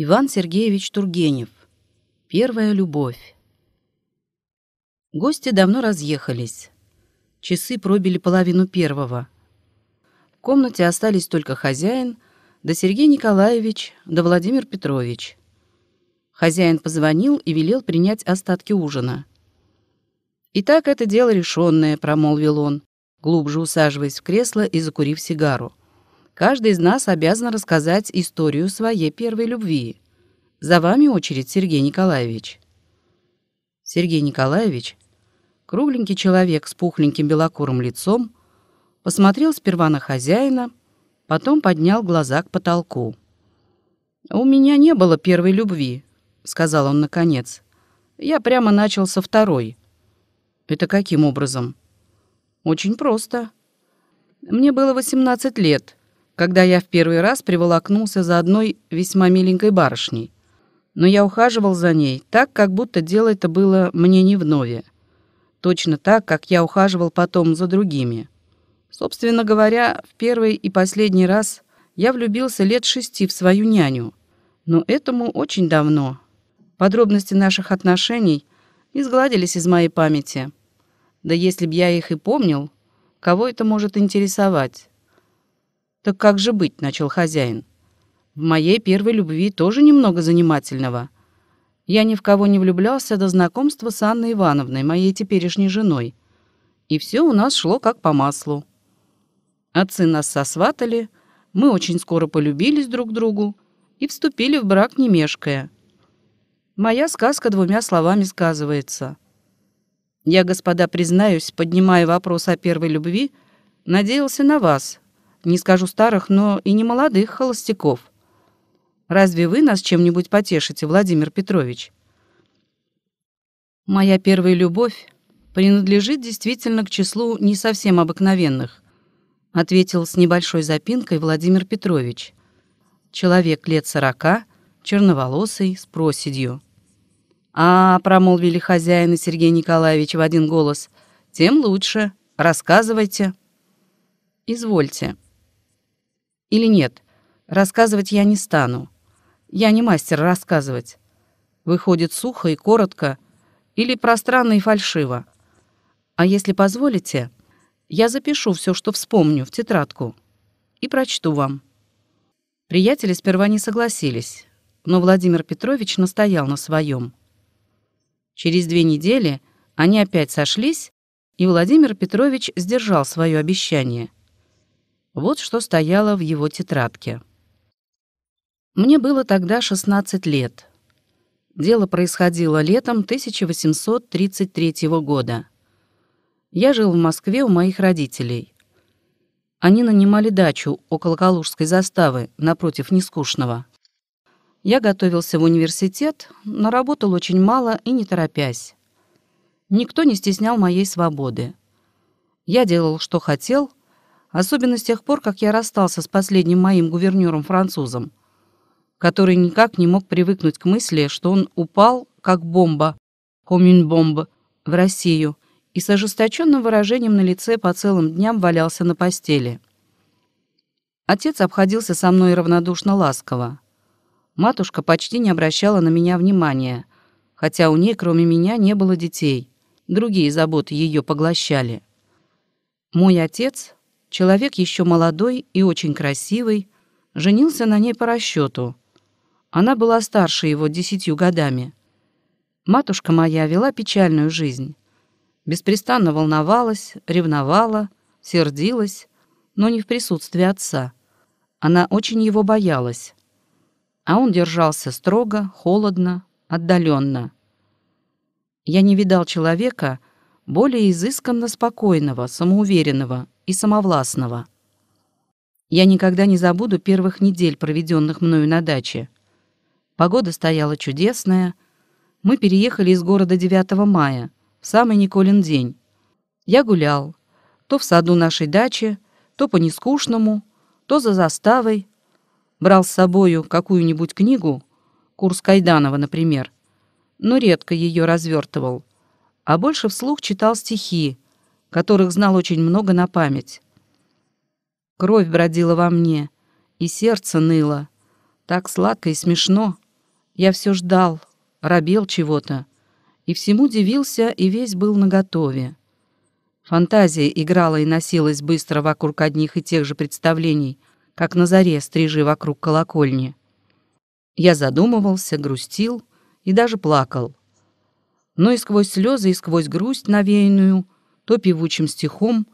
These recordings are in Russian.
Иван Сергеевич Тургенев. Первая любовь. Гости давно разъехались. Часы пробили половину первого. В комнате остались только хозяин, да Сергей Николаевич, да Владимир Петрович. Хозяин позвонил и велел принять остатки ужина. «Итак, это дело решенное», — промолвил он, глубже усаживаясь в кресло и закурив сигару. Каждый из нас обязан рассказать историю своей первой любви. За вами очередь, Сергей Николаевич. Сергей Николаевич, кругленький человек с пухленьким белокурым лицом, посмотрел сперва на хозяина, потом поднял глаза к потолку. «У меня не было первой любви», — сказал он наконец. «Я прямо начал со второй». «Это каким образом?» «Очень просто. Мне было 18 лет когда я в первый раз приволокнулся за одной весьма миленькой барышней. Но я ухаживал за ней так, как будто дело это было мне не вновь. Точно так, как я ухаживал потом за другими. Собственно говоря, в первый и последний раз я влюбился лет шести в свою няню. Но этому очень давно. Подробности наших отношений изгладились из моей памяти. Да если б я их и помнил, кого это может интересовать? «Так как же быть?» — начал хозяин. «В моей первой любви тоже немного занимательного. Я ни в кого не влюблялся до знакомства с Анной Ивановной, моей теперешней женой. И все у нас шло как по маслу. Отцы нас сосватали, мы очень скоро полюбились друг другу и вступили в брак не мешкая. Моя сказка двумя словами сказывается. Я, господа, признаюсь, поднимая вопрос о первой любви, надеялся на вас, не скажу старых, но и не молодых холостяков. Разве вы нас чем-нибудь потешите, Владимир Петрович? Моя первая любовь принадлежит действительно к числу не совсем обыкновенных, ответил с небольшой запинкой Владимир Петрович. Человек лет сорока, черноволосый, с проседью. «А», — промолвили хозяин и Сергей Николаевич в один голос, — «тем лучше. Рассказывайте». «Извольте», или нет, рассказывать я не стану. Я не мастер рассказывать. Выходит сухо и коротко, или пространно и фальшиво. А если позволите, я запишу все, что вспомню, в тетрадку и прочту вам. Приятели сперва не согласились, но Владимир Петрович настоял на своем. Через две недели они опять сошлись, и Владимир Петрович сдержал свое обещание – вот что стояло в его тетрадке. Мне было тогда 16 лет. Дело происходило летом 1833 года. Я жил в Москве у моих родителей. Они нанимали дачу около Калужской заставы, напротив Нескучного. Я готовился в университет, но работал очень мало и не торопясь. Никто не стеснял моей свободы. Я делал, что хотел, особенно с тех пор, как я расстался с последним моим гувернером-французом, который никак не мог привыкнуть к мысли, что он упал, как бомба, коммунбомба, в Россию, и с ожесточенным выражением на лице по целым дням валялся на постели. Отец обходился со мной равнодушно ласково. Матушка почти не обращала на меня внимания, хотя у ней, кроме меня, не было детей. Другие заботы ее поглощали. Мой отец, Человек еще молодой и очень красивый, женился на ней по расчету. Она была старше его десятью годами. Матушка моя вела печальную жизнь. Беспрестанно волновалась, ревновала, сердилась, но не в присутствии отца. Она очень его боялась. А он держался строго, холодно, отдаленно. Я не видал человека более изысканно спокойного, самоуверенного, и самовластного. Я никогда не забуду первых недель, проведенных мною на даче. Погода стояла чудесная. Мы переехали из города 9 мая, в самый Николин день. Я гулял. То в саду нашей дачи, то по нескучному, то за заставой. Брал с собою какую-нибудь книгу, курс Кайданова, например, но редко ее развертывал, а больше вслух читал стихи, которых знал очень много на память. Кровь бродила во мне, и сердце ныло. Так сладко и смешно. Я все ждал, робел чего-то. И всему дивился, и весь был наготове. Фантазия играла и носилась быстро вокруг одних и тех же представлений, как на заре стрижи вокруг колокольни. Я задумывался, грустил и даже плакал. Но и сквозь слезы, и сквозь грусть навеянную — то певучим стихом,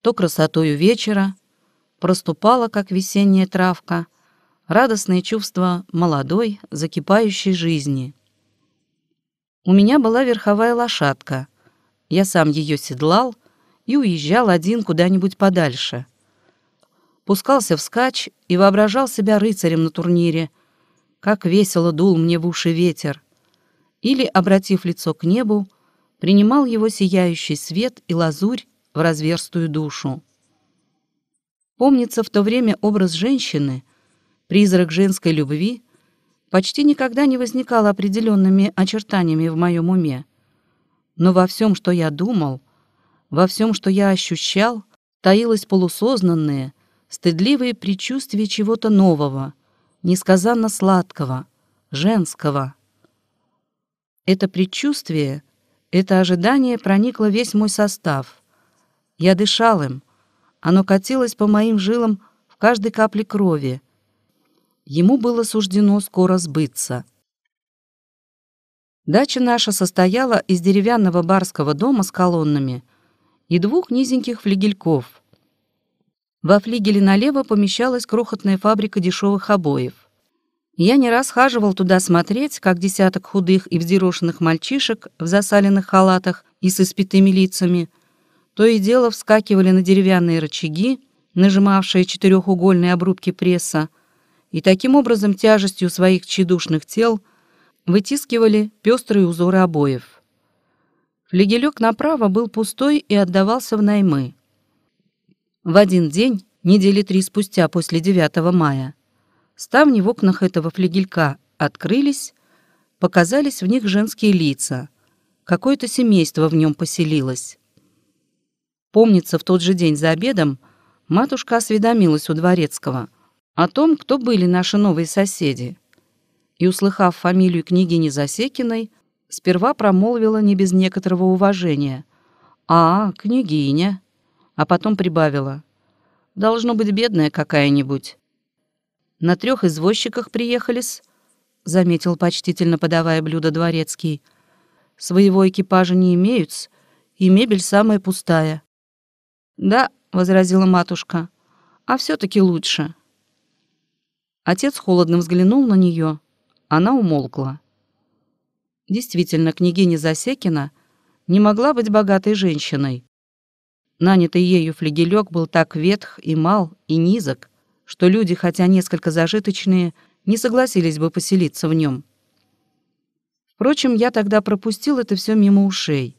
то красотою вечера, проступала, как весенняя травка, радостное чувство молодой, закипающей жизни. У меня была верховая лошадка. Я сам ее седлал и уезжал один куда-нибудь подальше. Пускался в скач и воображал себя рыцарем на турнире, как весело дул мне в уши ветер. Или, обратив лицо к небу, принимал его сияющий свет и лазурь в разверстую душу. Помнится, в то время образ женщины, призрак женской любви, почти никогда не возникал определенными очертаниями в моем уме. Но во всем, что я думал, во всем, что я ощущал, таилось полусознанное, стыдливое предчувствие чего-то нового, несказанно сладкого, женского. Это предчувствие — это ожидание проникло весь мой состав. Я дышал им. Оно катилось по моим жилам в каждой капле крови. Ему было суждено скоро сбыться. Дача наша состояла из деревянного барского дома с колоннами и двух низеньких флигельков. Во флигеле налево помещалась крохотная фабрика дешевых обоев. Я не расхаживал туда смотреть, как десяток худых и вздерошенных мальчишек в засаленных халатах и с испитыми лицами то и дело вскакивали на деревянные рычаги, нажимавшие четырехугольные обрубки пресса, и таким образом тяжестью своих тщедушных тел вытискивали пестрые узоры обоев. Флегелек направо был пустой и отдавался в наймы. В один день, недели три спустя после 9 мая, Ставни в окнах этого флигелька открылись, показались в них женские лица. Какое-то семейство в нем поселилось. Помнится, в тот же день за обедом матушка осведомилась у дворецкого о том, кто были наши новые соседи. И, услыхав фамилию княгини Засекиной, сперва промолвила не без некоторого уважения. «А, княгиня!» А потом прибавила. «Должно быть бедная какая-нибудь. На трех извозчиках приехались, заметил почтительно подавая блюдо дворецкий. Своего экипажа не имеются, и мебель самая пустая. Да, возразила матушка, а все-таки лучше. Отец холодно взглянул на нее. Она умолкла. Действительно, княгиня Засекина не могла быть богатой женщиной. Нанятый ею флегелек был так ветх и мал и низок, что люди, хотя несколько зажиточные, не согласились бы поселиться в нем. Впрочем, я тогда пропустил это все мимо ушей.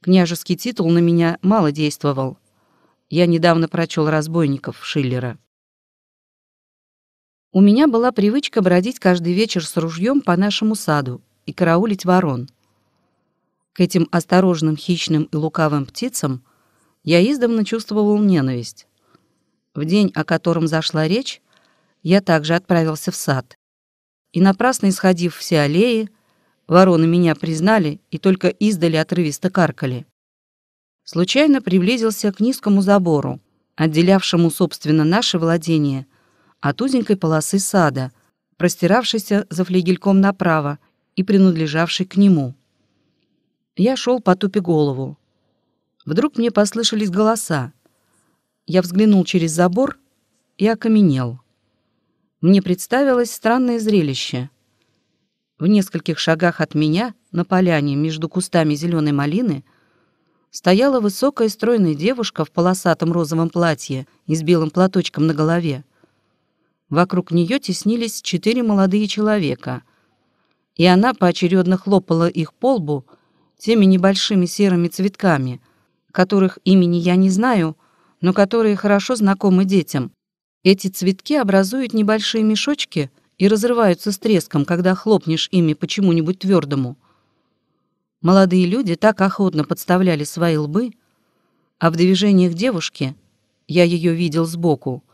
Княжеский титул на меня мало действовал. Я недавно прочел «Разбойников» Шиллера. У меня была привычка бродить каждый вечер с ружьем по нашему саду и караулить ворон. К этим осторожным, хищным и лукавым птицам я издавна чувствовал ненависть. В день, о котором зашла речь, я также отправился в сад. И напрасно исходив все аллеи, вороны меня признали и только издали отрывисто каркали. Случайно приблизился к низкому забору, отделявшему, собственно, наше владение от узенькой полосы сада, простиравшейся за флигельком направо и принадлежавшей к нему. Я шел, по потупи голову. Вдруг мне послышались голоса. Я взглянул через забор и окаменел. Мне представилось странное зрелище. В нескольких шагах от меня, на поляне между кустами зеленой малины, стояла высокая стройная девушка в полосатом розовом платье и с белым платочком на голове. Вокруг нее теснились четыре молодые человека, и она поочередно хлопала их по лбу теми небольшими серыми цветками, которых имени я не знаю, но которые хорошо знакомы детям. Эти цветки образуют небольшие мешочки и разрываются с треском, когда хлопнешь ими почему-нибудь твердому. Молодые люди так охотно подставляли свои лбы, а в движениях девушки, я ее видел сбоку,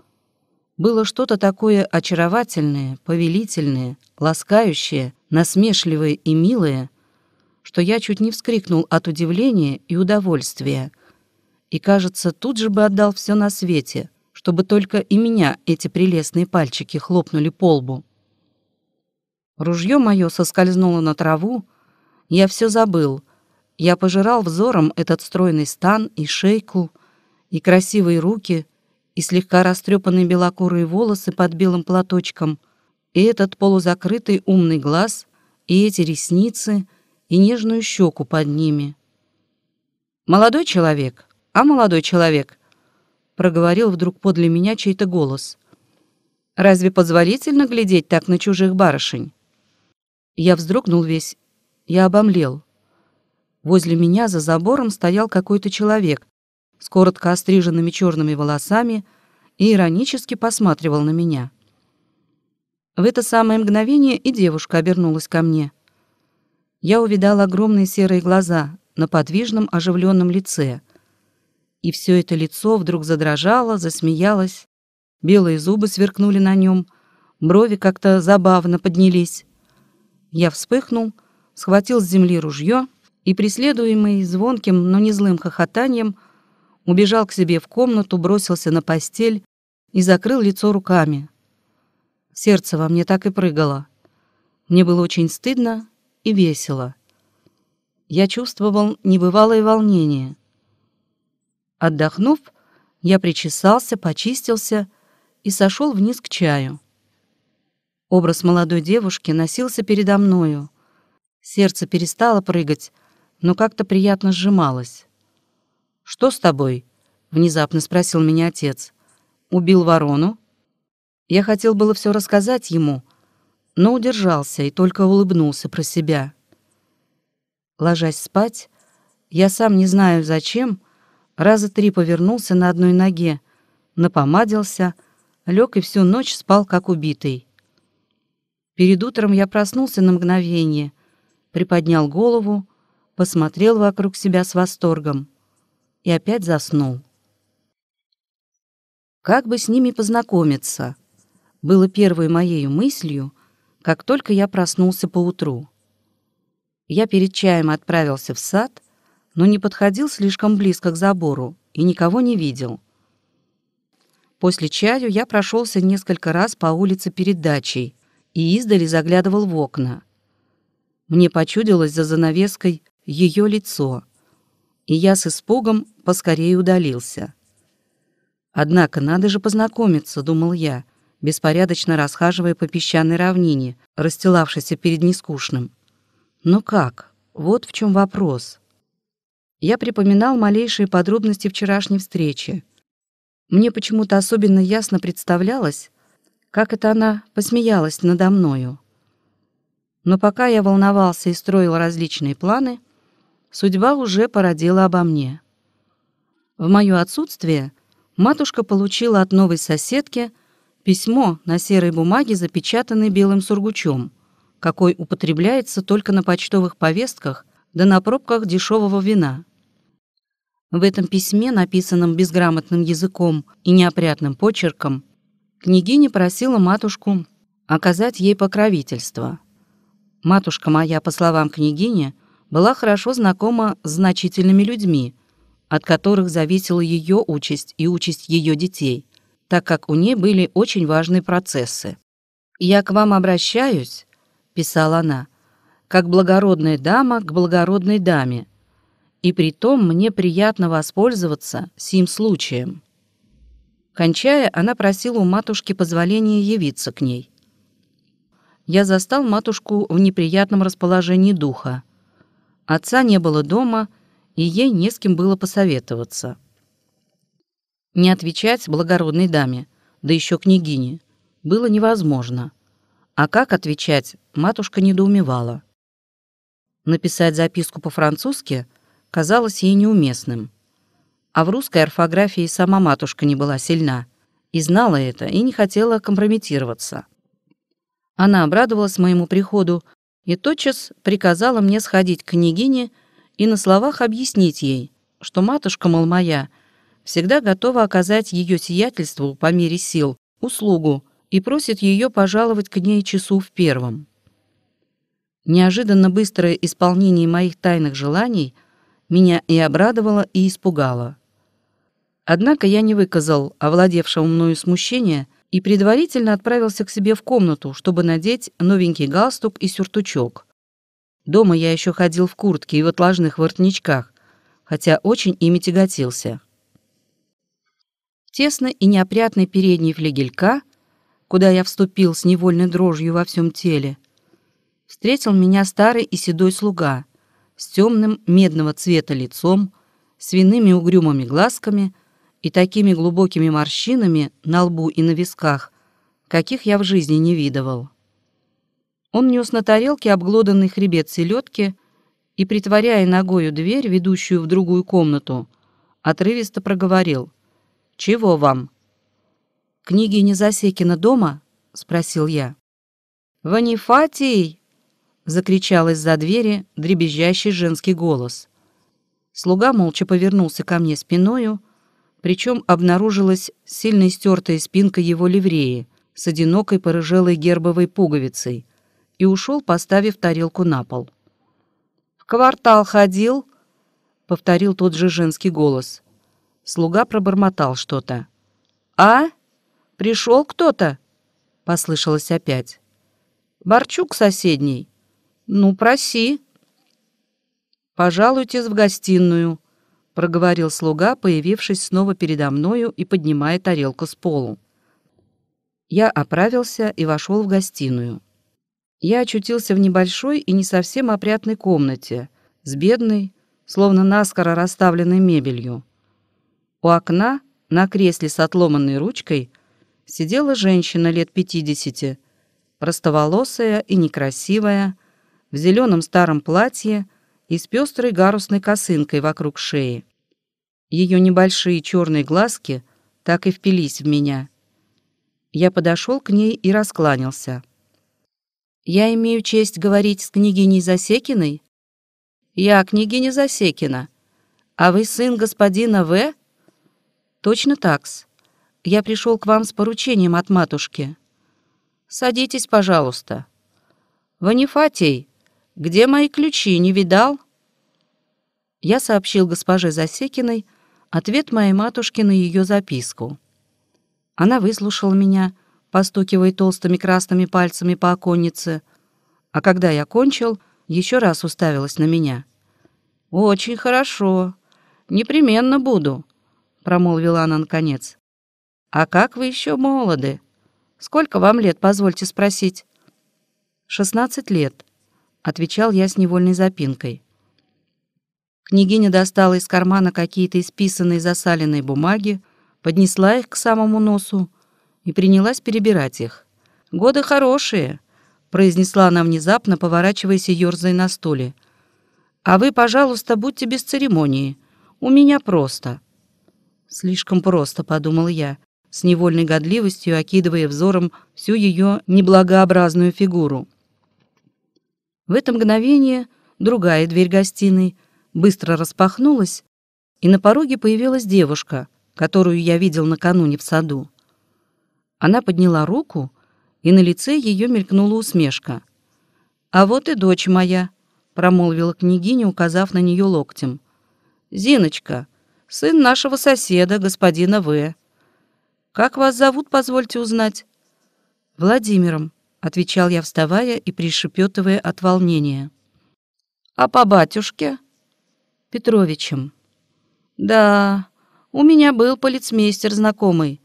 было что-то такое очаровательное, повелительное, ласкающее, насмешливое и милое, что я чуть не вскрикнул от удивления и удовольствия — и, кажется, тут же бы отдал все на свете, чтобы только и меня эти прелестные пальчики хлопнули по лбу. Ружье мое соскользнуло на траву, я все забыл. Я пожирал взором этот стройный стан и шейку, и красивые руки, и слегка растрепанные белокурые волосы под белым платочком, и этот полузакрытый умный глаз, и эти ресницы, и нежную щеку под ними. «Молодой человек», а, молодой человек?» Проговорил вдруг подле меня чей-то голос. «Разве позволительно глядеть так на чужих барышень?» Я вздрогнул весь. Я обомлел. Возле меня за забором стоял какой-то человек с коротко остриженными черными волосами и иронически посматривал на меня. В это самое мгновение и девушка обернулась ко мне. Я увидал огромные серые глаза на подвижном оживленном лице — и все это лицо вдруг задрожало, засмеялось. Белые зубы сверкнули на нем, брови как-то забавно поднялись. Я вспыхнул, схватил с земли ружье и, преследуемый звонким, но не злым хохотанием, убежал к себе в комнату, бросился на постель и закрыл лицо руками. Сердце во мне так и прыгало. Мне было очень стыдно и весело. Я чувствовал небывалое волнение. Отдохнув, я причесался, почистился и сошел вниз к чаю. Образ молодой девушки носился передо мною. Сердце перестало прыгать, но как-то приятно сжималось. «Что с тобой?» — внезапно спросил меня отец. «Убил ворону?» Я хотел было все рассказать ему, но удержался и только улыбнулся про себя. Ложась спать, я сам не знаю зачем, — раза три повернулся на одной ноге, напомадился, лег и всю ночь спал как убитый. Перед утром я проснулся на мгновение, приподнял голову, посмотрел вокруг себя с восторгом и опять заснул. Как бы с ними познакомиться? Было первой моей мыслью, как только я проснулся поутру. Я перед чаем отправился в сад — но не подходил слишком близко к забору и никого не видел. После чаю я прошелся несколько раз по улице перед дачей и издали заглядывал в окна. Мне почудилось за занавеской ее лицо, и я с испугом поскорее удалился. Однако надо же познакомиться, думал я, беспорядочно расхаживая по песчаной равнине, расстилавшейся перед нескучным. Но как? Вот в чем вопрос. Я припоминал малейшие подробности вчерашней встречи. Мне почему-то особенно ясно представлялось, как это она посмеялась надо мною. Но пока я волновался и строил различные планы, судьба уже породила обо мне. В мое отсутствие матушка получила от новой соседки письмо на серой бумаге, запечатанное белым сургучом, какой употребляется только на почтовых повестках да на пробках дешевого вина. В этом письме, написанном безграмотным языком и неопрятным почерком, княгиня просила матушку оказать ей покровительство. Матушка моя, по словам княгини, была хорошо знакома с значительными людьми, от которых зависела ее участь и участь ее детей, так как у ней были очень важные процессы. «Я к вам обращаюсь», — писала она, — «как благородная дама к благородной даме, и притом мне приятно воспользоваться сим случаем». Кончая, она просила у матушки позволения явиться к ней. Я застал матушку в неприятном расположении духа. Отца не было дома, и ей не с кем было посоветоваться. Не отвечать благородной даме, да еще княгине, было невозможно. А как отвечать, матушка недоумевала. Написать записку по-французски — казалось ей неуместным. А в русской орфографии сама матушка не была сильна, и знала это, и не хотела компрометироваться. Она обрадовалась моему приходу и тотчас приказала мне сходить к княгине и на словах объяснить ей, что матушка, мол, моя, всегда готова оказать ее сиятельству по мере сил, услугу, и просит ее пожаловать к ней часу в первом. Неожиданно быстрое исполнение моих тайных желаний меня и обрадовало, и испугало. Однако я не выказал овладевшего мною смущения и предварительно отправился к себе в комнату, чтобы надеть новенький галстук и сюртучок. Дома я еще ходил в куртке и в отложных воротничках, хотя очень ими тяготился. Тесный и неопрятный передний флигелька, куда я вступил с невольной дрожью во всем теле, встретил меня старый и седой слуга — с темным медного цвета лицом, свиными угрюмыми глазками и такими глубокими морщинами на лбу и на висках, каких я в жизни не видывал. Он нес на тарелке обглоданный хребет селедки и, притворяя ногою дверь, ведущую в другую комнату, отрывисто проговорил. «Чего вам?» «Книги не засекина дома?» — спросил я. «Ванифатий!» — закричал из-за двери дребезжащий женский голос. Слуга молча повернулся ко мне спиною, причем обнаружилась сильно стертая спинка его ливреи с одинокой порыжелой гербовой пуговицей и ушел, поставив тарелку на пол. «В квартал ходил», — повторил тот же женский голос. Слуга пробормотал что-то. «А? Пришел кто-то?» — послышалось опять. «Борчук соседний. Ну, проси. Пожалуйтесь в гостиную, проговорил слуга, появившись снова передо мною и поднимая тарелку с полу. Я оправился и вошел в гостиную. Я очутился в небольшой и не совсем опрятной комнате, с бедной, словно наскоро расставленной мебелью. У окна, на кресле с отломанной ручкой, сидела женщина лет пятидесяти, простоволосая и некрасивая, в зеленом старом платье и с пестрой гарусной косынкой вокруг шеи. Ее небольшие черные глазки так и впились в меня. Я подошел к ней и раскланялся. «Я имею честь говорить с княгиней Засекиной?» «Я княгиня Засекина. А вы сын господина В?» «Точно такс. Я пришел к вам с поручением от матушки». «Садитесь, пожалуйста». «Ванифатий, где мои ключи, не видал?» Я сообщил госпоже Засекиной ответ моей матушки на ее записку. Она выслушала меня, постукивая толстыми красными пальцами по оконнице, а когда я кончил, еще раз уставилась на меня. «Очень хорошо. Непременно буду», — промолвила она наконец. «А как вы еще молоды? Сколько вам лет, позвольте спросить?» «Шестнадцать лет», Отвечал я с невольной запинкой. Княгиня достала из кармана какие-то исписанные засаленные бумаги, поднесла их к самому носу и принялась перебирать их. «Годы хорошие», — произнесла она внезапно, поворачиваясь и ерзая на стуле. «А вы, пожалуйста, будьте без церемонии. У меня просто». «Слишком просто», — подумал я, с невольной годливостью окидывая взором всю ее неблагообразную фигуру. В это мгновение другая дверь гостиной быстро распахнулась, и на пороге появилась девушка, которую я видел накануне в саду. Она подняла руку, и на лице ее мелькнула усмешка. «А вот и дочь моя», — промолвила княгиня, указав на нее локтем. «Зиночка, сын нашего соседа, господина В. Как вас зовут, позвольте узнать?» «Владимиром», отвечал я, вставая и пришепетывая от волнения. А по батюшке? Петровичем. Да, у меня был полицмейстер знакомый.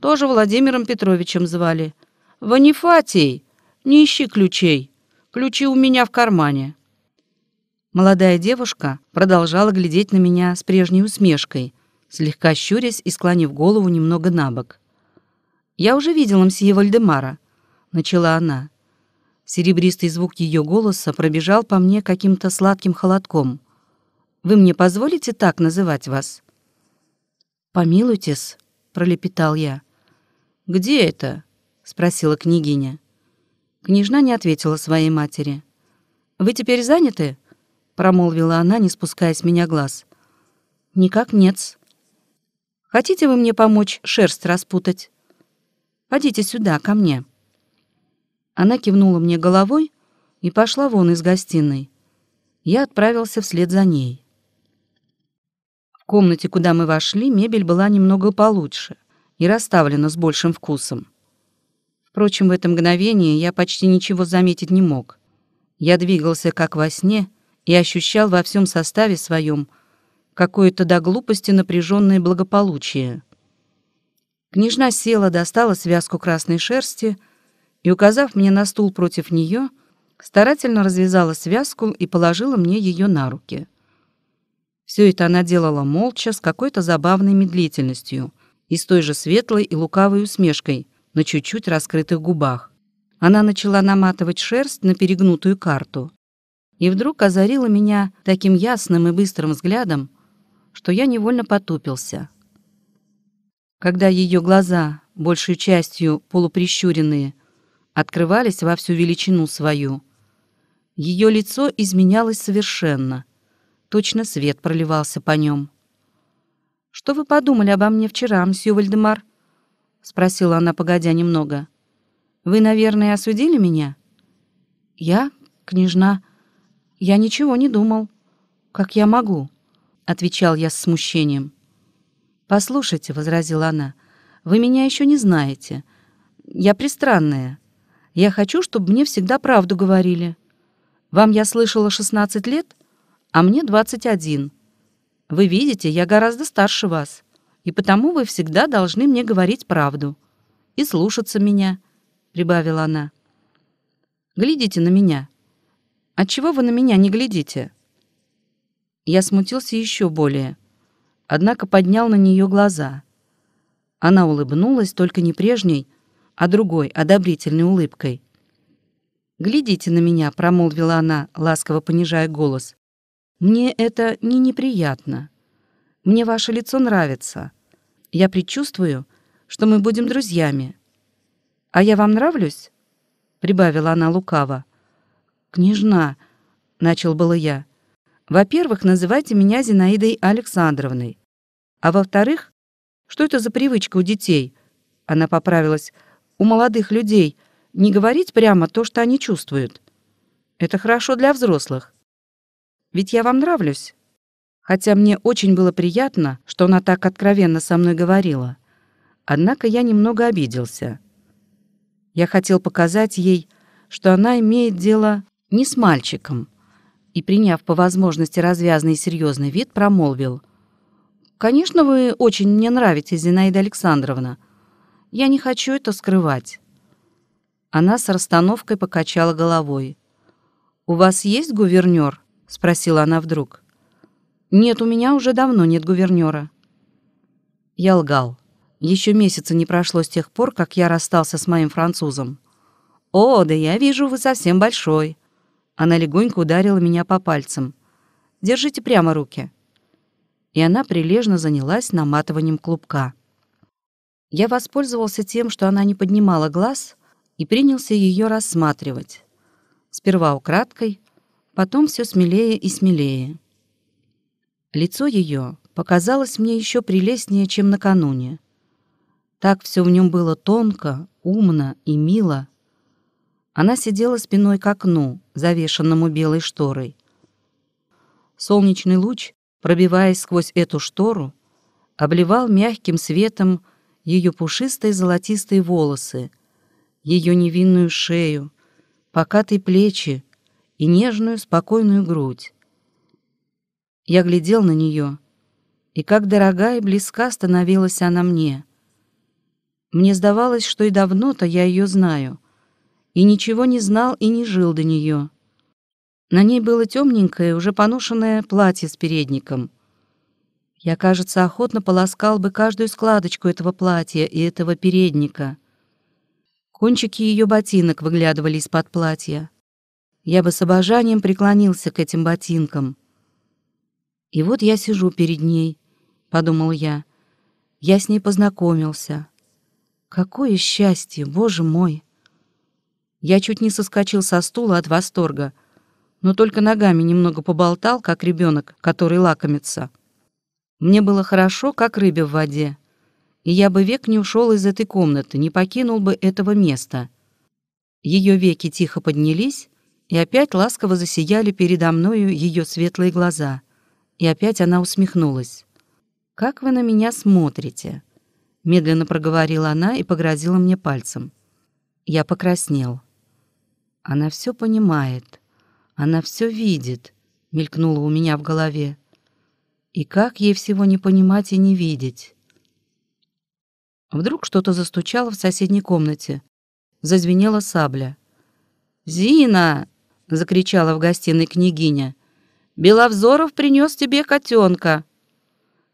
Тоже Владимиром Петровичем звали. Ванифатий, не ищи ключей. Ключи у меня в кармане. Молодая девушка продолжала глядеть на меня с прежней усмешкой, слегка щурясь и склонив голову немного на бок. Я уже видела мсье Вальдемара начала она. Серебристый звук ее голоса пробежал по мне каким-то сладким холодком. «Вы мне позволите так называть вас?» «Помилуйтесь», — пролепетал я. «Где это?» — спросила княгиня. Княжна не ответила своей матери. «Вы теперь заняты?» — промолвила она, не спуская с меня глаз. «Никак нет. Хотите вы мне помочь шерсть распутать? Подите сюда, ко мне». Она кивнула мне головой и пошла вон из гостиной. Я отправился вслед за ней. В комнате, куда мы вошли, мебель была немного получше и расставлена с большим вкусом. Впрочем, в это мгновение я почти ничего заметить не мог. Я двигался как во сне и ощущал во всем составе своем какое-то до глупости напряженное благополучие. Княжна села, достала связку красной шерсти — и, указав мне на стул против нее, старательно развязала связку и положила мне ее на руки. Все это она делала молча, с какой-то забавной медлительностью и с той же светлой и лукавой усмешкой на чуть-чуть раскрытых губах. Она начала наматывать шерсть на перегнутую карту и вдруг озарила меня таким ясным и быстрым взглядом, что я невольно потупился. Когда ее глаза, большей частью полуприщуренные, открывались во всю величину свою. Ее лицо изменялось совершенно. Точно свет проливался по нем. «Что вы подумали обо мне вчера, мсье Вальдемар?» — спросила она, погодя немного. «Вы, наверное, осудили меня?» «Я, княжна, я ничего не думал. Как я могу?» — отвечал я с смущением. «Послушайте», — возразила она, — «вы меня еще не знаете. Я пристранная. Я хочу, чтобы мне всегда правду говорили. Вам, я слышала, 16 лет, а мне 21. Вы видите, я гораздо старше вас, и потому вы всегда должны мне говорить правду. И слушаться меня», — прибавила она. «Глядите на меня. Отчего а вы на меня не глядите?» Я смутился еще более, однако поднял на нее глаза. Она улыбнулась, только не прежней, — а другой — одобрительной улыбкой. «Глядите на меня», — промолвила она, ласково понижая голос. «Мне это не неприятно. Мне ваше лицо нравится. Я предчувствую, что мы будем друзьями. А я вам нравлюсь?» — прибавила она лукаво. «Княжна», — начал было я, — «во-первых, называйте меня Зинаидой Александровной. А во-вторых, что это за привычка у детей?» Она поправилась — у молодых людей не говорить прямо то, что они чувствуют. Это хорошо для взрослых. Ведь я вам нравлюсь. Хотя мне очень было приятно, что она так откровенно со мной говорила. Однако я немного обиделся. Я хотел показать ей, что она имеет дело не с мальчиком. И, приняв по возможности развязный и серьезный вид, промолвил. «Конечно, вы очень мне нравитесь, Зинаида Александровна. Я не хочу это скрывать». Она с расстановкой покачала головой. «У вас есть гувернёр? спросила она вдруг. «Нет, у меня уже давно нет гувернёра. Я лгал. Еще месяца не прошло с тех пор, как я расстался с моим французом. «О, да я вижу, вы совсем большой». Она легонько ударила меня по пальцам. «Держите прямо руки». И она прилежно занялась наматыванием клубка. Я воспользовался тем, что она не поднимала глаз, и принялся ее рассматривать. Сперва украдкой, потом все смелее и смелее. Лицо ее показалось мне еще прелестнее, чем накануне. Так все в нем было тонко, умно и мило. Она сидела спиной к окну, завешенному белой шторой. Солнечный луч, пробиваясь сквозь эту штору, обливал мягким светом ее пушистые золотистые волосы, ее невинную шею, покатые плечи и нежную спокойную грудь. Я глядел на нее, и как дорога и близка становилась она мне. Мне сдавалось, что и давно-то я ее знаю, и ничего не знал и не жил до нее. На ней было темненькое, уже поношенное платье с передником — я, кажется, охотно полоскал бы каждую складочку этого платья и этого передника. Кончики ее ботинок выглядывали из-под платья. Я бы с обожанием преклонился к этим ботинкам. И вот я сижу перед ней, — подумал я. Я с ней познакомился. Какое счастье, боже мой! Я чуть не соскочил со стула от восторга, но только ногами немного поболтал, как ребенок, который лакомится. Мне было хорошо, как рыбе в воде, и я бы век не ушел из этой комнаты, не покинул бы этого места. Ее веки тихо поднялись, и опять ласково засияли передо мною ее светлые глаза, и опять она усмехнулась. «Как вы на меня смотрите?» Медленно проговорила она и погрозила мне пальцем. Я покраснел. «Она все понимает, она все видит», — мелькнуло у меня в голове. И как ей всего не понимать и не видеть? Вдруг что-то застучало в соседней комнате. Зазвенела сабля. «Зина!» — закричала в гостиной княгиня. «Беловзоров принес тебе котенка!»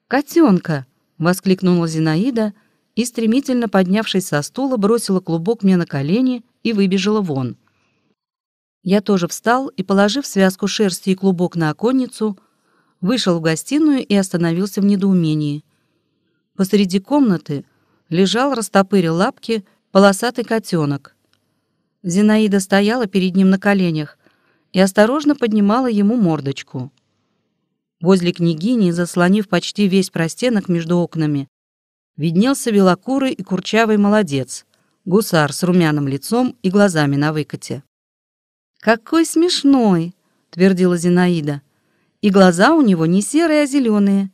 «Котенка!» — воскликнула Зинаида и, стремительно поднявшись со стула, бросила клубок мне на колени и выбежала вон. Я тоже встал и, положив связку шерсти и клубок на оконницу, вышел в гостиную и остановился в недоумении. Посреди комнаты лежал, растопыря лапки, полосатый котенок. Зинаида стояла перед ним на коленях и осторожно поднимала ему мордочку. Возле княгини, заслонив почти весь простенок между окнами, виднелся белокурый и курчавый молодец, гусар с румяным лицом и глазами на выкоте. «Какой смешной!» — твердила Зинаида. И глаза у него не серые, а зеленые.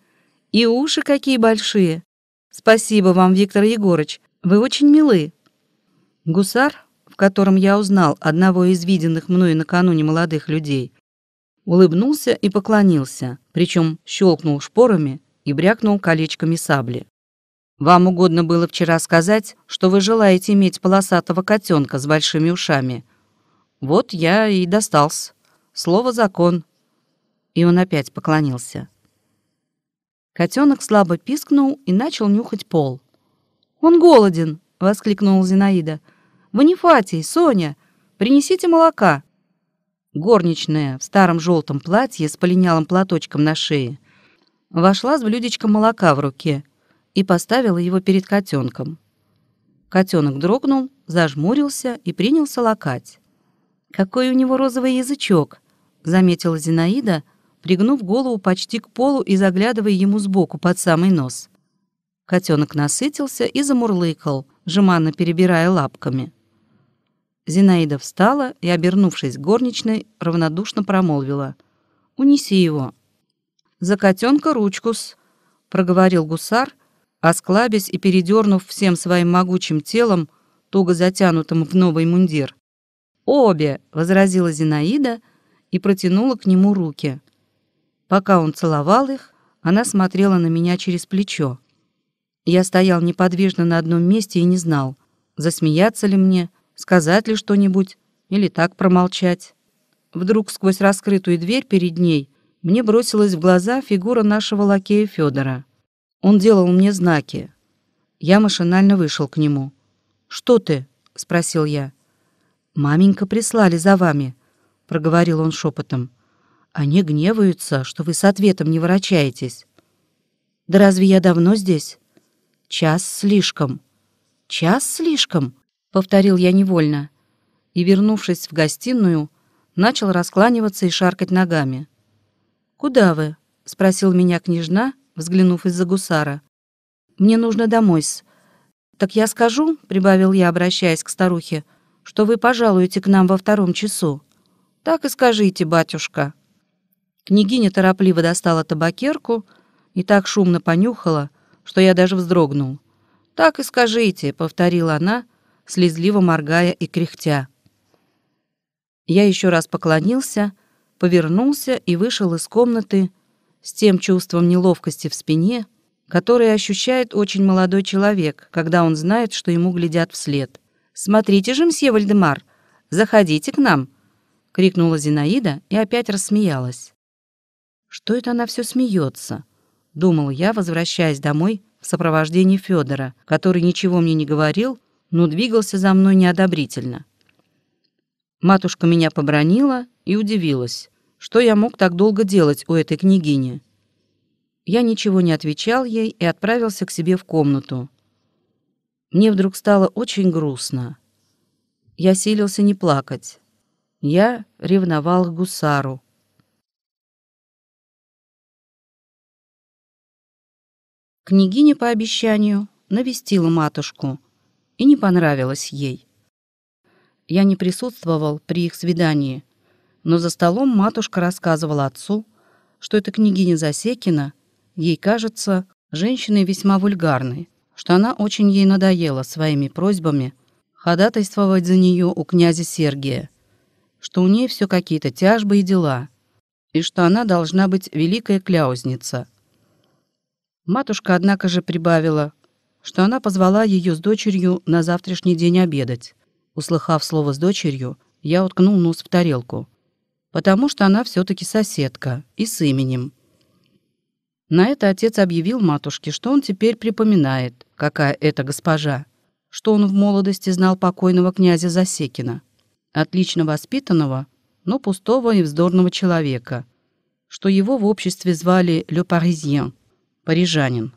И уши какие большие. Спасибо вам, Виктор Егорыч, вы очень милы. Гусар, в котором я узнал одного из виденных мною накануне молодых людей, улыбнулся и поклонился, причем щелкнул шпорами и брякнул колечками сабли. «Вам угодно было вчера сказать, что вы желаете иметь полосатого котенка с большими ушами. Вот я и достался. Слово «закон». И он опять поклонился. Котенок слабо пискнул и начал нюхать пол. «Он голоден!» — воскликнула Зинаида. «Бонифатий, Соня, принесите молока!» Горничная в старом желтом платье с полинялым платочком на шее вошла с блюдечком молока в руке и поставила его перед котенком. Котенок дрогнул, зажмурился и принялся лакать. «Какой у него розовый язычок!» — заметила Зинаида — пригнув голову почти к полу и заглядывая ему сбоку под самый нос. Котенок насытился и замурлыкал, жеманно перебирая лапками. Зинаида встала и, обернувшись к горничной, равнодушно промолвила. «Унеси его». «За котенка ручкус», — проговорил гусар, осклабясь и передернув всем своим могучим телом, туго затянутым в новый мундир. «Обе!» — возразила Зинаида и протянула к нему руки — Пока он целовал их, она смотрела на меня через плечо. Я стоял неподвижно на одном месте и не знал, засмеяться ли мне, сказать ли что-нибудь или так промолчать. Вдруг сквозь раскрытую дверь перед ней мне бросилась в глаза фигура нашего лакея Федора. Он делал мне знаки. Я машинально вышел к нему. «Что ты?» — спросил я. «Маменька прислали за вами», — проговорил он шепотом. Они гневаются, что вы с ответом не ворочаетесь. Да разве я давно здесь? Час слишком. Час слишком, повторил я невольно. И, вернувшись в гостиную, начал раскланиваться и шаркать ногами. «Куда вы?» — спросил меня княжна, взглянув из-за гусара. «Мне нужно домой-с. Так я скажу, — прибавил я, обращаясь к старухе, — что вы пожалуете к нам во втором часу. Так и скажите, батюшка». Княгиня торопливо достала табакерку и так шумно понюхала, что я даже вздрогнул. «Так и скажите», — повторила она, слезливо моргая и кряхтя. Я еще раз поклонился, повернулся и вышел из комнаты с тем чувством неловкости в спине, которое ощущает очень молодой человек, когда он знает, что ему глядят вслед. «Смотрите же, мсье Вальдемар, заходите к нам!» — крикнула Зинаида и опять рассмеялась. Что это она все смеется? Думал я, возвращаясь домой в сопровождении Федора, который ничего мне не говорил, но двигался за мной неодобрительно. Матушка меня побронила и удивилась, что я мог так долго делать у этой княгини. Я ничего не отвечал ей и отправился к себе в комнату. Мне вдруг стало очень грустно. Я силился не плакать. Я ревновал к гусару, Княгиня по обещанию навестила матушку, и не понравилось ей. Я не присутствовал при их свидании, но за столом матушка рассказывала отцу, что эта княгиня Засекина, ей кажется, женщиной весьма вульгарной, что она очень ей надоела своими просьбами ходатайствовать за нее у князя Сергия, что у ней все какие-то тяжбы и дела, и что она должна быть великая кляузница – Матушка, однако же, прибавила, что она позвала ее с дочерью на завтрашний день обедать. Услыхав слово «с дочерью», я уткнул нос в тарелку, потому что она все-таки соседка и с именем. На это отец объявил матушке, что он теперь припоминает, какая это госпожа, что он в молодости знал покойного князя Засекина, отлично воспитанного, но пустого и вздорного человека, что его в обществе звали «Ле Паризьен», парижанин,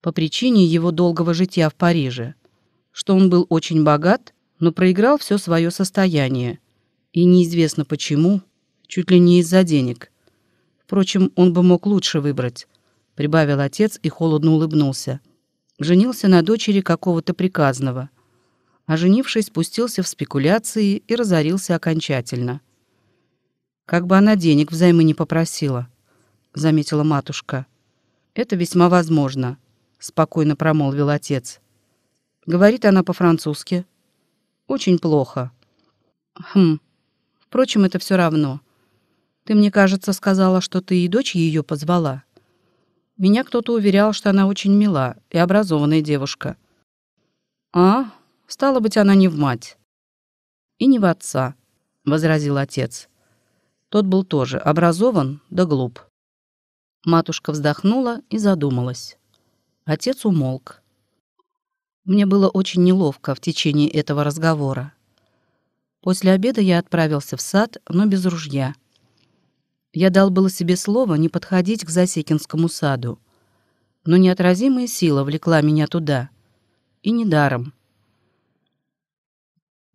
по причине его долгого жития в Париже, что он был очень богат, но проиграл все свое состояние, и неизвестно почему, чуть ли не из-за денег. Впрочем, он бы мог лучше выбрать, прибавил отец и холодно улыбнулся. Женился на дочери какого-то приказного, а женившись, пустился в спекуляции и разорился окончательно. Как бы она денег взаймы не попросила, заметила матушка. Это весьма возможно, спокойно промолвил отец. Говорит она по-французски. Очень плохо. Хм. Впрочем, это все равно. Ты мне, кажется, сказала, что ты и дочь ее позвала. Меня кто-то уверял, что она очень мила и образованная девушка. А, стало быть, она не в мать. И не в отца, возразил отец. Тот был тоже образован, да глуп. Матушка вздохнула и задумалась. Отец умолк. Мне было очень неловко в течение этого разговора. После обеда я отправился в сад, но без ружья. Я дал было себе слово не подходить к Засекинскому саду. Но неотразимая сила влекла меня туда. И недаром.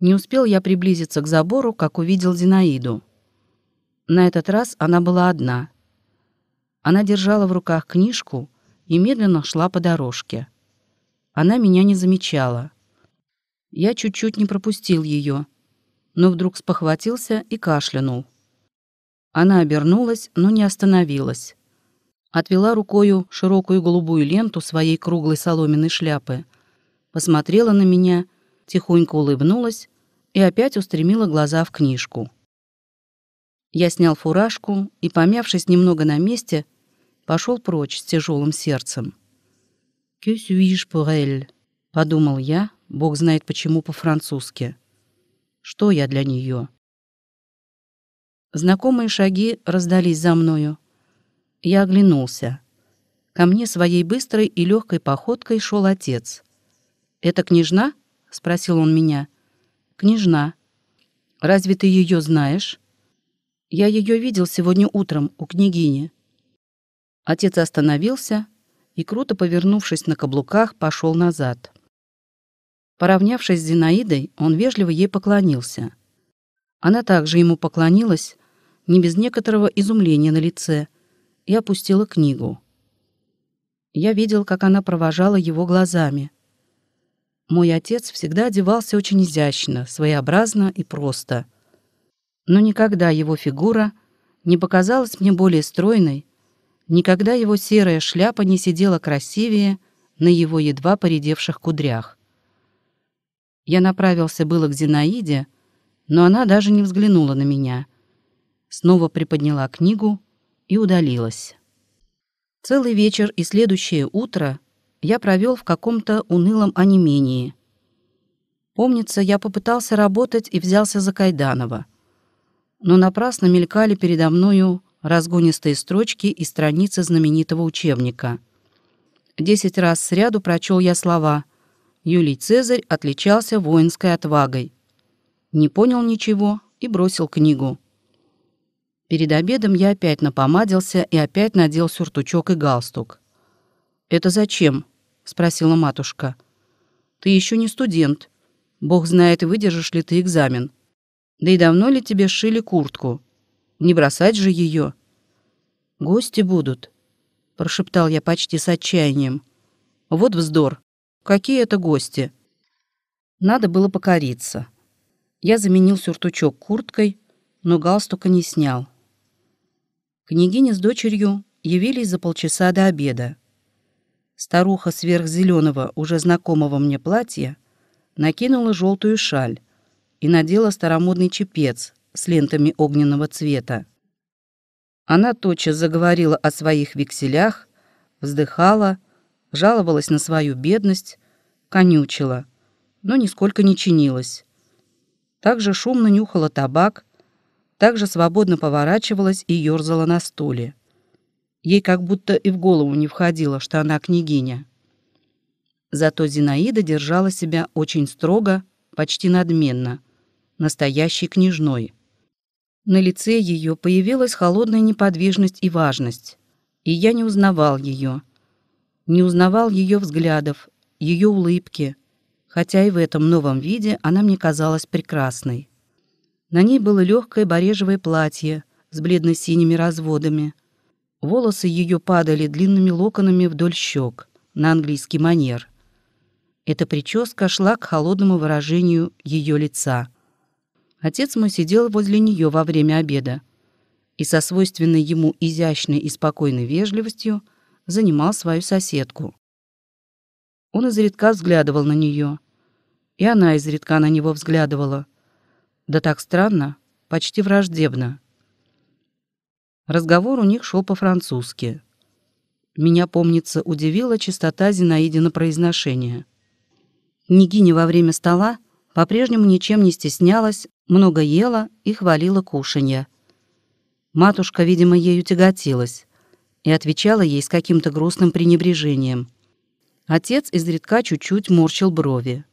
Не успел я приблизиться к забору, как увидел Зинаиду. На этот раз она была одна — она держала в руках книжку и медленно шла по дорожке. Она меня не замечала. Я чуть-чуть не пропустил ее, но вдруг спохватился и кашлянул. Она обернулась, но не остановилась. Отвела рукою широкую голубую ленту своей круглой соломенной шляпы, посмотрела на меня, тихонько улыбнулась и опять устремила глаза в книжку. Я снял фуражку и, помявшись немного на месте, пошел прочь с тяжелым сердцем. «Que suis pour elle?» — подумал я, бог знает почему по-французски. «Что я для нее?» Знакомые шаги раздались за мною. Я оглянулся. Ко мне своей быстрой и легкой походкой шел отец. «Это княжна?» — спросил он меня. «Княжна. Разве ты ее знаешь?» «Я ее видел сегодня утром у княгини. Отец остановился и, круто повернувшись на каблуках, пошел назад. Поравнявшись с Зинаидой, он вежливо ей поклонился. Она также ему поклонилась, не без некоторого изумления на лице, и опустила книгу. Я видел, как она провожала его глазами. Мой отец всегда одевался очень изящно, своеобразно и просто. Но никогда его фигура не показалась мне более стройной, Никогда его серая шляпа не сидела красивее на его едва поредевших кудрях. Я направился было к Зинаиде, но она даже не взглянула на меня. Снова приподняла книгу и удалилась. Целый вечер и следующее утро я провел в каком-то унылом онемении. Помнится, я попытался работать и взялся за Кайданова. Но напрасно мелькали передо мною разгонистые строчки и страницы знаменитого учебника. Десять раз сряду прочел я слова. Юлий Цезарь отличался воинской отвагой. Не понял ничего и бросил книгу. Перед обедом я опять напомадился и опять надел сюртучок и галстук. «Это зачем?» — спросила матушка. «Ты еще не студент. Бог знает, выдержишь ли ты экзамен. Да и давно ли тебе шили куртку?» Не бросать же ее. Гости будут, прошептал я почти с отчаянием. Вот вздор. Какие это гости? Надо было покориться. Я заменил сюртучок курткой, но галстука не снял. Княгиня с дочерью явились за полчаса до обеда. Старуха сверхзеленого, уже знакомого мне платья, накинула желтую шаль и надела старомодный чепец с лентами огненного цвета. Она тотчас заговорила о своих векселях, вздыхала, жаловалась на свою бедность, конючила, но нисколько не чинилась. Также шумно нюхала табак, также свободно поворачивалась и ерзала на стуле. Ей как будто и в голову не входило, что она княгиня. Зато Зинаида держала себя очень строго, почти надменно, настоящей княжной. На лице ее появилась холодная неподвижность и важность. И я не узнавал ее. Не узнавал ее взглядов, ее улыбки, хотя и в этом новом виде она мне казалась прекрасной. На ней было легкое барежевое платье с бледно-синими разводами. Волосы ее падали длинными локонами вдоль щек, на английский манер. Эта прическа шла к холодному выражению ее лица, Отец мой сидел возле нее во время обеда и со свойственной ему изящной и спокойной вежливостью занимал свою соседку. Он изредка взглядывал на нее, и она изредка на него взглядывала. Да так странно, почти враждебно. Разговор у них шел по-французски. Меня, помнится, удивила чистота Зинаидина произношения. Княгиня во время стола по-прежнему ничем не стеснялась, много ела и хвалила кушанье. Матушка, видимо, ею тяготилась и отвечала ей с каким-то грустным пренебрежением. Отец изредка чуть-чуть морщил брови.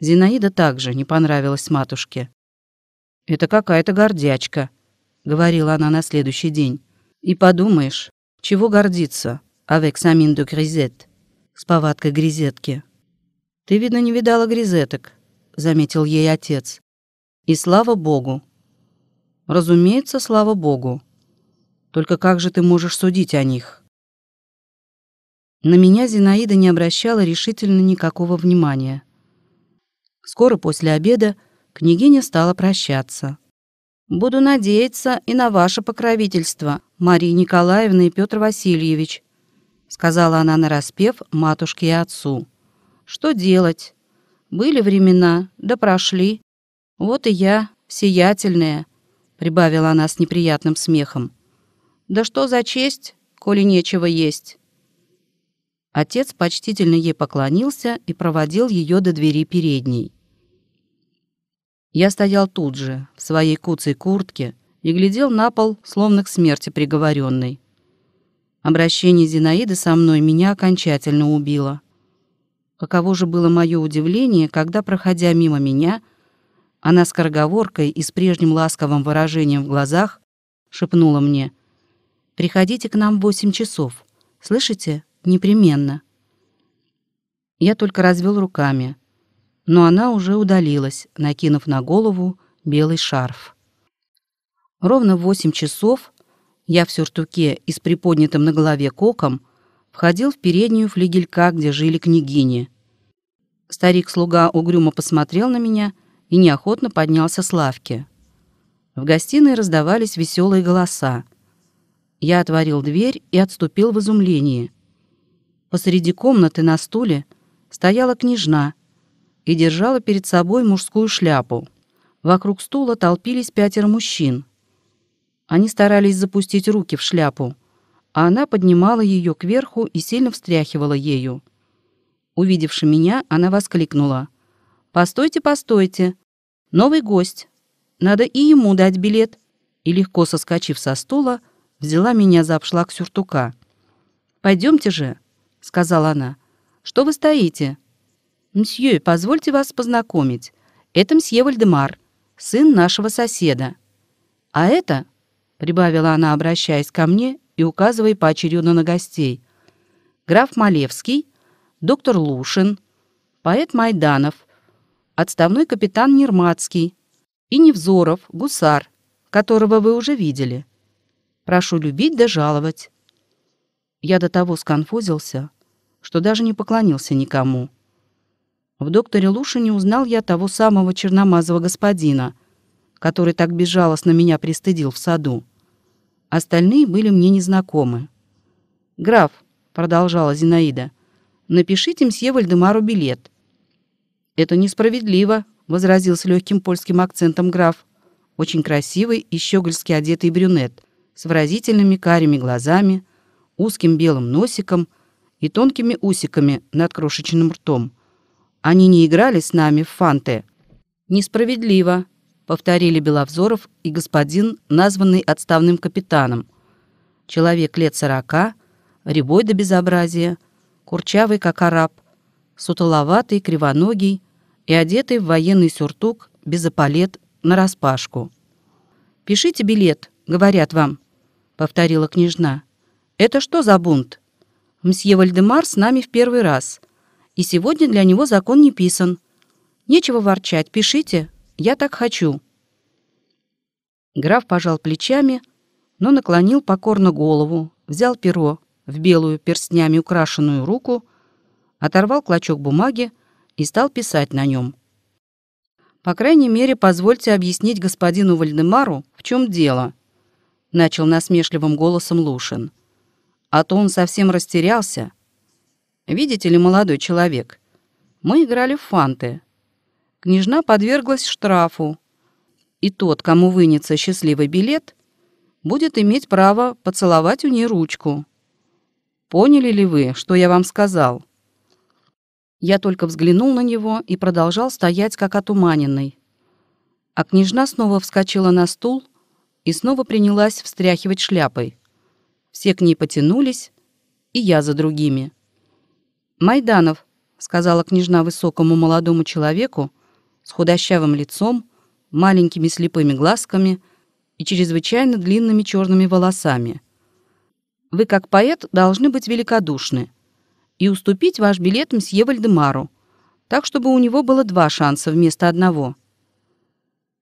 Зинаида также не понравилась матушке. «Это какая-то гордячка», — говорила она на следующий день. «И подумаешь, чего гордиться, avec самин de гризет, с повадкой гризетки». «Ты, видно, не видала гризеток», — заметил ей отец. И слава Богу. Разумеется, слава Богу. Только как же ты можешь судить о них? На меня Зинаида не обращала решительно никакого внимания. Скоро после обеда княгиня стала прощаться. «Буду надеяться и на ваше покровительство, Мария Николаевна и Петр Васильевич», сказала она нараспев матушке и отцу. «Что делать? Были времена, да прошли. «Вот и я, сиятельная», — прибавила она с неприятным смехом. «Да что за честь, коли нечего есть?» Отец почтительно ей поклонился и проводил ее до двери передней. Я стоял тут же, в своей куцей куртке, и глядел на пол, словно к смерти приговоренный. Обращение Зинаиды со мной меня окончательно убило. Каково же было мое удивление, когда, проходя мимо меня, она скороговоркой и с прежним ласковым выражением в глазах шепнула мне. «Приходите к нам в восемь часов. Слышите? Непременно». Я только развел руками. Но она уже удалилась, накинув на голову белый шарф. Ровно в восемь часов я в сюртуке и с приподнятым на голове коком входил в переднюю флигелька, где жили княгини. Старик-слуга угрюмо посмотрел на меня — и неохотно поднялся с лавки. В гостиной раздавались веселые голоса. Я отворил дверь и отступил в изумлении. Посреди комнаты на стуле стояла княжна и держала перед собой мужскую шляпу. Вокруг стула толпились пятеро мужчин. Они старались запустить руки в шляпу, а она поднимала ее кверху и сильно встряхивала ею. Увидевши меня, она воскликнула. «Постойте, постойте! Новый гость. Надо и ему дать билет. И легко соскочив со стула, взяла меня за обшлаг сюртука. Пойдемте же, сказала она. Что вы стоите? Мсье, позвольте вас познакомить. Это мсье Вальдемар, сын нашего соседа. А это, прибавила она, обращаясь ко мне и указывая поочередно на гостей, граф Малевский, доктор Лушин, поэт Майданов — отставной капитан Нерматский и Невзоров, гусар, которого вы уже видели. Прошу любить да жаловать». Я до того сконфузился, что даже не поклонился никому. В докторе Лушине узнал я того самого черномазого господина, который так безжалостно меня пристыдил в саду. Остальные были мне незнакомы. «Граф», — продолжала Зинаида, — «напишите мсье Вальдемару билет это несправедливо», — возразил с легким польским акцентом граф. Очень красивый и щегольски одетый брюнет, с выразительными карими глазами, узким белым носиком и тонкими усиками над крошечным ртом. Они не играли с нами в фанты. «Несправедливо», — повторили Беловзоров и господин, названный отставным капитаном. Человек лет сорока, рябой до безобразия, курчавый как араб, сутуловатый, кривоногий и одетый в военный сюртук без эполет распашку. «Пишите билет», — говорят вам, — повторила княжна. «Это что за бунт? Мсье Вальдемар с нами в первый раз, и сегодня для него закон не писан. Нечего ворчать, пишите, я так хочу». Граф пожал плечами, но наклонил покорно голову, взял перо в белую перстнями украшенную руку — оторвал клочок бумаги и стал писать на нем. «По крайней мере, позвольте объяснить господину Вальдемару, в чем дело», — начал насмешливым голосом Лушин. «А то он совсем растерялся. Видите ли, молодой человек, мы играли в фанты. Княжна подверглась штрафу, и тот, кому вынется счастливый билет, будет иметь право поцеловать у ней ручку. Поняли ли вы, что я вам сказал?» Я только взглянул на него и продолжал стоять, как отуманенный. А княжна снова вскочила на стул и снова принялась встряхивать шляпой. Все к ней потянулись, и я за другими. «Майданов», — сказала княжна высокому молодому человеку, с худощавым лицом, маленькими слепыми глазками и чрезвычайно длинными черными волосами. «Вы, как поэт, должны быть великодушны и уступить ваш билет мсье Вальдемару, так, чтобы у него было два шанса вместо одного».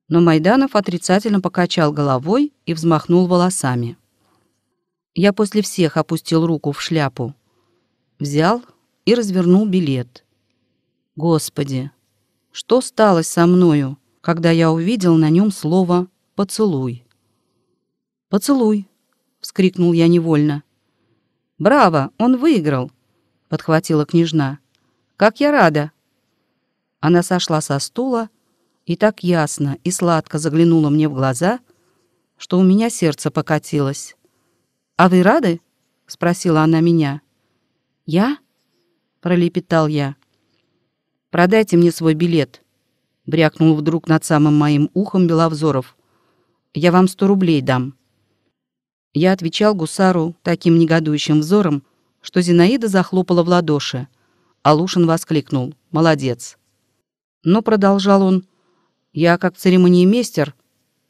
Но Майданов отрицательно покачал головой и взмахнул волосами. Я после всех опустил руку в шляпу. Взял и развернул билет. Господи, что стало со мною, когда я увидел на нем слово «поцелуй»? «Поцелуй!» — вскрикнул я невольно. «Браво! Он выиграл!» подхватила княжна. Как я рада! Она сошла со стула и так ясно и сладко заглянула мне в глаза, что у меня сердце покатилось. А вы рады? спросила она меня. Я? пролепетал я. Продайте мне свой билет, брякнул вдруг над самым моим ухом Беловзоров. Я вам сто рублей дам. Я отвечал гусару таким негодующим взором, что Зинаида захлопала в ладоши. Алушин воскликнул «Молодец!». Но, продолжал он, «я, как церемониймейстер,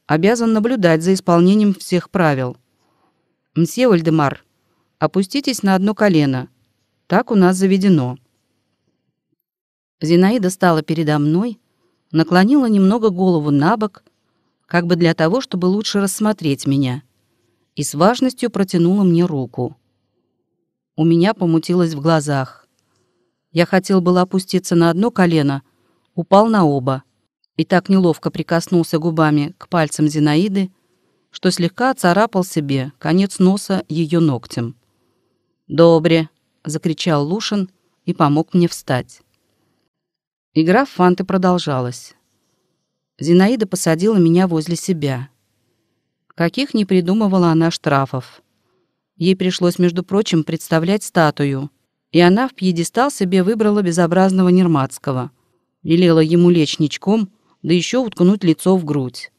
обязан наблюдать за исполнением всех правил. Мсье Вальдемар, опуститесь на одно колено. Так у нас заведено». Зинаида стала передо мной, наклонила немного голову на бок, как бы для того, чтобы лучше рассмотреть меня, и с важностью протянула мне руку. У меня помутилось в глазах. Я хотел было опуститься на одно колено, упал на оба и так неловко прикоснулся губами к пальцам Зинаиды, что слегка царапал себе конец носа ее ногтем. «Добре!» — закричал Лушин и помог мне встать. Игра в фанты продолжалась. Зинаида посадила меня возле себя. Каких не придумывала она штрафов. Ей пришлось, между прочим, представлять статую. И она в пьедестал себе выбрала безобразного Нерматского. Велела ему лечь ничком, да еще уткнуть лицо в грудь.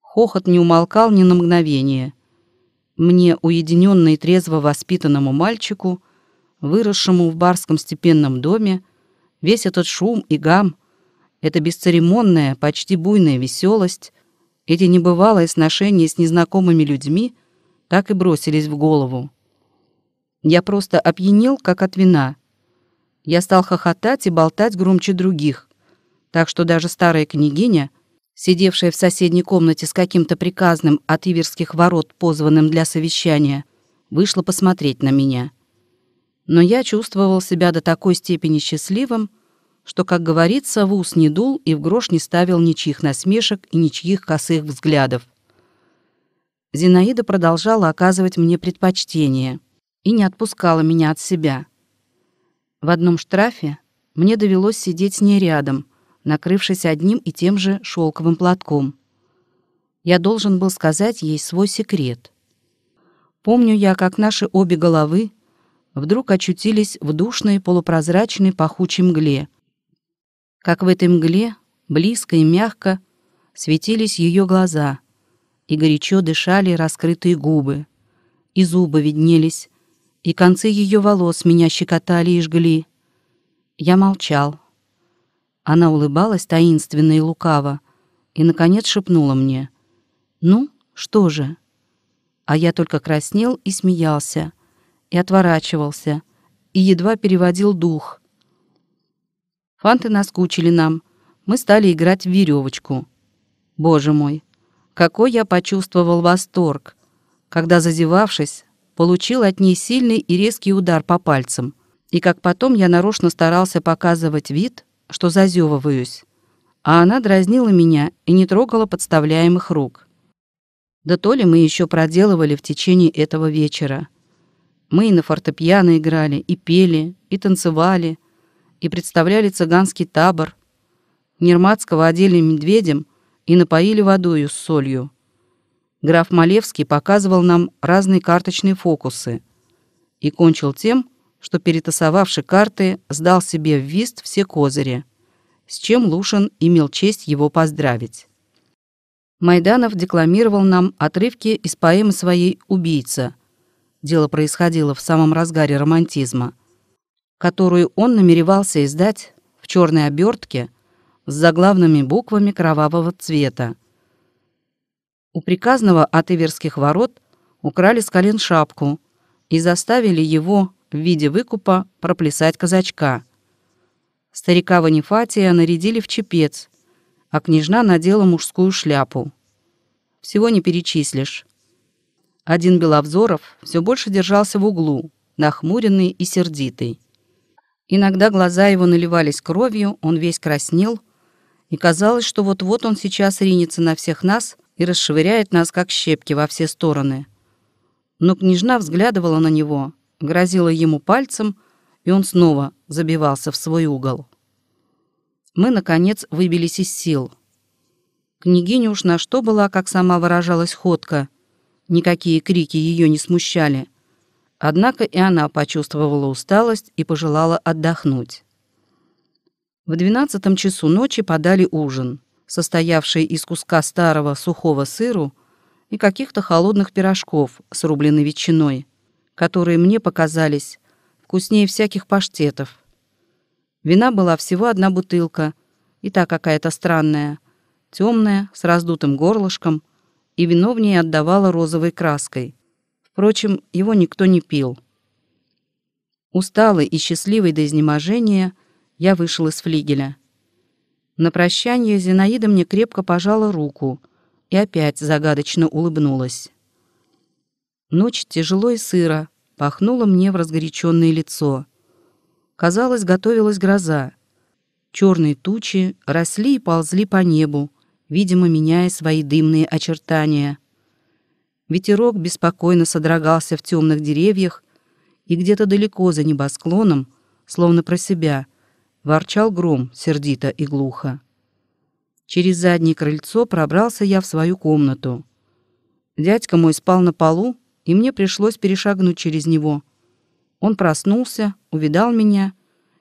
Хохот не умолкал ни на мгновение. Мне, уединенно и трезво воспитанному мальчику, выросшему в барском степенном доме, весь этот шум и гам, эта бесцеремонная, почти буйная веселость, эти небывалые сношения с незнакомыми людьми — так и бросились в голову. Я просто опьянел, как от вина. Я стал хохотать и болтать громче других, так что даже старая княгиня, сидевшая в соседней комнате с каким-то приказным от иверских ворот, позванным для совещания, вышла посмотреть на меня. Но я чувствовал себя до такой степени счастливым, что, как говорится, в ус не дул и в грош не ставил ничьих насмешек и ничьих косых взглядов. Зинаида продолжала оказывать мне предпочтение и не отпускала меня от себя. В одном штрафе мне довелось сидеть с ней рядом, накрывшись одним и тем же шелковым платком. Я должен был сказать ей свой секрет. Помню я, как наши обе головы вдруг очутились в душной полупрозрачной пахучей мгле. Как в этой мгле, близко и мягко, светились ее глаза — и горячо дышали раскрытые губы. И зубы виднелись, и концы ее волос меня щекотали и жгли. Я молчал. Она улыбалась таинственно и лукаво, и, наконец, шепнула мне. «Ну, что же?» А я только краснел и смеялся, и отворачивался, и едва переводил дух. Фанты наскучили нам. Мы стали играть в веревочку. Боже мой, какой я почувствовал восторг, когда, зазевавшись, получил от ней сильный и резкий удар по пальцам, и как потом я нарочно старался показывать вид, что зазевываюсь, а она дразнила меня и не трогала подставляемых рук. Да то ли мы еще проделывали в течение этого вечера. Мы и на фортепиано играли, и пели, и танцевали, и представляли цыганский табор. Нерматского одели медведем — и напоили водою с солью. Граф Малевский показывал нам разные карточные фокусы и кончил тем, что, перетасовавши карты, сдал себе в вист все козыри, с чем Лушин имел честь его поздравить. Майданов декламировал нам отрывки из поэмы своей «Убийца». Дело происходило в самом разгаре романтизма, которую он намеревался издать в черной обертке – с заглавными буквами кровавого цвета. У приказного от Иверских ворот украли с колен шапку и заставили его в виде выкупа проплясать казачка. Старика Ванифатия нарядили в чепец, а княжна надела мужскую шляпу. Всего не перечислишь. Один Беловзоров все больше держался в углу, нахмуренный и сердитый. Иногда глаза его наливались кровью, он весь краснел — и казалось, что вот-вот он сейчас ринется на всех нас и расшвыряет нас, как щепки, во все стороны. Но княжна взглядывала на него, грозила ему пальцем, и он снова забивался в свой угол. Мы, наконец, выбились из сил. Княгиня уж на что была, как сама выражалась, ходка. Никакие крики ее не смущали. Однако и она почувствовала усталость и пожелала отдохнуть. В двенадцатом часу ночи подали ужин, состоявший из куска старого сухого сыру и каких-то холодных пирожков с рубленной ветчиной, которые мне показались вкуснее всяких паштетов. Вина была всего одна бутылка, и та какая-то странная, темная, с раздутым горлышком, и вино в ней отдавало розовой краской. Впрочем, его никто не пил. Усталый и счастливый до изнеможения — я вышел из флигеля. На прощание Зинаида мне крепко пожала руку и опять загадочно улыбнулась. Ночь тяжело и сыро пахнула мне в разгоряченное лицо. Казалось, готовилась гроза. Черные тучи росли и ползли по небу, видимо, меняя свои дымные очертания. Ветерок беспокойно содрогался в темных деревьях, и где-то далеко за небосклоном, словно про себя, ворчал гром сердито и глухо. Через заднее крыльцо пробрался я в свою комнату. Дядька мой спал на полу, и мне пришлось перешагнуть через него. Он проснулся, увидал меня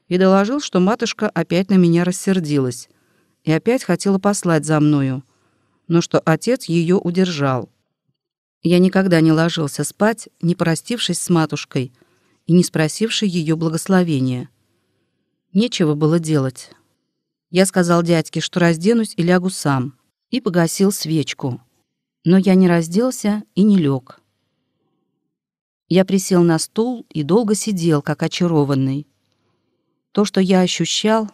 и доложил, что матушка опять на меня рассердилась и опять хотела послать за мною, но что отец ее удержал. Я никогда не ложился спать, не простившись с матушкой и не спросивши ее благословения. Нечего было делать. Я сказал дядьке, что разденусь и лягу сам, и погасил свечку. Но я не разделся и не лег. Я присел на стул и долго сидел, как очарованный. То, что я ощущал,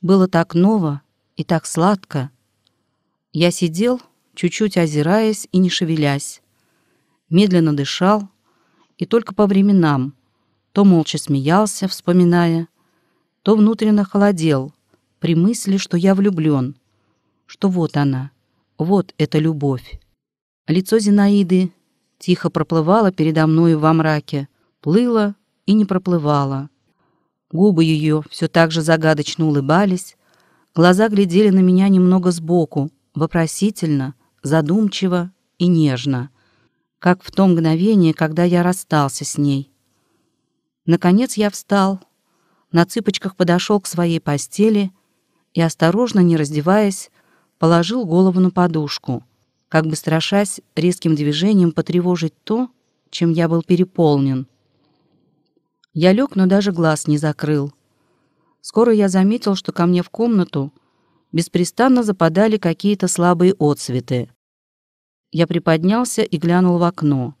было так ново и так сладко. Я сидел, чуть-чуть озираясь и не шевелясь, медленно дышал и только по временам, то молча смеялся, вспоминая, то внутренно холодел при мысли, что я влюблен, что вот она, вот эта любовь. Лицо Зинаиды тихо проплывало передо мною во мраке, плыло и не проплывало. Губы ее все так же загадочно улыбались, глаза глядели на меня немного сбоку, вопросительно, задумчиво и нежно, как в то мгновение, когда я расстался с ней. Наконец я встал, на цыпочках подошел к своей постели и, осторожно, не раздеваясь, положил голову на подушку, как бы страшась резким движением потревожить то, чем я был переполнен. Я лег, но даже глаз не закрыл. Скоро я заметил, что ко мне в комнату беспрестанно западали какие-то слабые отсветы. Я приподнялся и глянул в окно.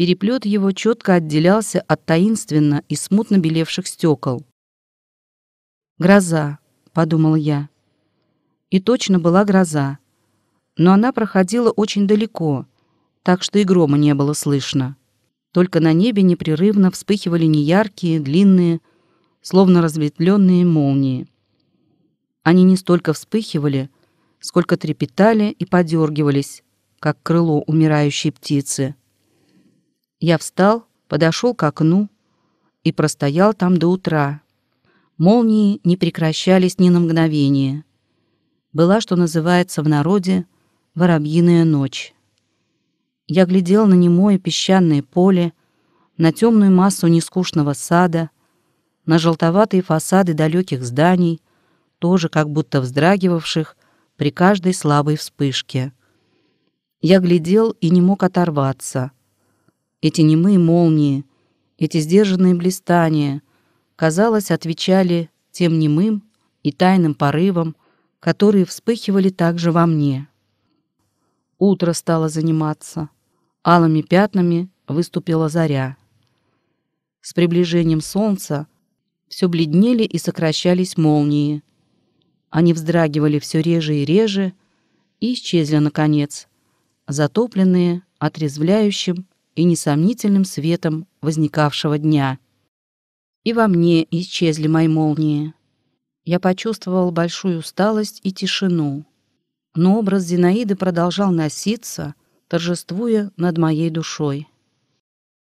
Переплет его четко отделялся от таинственно и смутно белевших стекол. «Гроза», — подумал я. И точно была гроза. Но она проходила очень далеко, так что и грома не было слышно. Только на небе непрерывно вспыхивали неяркие, длинные, словно разветвленные молнии. Они не столько вспыхивали, сколько трепетали и подергивались, как крыло умирающей птицы. Я встал, подошел к окну и простоял там до утра. Молнии не прекращались ни на мгновение. Была, что называется в народе, воробьиная ночь. Я глядел на немое песчаное поле, на темную массу нескучного сада, на желтоватые фасады далеких зданий, тоже как будто вздрагивавших при каждой слабой вспышке. Я глядел и не мог оторваться — эти немые молнии, эти сдержанные блистания, казалось, отвечали тем немым и тайным порывам, которые вспыхивали также во мне. Утро стало заниматься. Алыми пятнами выступила заря. С приближением солнца все бледнели и сокращались молнии. Они вздрагивали все реже и реже и исчезли, наконец, затопленные отрезвляющим и несомнительным светом возникавшего дня. И во мне исчезли мои молнии. Я почувствовал большую усталость и тишину. Но образ Зинаиды продолжал носиться, торжествуя над моей душой.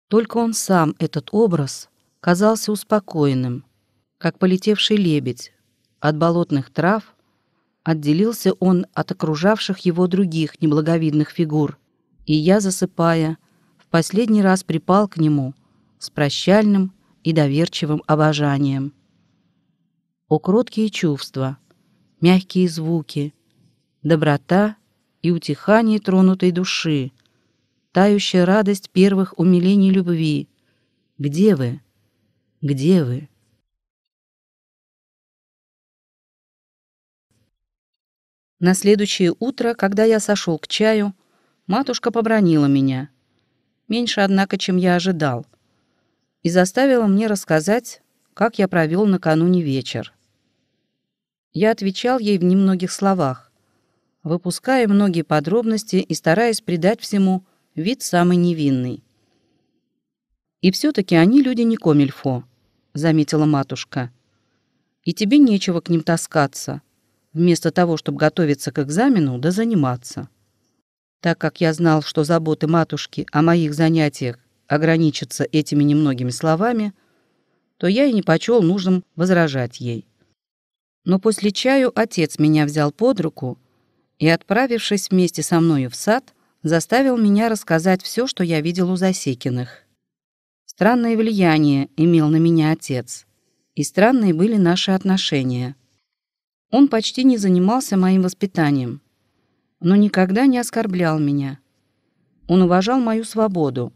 Только он сам, этот образ, казался успокоенным, как полетевший лебедь. От болотных трав отделился он от окружавших его других неблаговидных фигур, и я, засыпая, последний раз припал к нему с прощальным и доверчивым обожанием. О кроткие чувства, мягкие звуки, доброта и утихание тронутой души, тающая радость первых умилений любви. Где вы? Где вы? На следующее утро, когда я сошел к чаю, матушка побронила меня — меньше, однако, чем я ожидал, и заставила мне рассказать, как я провел накануне вечер. Я отвечал ей в немногих словах, выпуская многие подробности и стараясь придать всему вид самый невинный. «И все-таки они люди не комильфо», — заметила матушка. «И тебе нечего к ним таскаться, вместо того, чтобы готовиться к экзамену да заниматься» так как я знал, что заботы матушки о моих занятиях ограничатся этими немногими словами, то я и не почел нужным возражать ей. Но после чаю отец меня взял под руку и, отправившись вместе со мною в сад, заставил меня рассказать все, что я видел у Засекиных. Странное влияние имел на меня отец, и странные были наши отношения. Он почти не занимался моим воспитанием, но никогда не оскорблял меня. Он уважал мою свободу.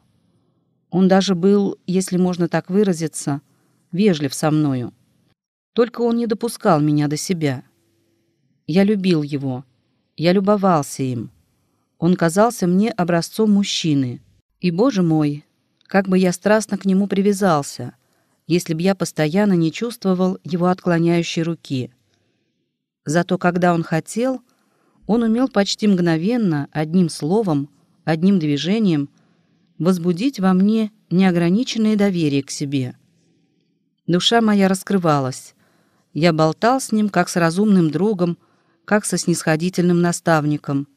Он даже был, если можно так выразиться, вежлив со мною. Только он не допускал меня до себя. Я любил его. Я любовался им. Он казался мне образцом мужчины. И, боже мой, как бы я страстно к нему привязался, если б я постоянно не чувствовал его отклоняющей руки. Зато когда он хотел — он умел почти мгновенно, одним словом, одним движением возбудить во мне неограниченное доверие к себе. Душа моя раскрывалась. Я болтал с ним, как с разумным другом, как со снисходительным наставником.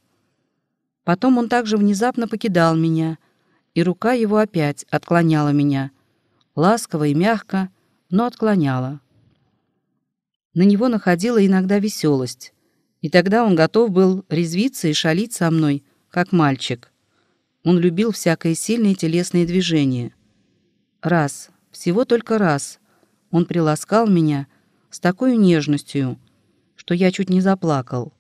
Потом он также внезапно покидал меня, и рука его опять отклоняла меня, ласково и мягко, но отклоняла. На него находила иногда веселость, и тогда он готов был резвиться и шалить со мной, как мальчик. Он любил всякое сильное телесное движение. Раз, всего только раз, он приласкал меня с такой нежностью, что я чуть не заплакал.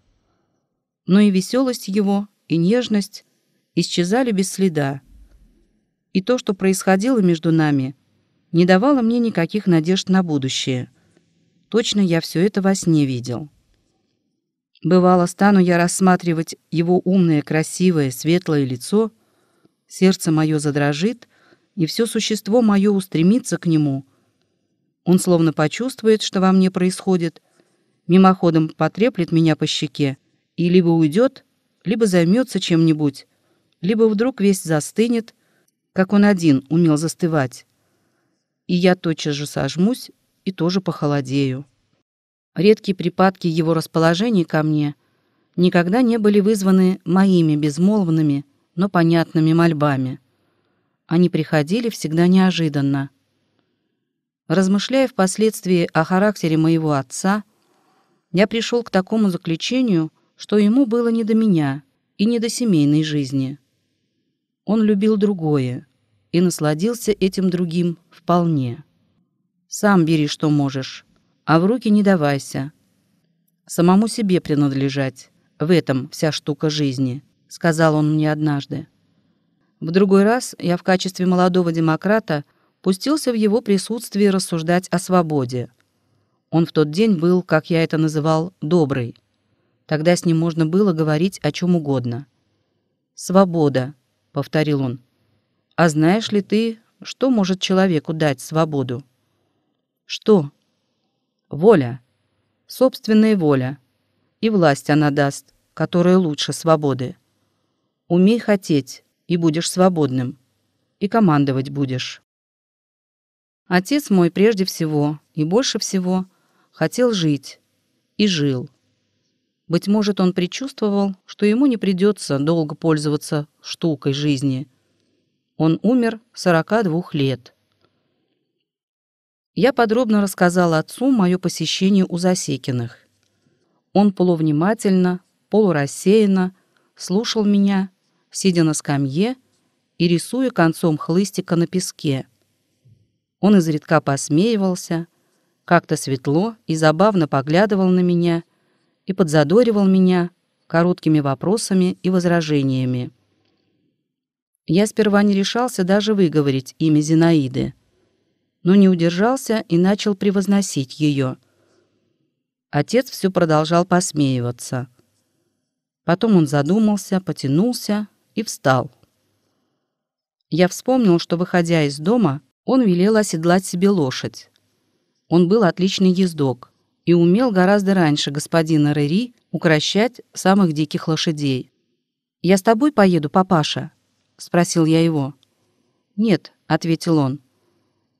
Но и веселость его, и нежность исчезали без следа. И то, что происходило между нами, не давало мне никаких надежд на будущее. Точно я все это во сне видел. Бывало, стану я рассматривать его умное, красивое, светлое лицо, сердце мое задрожит, и все существо мое устремится к нему. Он словно почувствует, что во мне происходит, мимоходом потреплет меня по щеке и либо уйдет, либо займется чем-нибудь, либо вдруг весь застынет, как он один умел застывать. И я тотчас же сожмусь и тоже похолодею. Редкие припадки его расположения ко мне никогда не были вызваны моими безмолвными, но понятными мольбами. Они приходили всегда неожиданно. Размышляя впоследствии о характере моего отца, я пришел к такому заключению, что ему было не до меня и не до семейной жизни. Он любил другое и насладился этим другим вполне. «Сам бери, что можешь а в руки не давайся. Самому себе принадлежать. В этом вся штука жизни», — сказал он мне однажды. В другой раз я в качестве молодого демократа пустился в его присутствии рассуждать о свободе. Он в тот день был, как я это называл, «добрый». Тогда с ним можно было говорить о чем угодно. «Свобода», — повторил он. «А знаешь ли ты, что может человеку дать свободу?» «Что?» Воля. Собственная воля. И власть она даст, которая лучше свободы. Умей хотеть, и будешь свободным. И командовать будешь. Отец мой прежде всего и больше всего хотел жить. И жил. Быть может, он предчувствовал, что ему не придется долго пользоваться штукой жизни. Он умер 42 лет я подробно рассказала отцу мое посещение у Засекиных. Он полувнимательно, полурассеянно слушал меня, сидя на скамье и рисуя концом хлыстика на песке. Он изредка посмеивался, как-то светло и забавно поглядывал на меня и подзадоривал меня короткими вопросами и возражениями. Я сперва не решался даже выговорить имя Зинаиды но не удержался и начал превозносить ее. Отец все продолжал посмеиваться. Потом он задумался, потянулся и встал. Я вспомнил, что, выходя из дома, он велел оседлать себе лошадь. Он был отличный ездок и умел гораздо раньше господина Рэри укращать самых диких лошадей. «Я с тобой поеду, папаша?» — спросил я его. «Нет», — ответил он,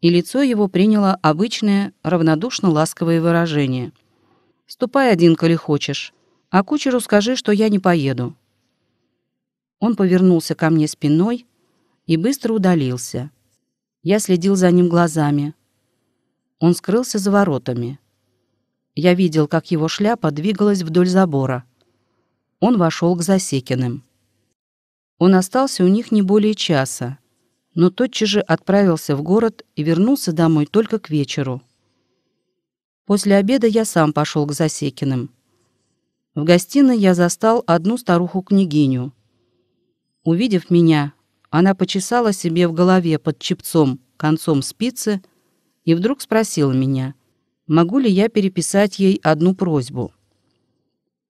и лицо его приняло обычное, равнодушно-ласковое выражение. «Ступай один, коли хочешь, а кучеру скажи, что я не поеду». Он повернулся ко мне спиной и быстро удалился. Я следил за ним глазами. Он скрылся за воротами. Я видел, как его шляпа двигалась вдоль забора. Он вошел к Засекиным. Он остался у них не более часа, но тотчас же отправился в город и вернулся домой только к вечеру. После обеда я сам пошел к Засекиным. В гостиной я застал одну старуху-княгиню. Увидев меня, она почесала себе в голове под чепцом концом спицы и вдруг спросила меня, могу ли я переписать ей одну просьбу.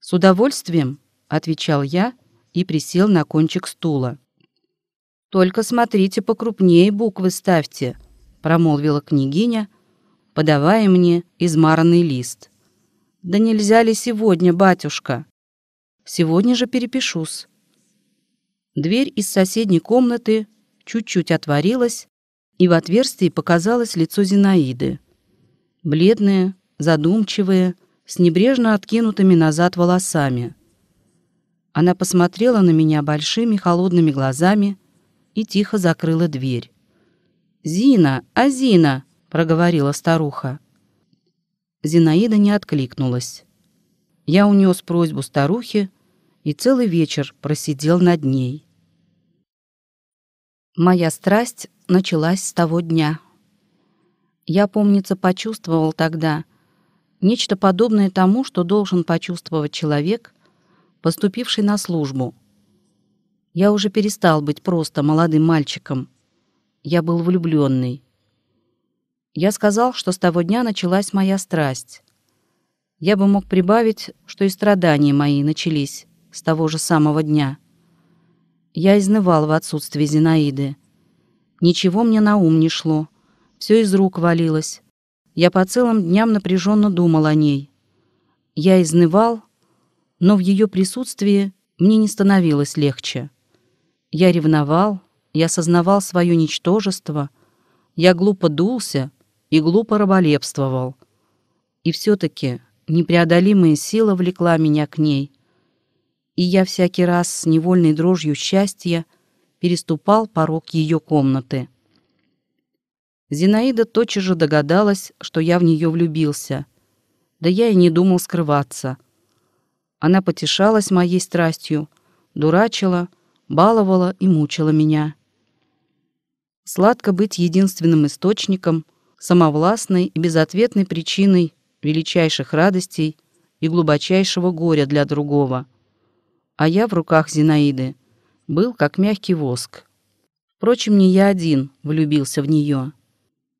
«С удовольствием», — отвечал я и присел на кончик стула. «Только смотрите покрупнее буквы ставьте», — промолвила княгиня, подавая мне измаранный лист. «Да нельзя ли сегодня, батюшка?» «Сегодня же перепишусь». Дверь из соседней комнаты чуть-чуть отворилась, и в отверстии показалось лицо Зинаиды. Бледное, задумчивое, с небрежно откинутыми назад волосами. Она посмотрела на меня большими холодными глазами, и тихо закрыла дверь. «Зина! А Зина!» — проговорила старуха. Зинаида не откликнулась. Я унес просьбу старухи и целый вечер просидел над ней. Моя страсть началась с того дня. Я, помнится, почувствовал тогда нечто подобное тому, что должен почувствовать человек, поступивший на службу — я уже перестал быть просто молодым мальчиком. Я был влюбленный. Я сказал, что с того дня началась моя страсть. Я бы мог прибавить, что и страдания мои начались с того же самого дня. Я изнывал в отсутствии Зинаиды. Ничего мне на ум не шло. Все из рук валилось. Я по целым дням напряженно думал о ней. Я изнывал, но в ее присутствии мне не становилось легче. Я ревновал, я сознавал свое ничтожество, я глупо дулся и глупо раболепствовал. И все-таки непреодолимая сила влекла меня к ней. И я всякий раз с невольной дрожью счастья переступал порог ее комнаты. Зинаида тотчас же догадалась, что я в нее влюбился. Да я и не думал скрываться. Она потешалась моей страстью, дурачила — баловала и мучила меня. Сладко быть единственным источником, самовластной и безответной причиной величайших радостей и глубочайшего горя для другого. А я в руках Зинаиды был как мягкий воск. Впрочем, не я один влюбился в нее.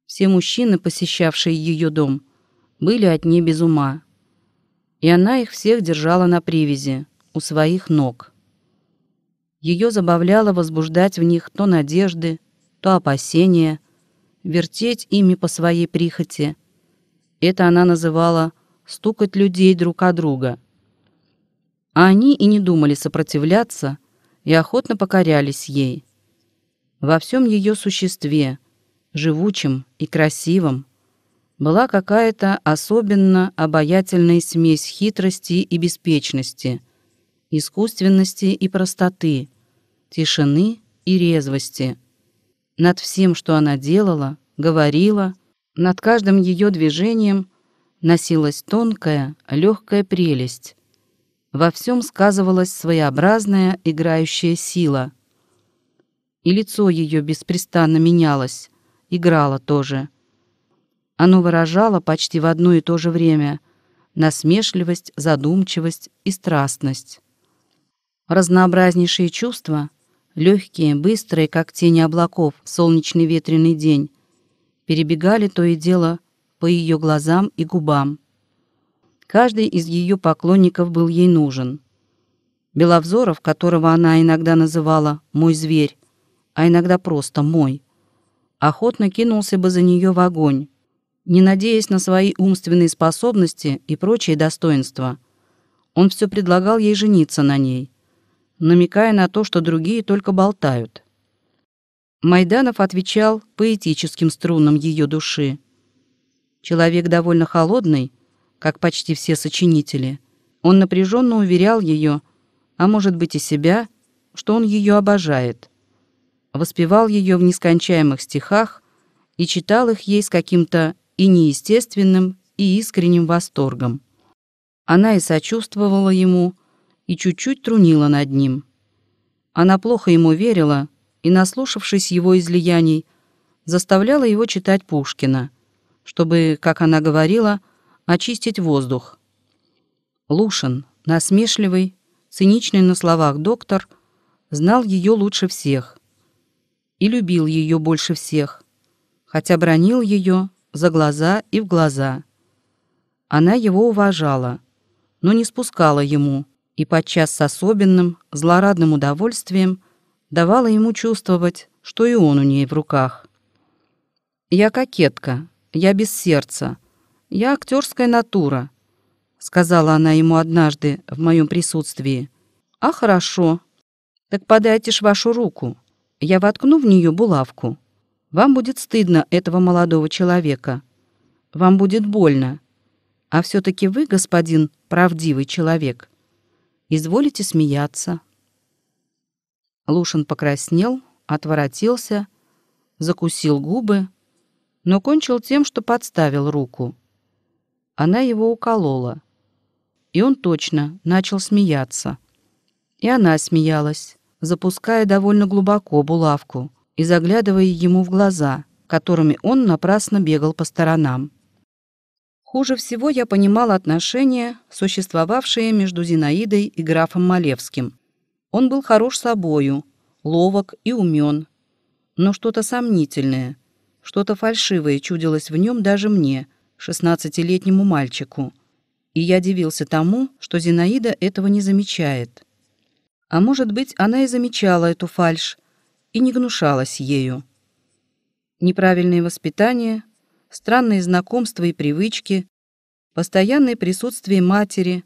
Все мужчины, посещавшие ее дом, были от ней без ума. И она их всех держала на привязи, у своих ног. Ее забавляло возбуждать в них то надежды, то опасения, вертеть ими по своей прихоти. Это она называла «стукать людей друг о друга». А они и не думали сопротивляться, и охотно покорялись ей. Во всем ее существе, живучем и красивом, была какая-то особенно обаятельная смесь хитрости и беспечности, искусственности и простоты, тишины и резвости. Над всем, что она делала, говорила, над каждым ее движением носилась тонкая, легкая прелесть. Во всем сказывалась своеобразная играющая сила. И лицо ее беспрестанно менялось, играло тоже. Оно выражало почти в одно и то же время насмешливость, задумчивость и страстность. Разнообразнейшие чувства, легкие, быстрые, как тени облаков в солнечный ветреный день, перебегали то и дело по ее глазам и губам. Каждый из ее поклонников был ей нужен. Беловзоров, которого она иногда называла «мой зверь», а иногда просто «мой», охотно кинулся бы за нее в огонь, не надеясь на свои умственные способности и прочие достоинства. Он все предлагал ей жениться на ней, намекая на то, что другие только болтают. Майданов отвечал поэтическим струнам ее души. Человек довольно холодный, как почти все сочинители. Он напряженно уверял ее, а может быть и себя, что он ее обожает. Воспевал ее в нескончаемых стихах и читал их ей с каким-то и неестественным, и искренним восторгом. Она и сочувствовала ему, и чуть-чуть трунила над ним. Она плохо ему верила и, наслушавшись его излияний, заставляла его читать Пушкина, чтобы, как она говорила, очистить воздух. Лушин, насмешливый, циничный на словах доктор, знал ее лучше всех и любил ее больше всех, хотя бронил ее за глаза и в глаза. Она его уважала, но не спускала ему, и подчас с особенным, злорадным удовольствием давала ему чувствовать, что и он у ней в руках. «Я кокетка, я без сердца, я актерская натура», сказала она ему однажды в моем присутствии. «А хорошо. Так подайте ж вашу руку. Я воткну в нее булавку. Вам будет стыдно этого молодого человека. Вам будет больно. А все-таки вы, господин, правдивый человек. Изволите смеяться». Лушин покраснел, отворотился, закусил губы, но кончил тем, что подставил руку. Она его уколола. И он точно начал смеяться. И она смеялась, запуская довольно глубоко булавку и заглядывая ему в глаза, которыми он напрасно бегал по сторонам. Хуже всего я понимала отношения, существовавшие между Зинаидой и графом Малевским. Он был хорош собою, ловок и умен. Но что-то сомнительное, что-то фальшивое чудилось в нем даже мне, шестнадцатилетнему мальчику. И я дивился тому, что Зинаида этого не замечает. А может быть, она и замечала эту фальшь и не гнушалась ею. Неправильное воспитание, странные знакомства и привычки, постоянное присутствие матери,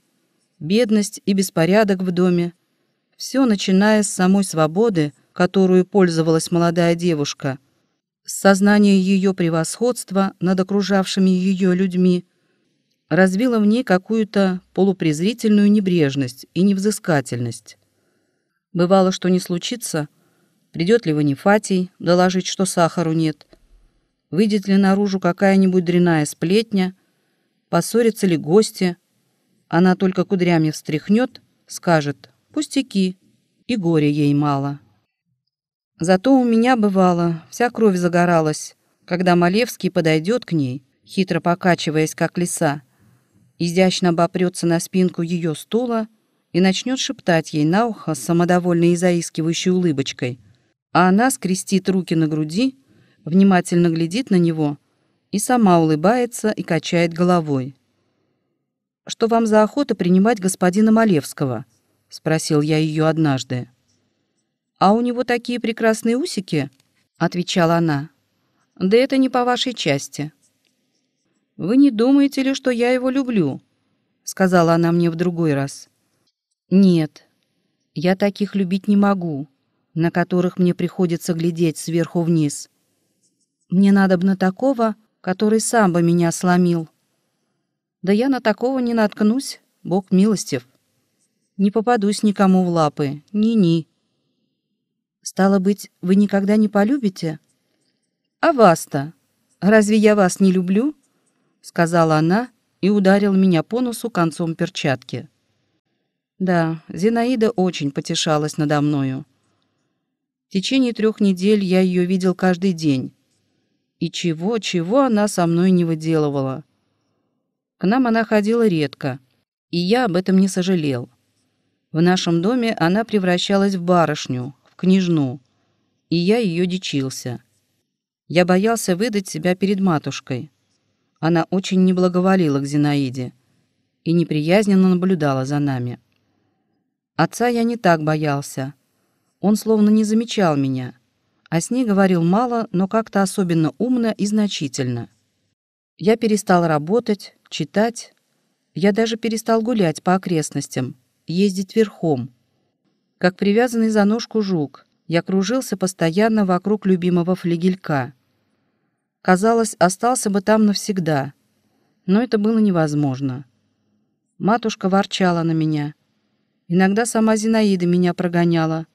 бедность и беспорядок в доме. Все, начиная с самой свободы, которую пользовалась молодая девушка, с сознания ее превосходства над окружавшими ее людьми, развило в ней какую-то полупрезрительную небрежность и невзыскательность. Бывало, что не случится, придет ли Ванифатий доложить, что сахару нет – Выйдет ли наружу какая-нибудь дряная сплетня? Поссорятся ли гости? Она только кудрями встряхнет, скажет «пустяки», и горе ей мало. Зато у меня бывало, вся кровь загоралась, когда Малевский подойдет к ней, хитро покачиваясь, как лиса, изящно обопрется на спинку ее стула и начнет шептать ей на ухо с самодовольной и заискивающей улыбочкой, а она скрестит руки на груди внимательно глядит на него и сама улыбается и качает головой. «Что вам за охота принимать господина Малевского?» — спросил я ее однажды. «А у него такие прекрасные усики?» — отвечала она. «Да это не по вашей части». «Вы не думаете ли, что я его люблю?» — сказала она мне в другой раз. «Нет, я таких любить не могу, на которых мне приходится глядеть сверху вниз. Мне надобно такого, который сам бы меня сломил. Да я на такого не наткнусь, Бог милостив. Не попадусь никому в лапы, ни-ни. Стало быть, вы никогда не полюбите? А вас-то? Разве я вас не люблю? Сказала она и ударила меня по носу концом перчатки. Да, Зинаида очень потешалась надо мною. В течение трех недель я ее видел каждый день и чего-чего она со мной не выделывала. К нам она ходила редко, и я об этом не сожалел. В нашем доме она превращалась в барышню, в княжну, и я ее дичился. Я боялся выдать себя перед матушкой. Она очень неблаговолила к Зинаиде и неприязненно наблюдала за нами. Отца я не так боялся. Он словно не замечал меня — о а с ней говорил мало, но как-то особенно умно и значительно. Я перестал работать, читать. Я даже перестал гулять по окрестностям, ездить верхом. Как привязанный за ножку жук, я кружился постоянно вокруг любимого флигелька. Казалось, остался бы там навсегда. Но это было невозможно. Матушка ворчала на меня. Иногда сама Зинаида меня прогоняла.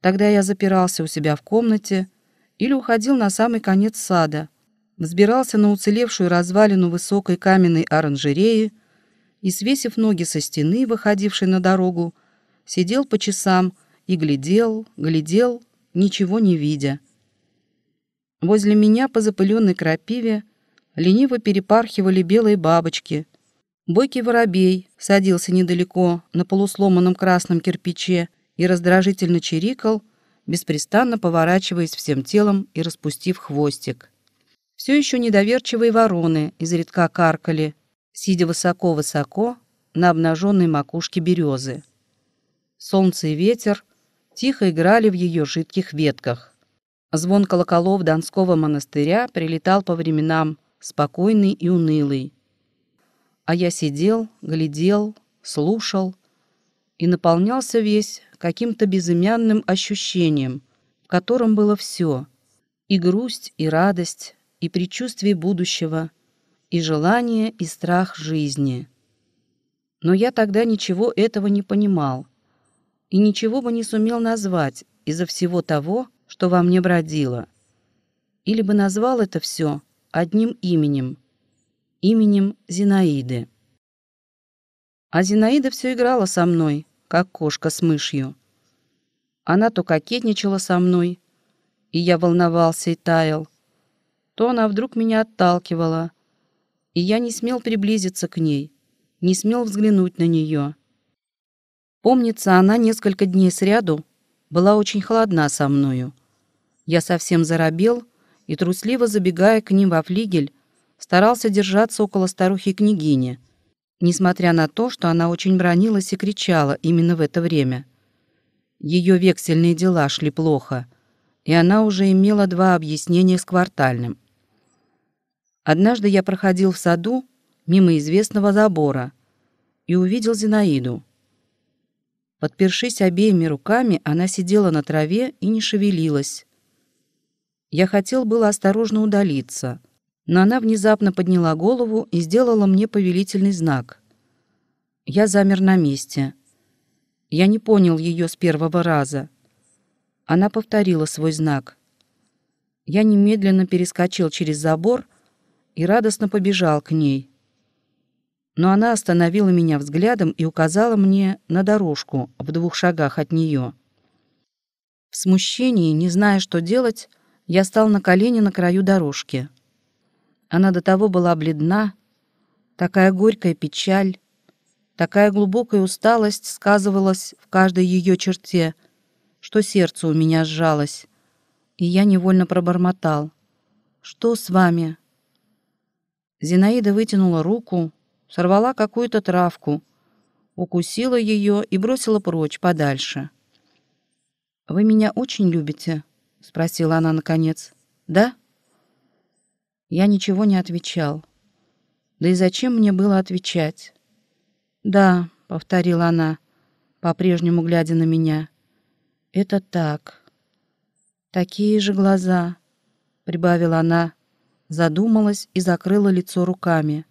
Тогда я запирался у себя в комнате или уходил на самый конец сада, взбирался на уцелевшую развалину высокой каменной оранжереи и, свесив ноги со стены, выходившей на дорогу, сидел по часам и глядел, глядел, ничего не видя. Возле меня по запыленной крапиве лениво перепархивали белые бабочки. Бойкий воробей садился недалеко на полусломанном красном кирпиче и раздражительно чирикал, беспрестанно поворачиваясь всем телом и распустив хвостик. Все еще недоверчивые вороны изредка каркали, сидя высоко-высоко на обнаженной макушке березы. Солнце и ветер тихо играли в ее жидких ветках. Звон колоколов Донского монастыря прилетал по временам, спокойный и унылый. А я сидел, глядел, слушал и наполнялся весь каким-то безымянным ощущением, в котором было все — и грусть, и радость, и предчувствие будущего, и желание, и страх жизни. Но я тогда ничего этого не понимал и ничего бы не сумел назвать из-за всего того, что во мне бродило. Или бы назвал это все одним именем — именем Зинаиды. А Зинаида все играла со мной, как кошка с мышью. Она то кокетничала со мной, и я волновался и таял, то она вдруг меня отталкивала, и я не смел приблизиться к ней, не смел взглянуть на нее. Помнится, она несколько дней сряду была очень холодна со мною. Я совсем заробел и, трусливо забегая к ним во флигель, старался держаться около старухи-княгини, несмотря на то, что она очень бронилась и кричала именно в это время. Ее вексельные дела шли плохо, и она уже имела два объяснения с квартальным. Однажды я проходил в саду мимо известного забора и увидел Зинаиду. Подпершись обеими руками, она сидела на траве и не шевелилась. Я хотел было осторожно удалиться — но она внезапно подняла голову и сделала мне повелительный знак. Я замер на месте. Я не понял ее с первого раза. Она повторила свой знак. Я немедленно перескочил через забор и радостно побежал к ней. Но она остановила меня взглядом и указала мне на дорожку в двух шагах от нее. В смущении, не зная, что делать, я стал на колени на краю дорожки. Она до того была бледна, такая горькая печаль, такая глубокая усталость сказывалась в каждой ее черте, что сердце у меня сжалось, и я невольно пробормотал. «Что с вами?» Зинаида вытянула руку, сорвала какую-то травку, укусила ее и бросила прочь подальше. «Вы меня очень любите?» — спросила она наконец. «Да?» Я ничего не отвечал. Да и зачем мне было отвечать? «Да», — повторила она, по-прежнему глядя на меня. «Это так». «Такие же глаза», — прибавила она, задумалась и закрыла лицо руками.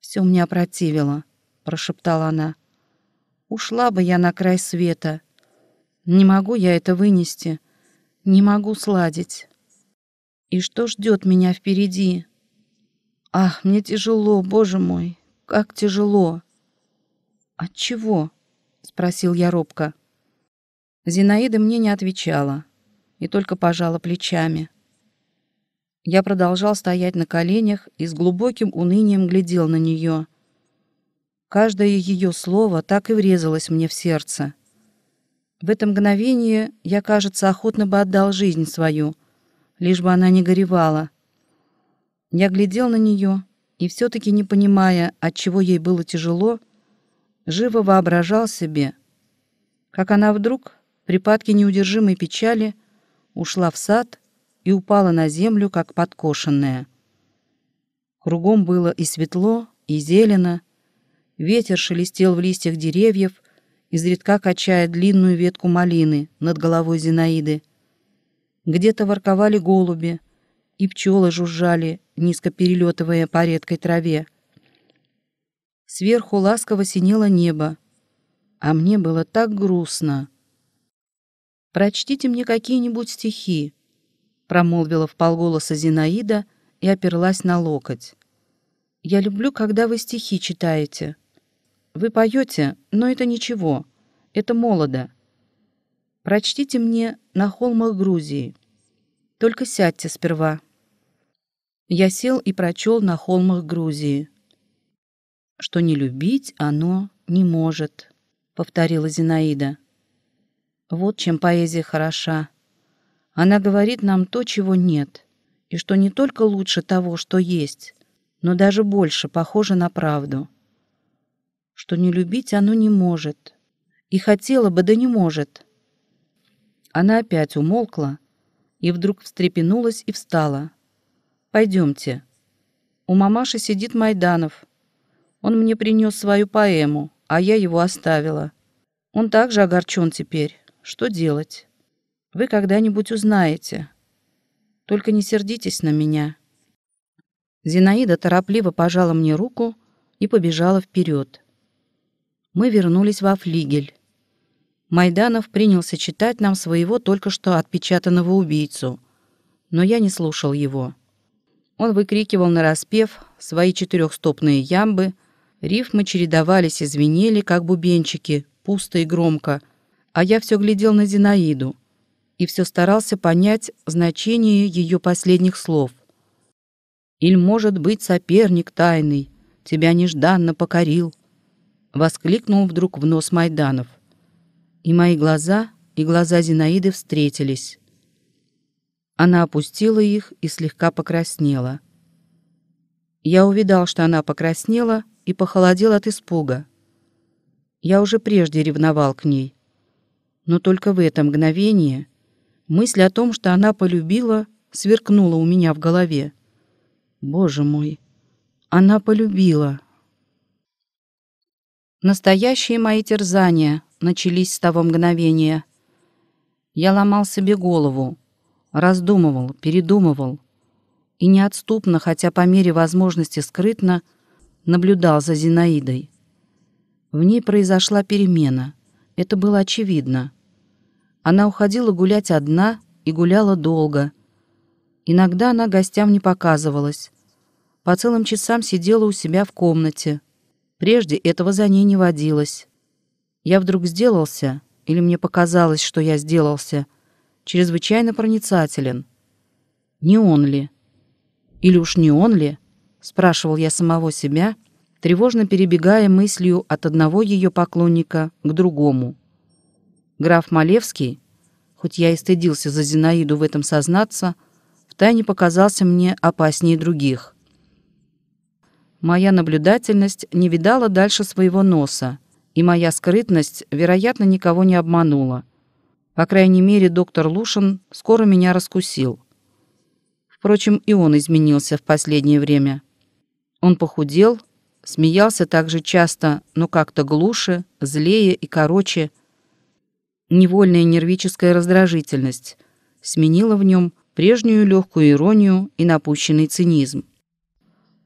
«Все мне опротивило», — прошептала она. «Ушла бы я на край света. Не могу я это вынести. Не могу сладить». И что ждет меня впереди? Ах, мне тяжело, боже мой, как тяжело. От чего? спросил я робко. Зинаида мне не отвечала и только пожала плечами. Я продолжал стоять на коленях и с глубоким унынием глядел на нее. Каждое ее слово так и врезалось мне в сердце. В это мгновение я, кажется, охотно бы отдал жизнь свою — лишь бы она не горевала. Я глядел на нее и, все-таки не понимая, от чего ей было тяжело, живо воображал себе, как она вдруг, припадки неудержимой печали, ушла в сад и упала на землю, как подкошенная. Кругом было и светло, и зелено, ветер шелестел в листьях деревьев, изредка качая длинную ветку малины над головой Зинаиды — где-то ворковали голуби, и пчелы жужжали, низко перелетывая по редкой траве. Сверху ласково синело небо, а мне было так грустно. «Прочтите мне какие-нибудь стихи», — промолвила в полголоса Зинаида и оперлась на локоть. «Я люблю, когда вы стихи читаете. Вы поете, но это ничего, это молодо. Прочтите мне на холмах Грузии. Только сядьте сперва. Я сел и прочел на холмах Грузии. Что не любить оно не может, повторила Зинаида. Вот чем поэзия хороша. Она говорит нам то, чего нет, и что не только лучше того, что есть, но даже больше похоже на правду. Что не любить оно не может. И хотела бы, да не может. Она опять умолкла и вдруг встрепенулась и встала. «Пойдемте. У мамаши сидит Майданов. Он мне принес свою поэму, а я его оставила. Он также огорчен теперь. Что делать? Вы когда-нибудь узнаете. Только не сердитесь на меня». Зинаида торопливо пожала мне руку и побежала вперед. Мы вернулись во флигель. Майданов принялся читать нам своего только что отпечатанного убийцу. Но я не слушал его. Он выкрикивал на распев свои четырехстопные ямбы, рифмы чередовались и звенели, как бубенчики, пусто и громко, а я все глядел на Зинаиду и все старался понять значение ее последних слов. «Иль, может быть, соперник тайный, тебя нежданно покорил», — воскликнул вдруг в нос Майданов. И мои глаза, и глаза Зинаиды встретились. Она опустила их и слегка покраснела. Я увидал, что она покраснела и похолодел от испуга. Я уже прежде ревновал к ней. Но только в это мгновение мысль о том, что она полюбила, сверкнула у меня в голове. Боже мой, она полюбила. Настоящие мои терзания начались с того мгновения. Я ломал себе голову, раздумывал, передумывал и неотступно, хотя по мере возможности скрытно, наблюдал за Зинаидой. В ней произошла перемена. Это было очевидно. Она уходила гулять одна и гуляла долго. Иногда она гостям не показывалась. По целым часам сидела у себя в комнате — Прежде этого за ней не водилось. Я вдруг сделался, или мне показалось, что я сделался, чрезвычайно проницателен. Не он ли? Или уж не он ли? Спрашивал я самого себя, тревожно перебегая мыслью от одного ее поклонника к другому. Граф Малевский, хоть я и стыдился за Зинаиду в этом сознаться, втайне показался мне опаснее других. Моя наблюдательность не видала дальше своего носа, и моя скрытность, вероятно, никого не обманула. По крайней мере, доктор Лушин скоро меня раскусил. Впрочем, и он изменился в последнее время. Он похудел, смеялся так же часто, но как-то глуше, злее и короче. Невольная нервическая раздражительность сменила в нем прежнюю легкую иронию и напущенный цинизм.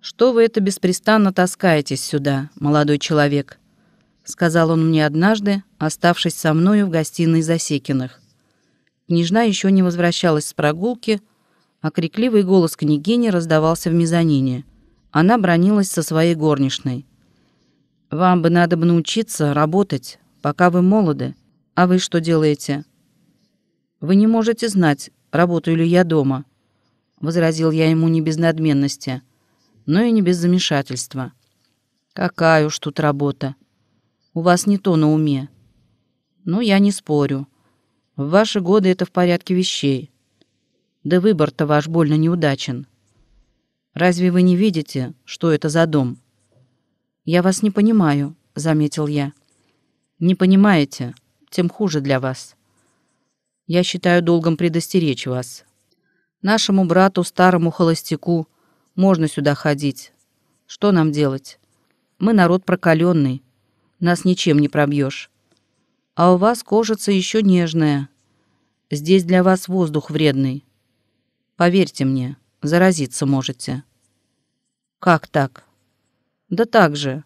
«Что вы это беспрестанно таскаетесь сюда, молодой человек?» — сказал он мне однажды, оставшись со мною в гостиной Засекиных. Княжна еще не возвращалась с прогулки, а крикливый голос княгини раздавался в мезонине. Она бронилась со своей горничной. «Вам бы надо бы научиться работать, пока вы молоды. А вы что делаете?» «Вы не можете знать, работаю ли я дома», — возразил я ему не без надменности но и не без замешательства. «Какая уж тут работа! У вас не то на уме!» «Ну, я не спорю. В ваши годы это в порядке вещей. Да выбор-то ваш больно неудачен. Разве вы не видите, что это за дом?» «Я вас не понимаю», — заметил я. «Не понимаете, тем хуже для вас. Я считаю долгом предостеречь вас. Нашему брату, старому холостяку, можно сюда ходить. Что нам делать? Мы народ прокаленный. Нас ничем не пробьешь. А у вас кожица еще нежная. Здесь для вас воздух вредный. Поверьте мне, заразиться можете. Как так? Да так же.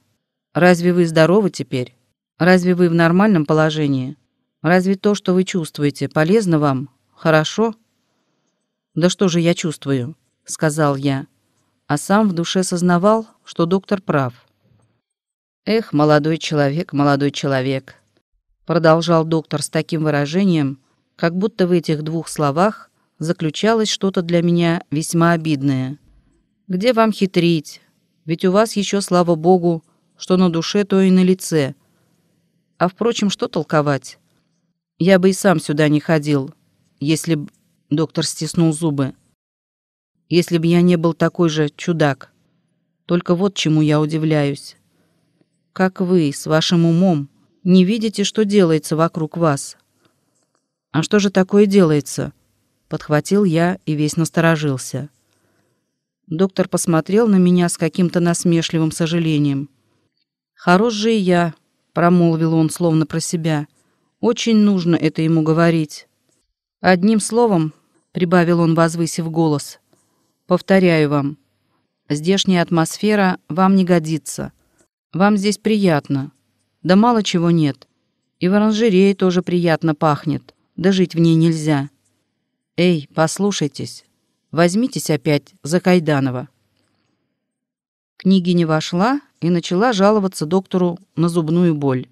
Разве вы здоровы теперь? Разве вы в нормальном положении? Разве то, что вы чувствуете, полезно вам? Хорошо? Да что же я чувствую? Сказал я а сам в душе сознавал, что доктор прав. «Эх, молодой человек, молодой человек», — продолжал доктор с таким выражением, как будто в этих двух словах заключалось что-то для меня весьма обидное. «Где вам хитрить? Ведь у вас еще, слава богу, что на душе, то и на лице. А впрочем, что толковать? Я бы и сам сюда не ходил, если б...» Доктор стиснул зубы если б я не был такой же чудак. Только вот чему я удивляюсь. Как вы, с вашим умом, не видите, что делается вокруг вас? А что же такое делается? Подхватил я и весь насторожился. Доктор посмотрел на меня с каким-то насмешливым сожалением. «Хорош же и я», — промолвил он словно про себя. «Очень нужно это ему говорить». «Одним словом», — прибавил он, возвысив голос, — Повторяю вам, здешняя атмосфера вам не годится. Вам здесь приятно. Да мало чего нет. И в оранжерее тоже приятно пахнет. Да жить в ней нельзя. Эй, послушайтесь. Возьмитесь опять за Кайданова. Княгиня вошла и начала жаловаться доктору на зубную боль.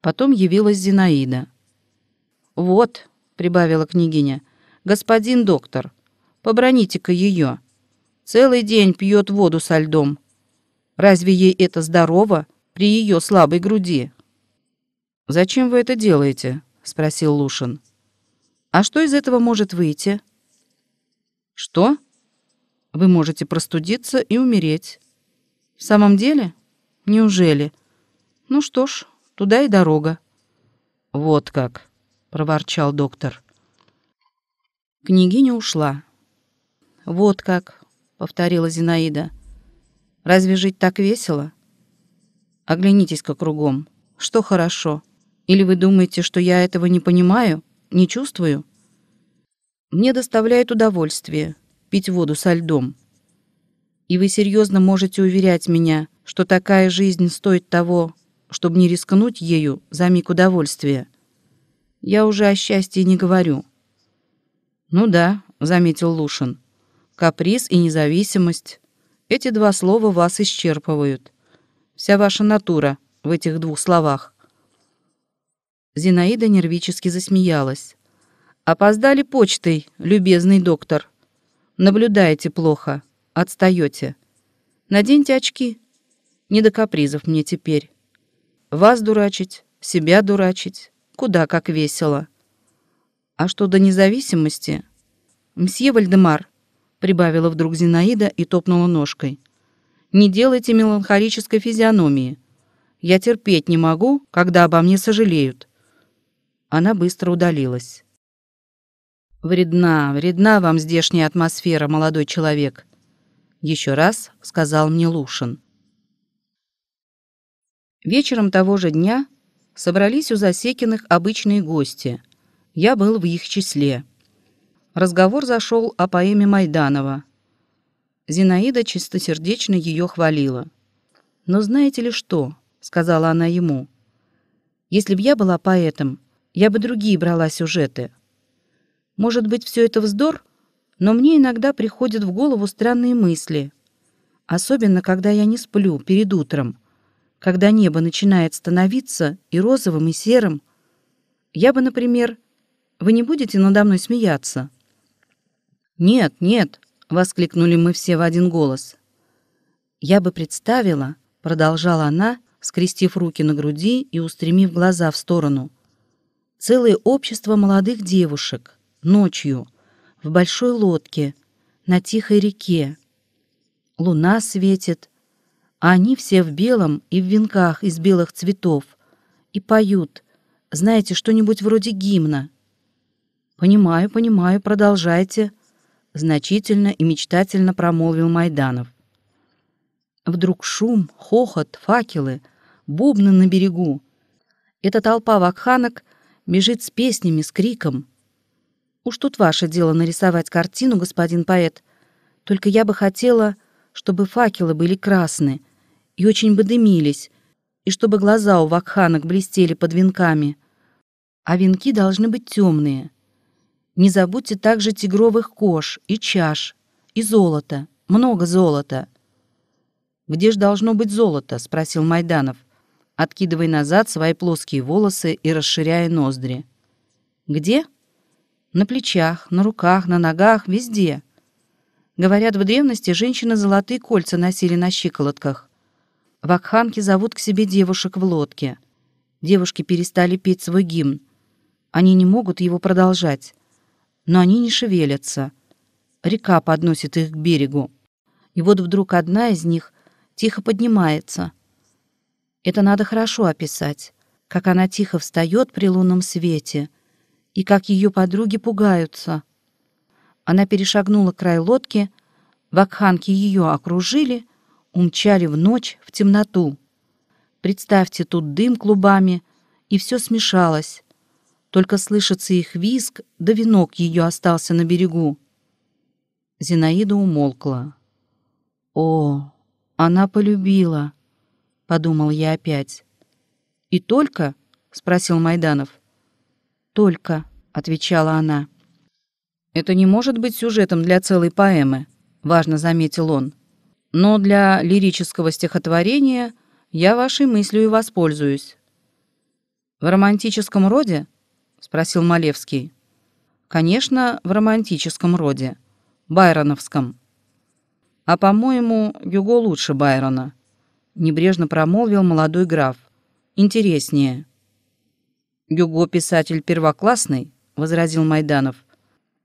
Потом явилась Зинаида. «Вот», — прибавила княгиня, — «господин доктор, Поброните-ка ее. Целый день пьет воду со льдом. Разве ей это здорово при ее слабой груди? «Зачем вы это делаете?» — спросил Лушин. «А что из этого может выйти?» «Что? Вы можете простудиться и умереть». «В самом деле? Неужели? Ну что ж, туда и дорога». «Вот как!» — проворчал доктор. Княгиня ушла. «Вот как», — повторила Зинаида. «Разве жить так весело? Оглянитесь-ка кругом. Что хорошо? Или вы думаете, что я этого не понимаю, не чувствую?» «Мне доставляет удовольствие пить воду со льдом. И вы серьезно можете уверять меня, что такая жизнь стоит того, чтобы не рискнуть ею за миг удовольствия. Я уже о счастье не говорю». «Ну да», — заметил Лушин. Каприз и независимость. Эти два слова вас исчерпывают. Вся ваша натура в этих двух словах. Зинаида нервически засмеялась. «Опоздали почтой, любезный доктор. Наблюдаете плохо, отстаете. Наденьте очки. Не до капризов мне теперь. Вас дурачить, себя дурачить. Куда как весело. А что до независимости? Мсье Вальдемар, прибавила вдруг Зинаида и топнула ножкой. Не делайте меланхолической физиономии. Я терпеть не могу, когда обо мне сожалеют. Она быстро удалилась. Вредна, вредна вам здешняя атмосфера, молодой человек, еще раз сказал мне Лушин. Вечером того же дня собрались у Засекиных обычные гости. Я был в их числе разговор зашел о поэме Майданова. Зинаида чистосердечно ее хвалила. «Но знаете ли что?» — сказала она ему. «Если б я была поэтом, я бы другие брала сюжеты. Может быть, все это вздор, но мне иногда приходят в голову странные мысли. Особенно, когда я не сплю перед утром, когда небо начинает становиться и розовым, и серым. Я бы, например... Вы не будете надо мной смеяться?» «Нет, нет!» — воскликнули мы все в один голос. «Я бы представила», — продолжала она, скрестив руки на груди и устремив глаза в сторону. «Целое общество молодых девушек. Ночью. В большой лодке. На тихой реке. Луна светит. А они все в белом и в венках из белых цветов. И поют. Знаете, что-нибудь вроде гимна». «Понимаю, понимаю, продолжайте», значительно и мечтательно промолвил Майданов. Вдруг шум, хохот, факелы, бубны на берегу. Эта толпа вакханок бежит с песнями, с криком. Уж тут ваше дело нарисовать картину, господин поэт. Только я бы хотела, чтобы факелы были красны и очень бы дымились, и чтобы глаза у вакханок блестели под венками. А венки должны быть темные — не забудьте также тигровых кож и чаш, и золота, много золота». «Где ж должно быть золото?» — спросил Майданов, откидывая назад свои плоские волосы и расширяя ноздри. «Где?» «На плечах, на руках, на ногах, везде». Говорят, в древности женщины золотые кольца носили на щиколотках. Вакханки зовут к себе девушек в лодке. Девушки перестали петь свой гимн. Они не могут его продолжать но они не шевелятся. Река подносит их к берегу. И вот вдруг одна из них тихо поднимается. Это надо хорошо описать, как она тихо встает при лунном свете и как ее подруги пугаются. Она перешагнула край лодки, вакханки ее окружили, умчали в ночь в темноту. Представьте тут дым клубами, и все смешалось. Только слышится их визг, да венок ее остался на берегу. Зинаида умолкла. «О, она полюбила!» — подумал я опять. «И только?» — спросил Майданов. «Только», — отвечала она. «Это не может быть сюжетом для целой поэмы», — важно заметил он. «Но для лирического стихотворения я вашей мыслью и воспользуюсь». «В романтическом роде?» спросил Малевский. Конечно, в романтическом роде, байроновском. А, по-моему, Гюго лучше Байрона, небрежно промолвил молодой граф. Интереснее. Гюго писатель первоклассный, возразил Майданов.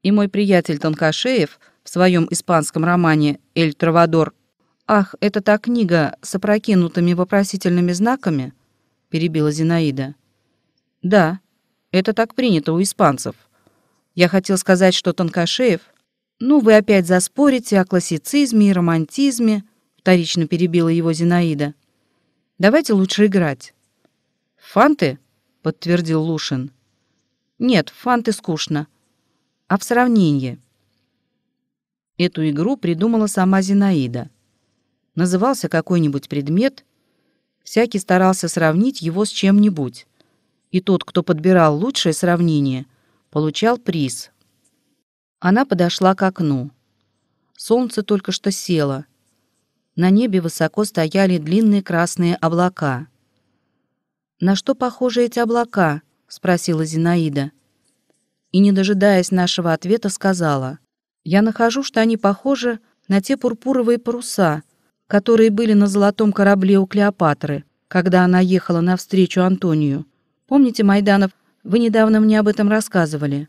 И мой приятель Танкашеев в своем испанском романе «Эль Травадор» «Ах, это та книга с опрокинутыми вопросительными знаками?» – перебила Зинаида. «Да», это так принято у испанцев. Я хотел сказать, что Тонкашеев... Ну, вы опять заспорите о классицизме и романтизме, вторично перебила его Зинаида. Давайте лучше играть. Фанты? подтвердил Лушин. Нет, фанты скучно. А в сравнении? Эту игру придумала сама Зинаида. Назывался какой-нибудь предмет, всякий старался сравнить его с чем-нибудь и тот, кто подбирал лучшее сравнение, получал приз. Она подошла к окну. Солнце только что село. На небе высоко стояли длинные красные облака. «На что похожи эти облака?» — спросила Зинаида. И, не дожидаясь нашего ответа, сказала. «Я нахожу, что они похожи на те пурпуровые паруса, которые были на золотом корабле у Клеопатры, когда она ехала навстречу Антонию. Помните, Майданов, вы недавно мне об этом рассказывали.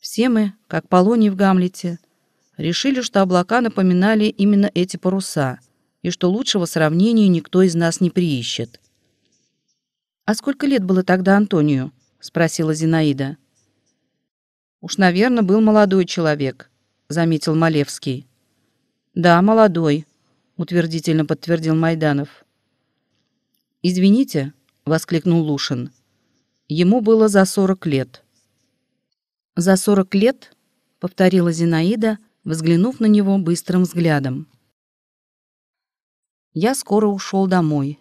Все мы, как Полоний в Гамлете, решили, что облака напоминали именно эти паруса, и что лучшего сравнения никто из нас не приищет. «А сколько лет было тогда Антонию?» — спросила Зинаида. «Уж, наверное, был молодой человек», — заметил Малевский. «Да, молодой», — утвердительно подтвердил Майданов. «Извините, воскликнул Лушин. Ему было за сорок лет. За сорок лет, повторила Зинаида, взглянув на него быстрым взглядом. Я скоро ушел домой.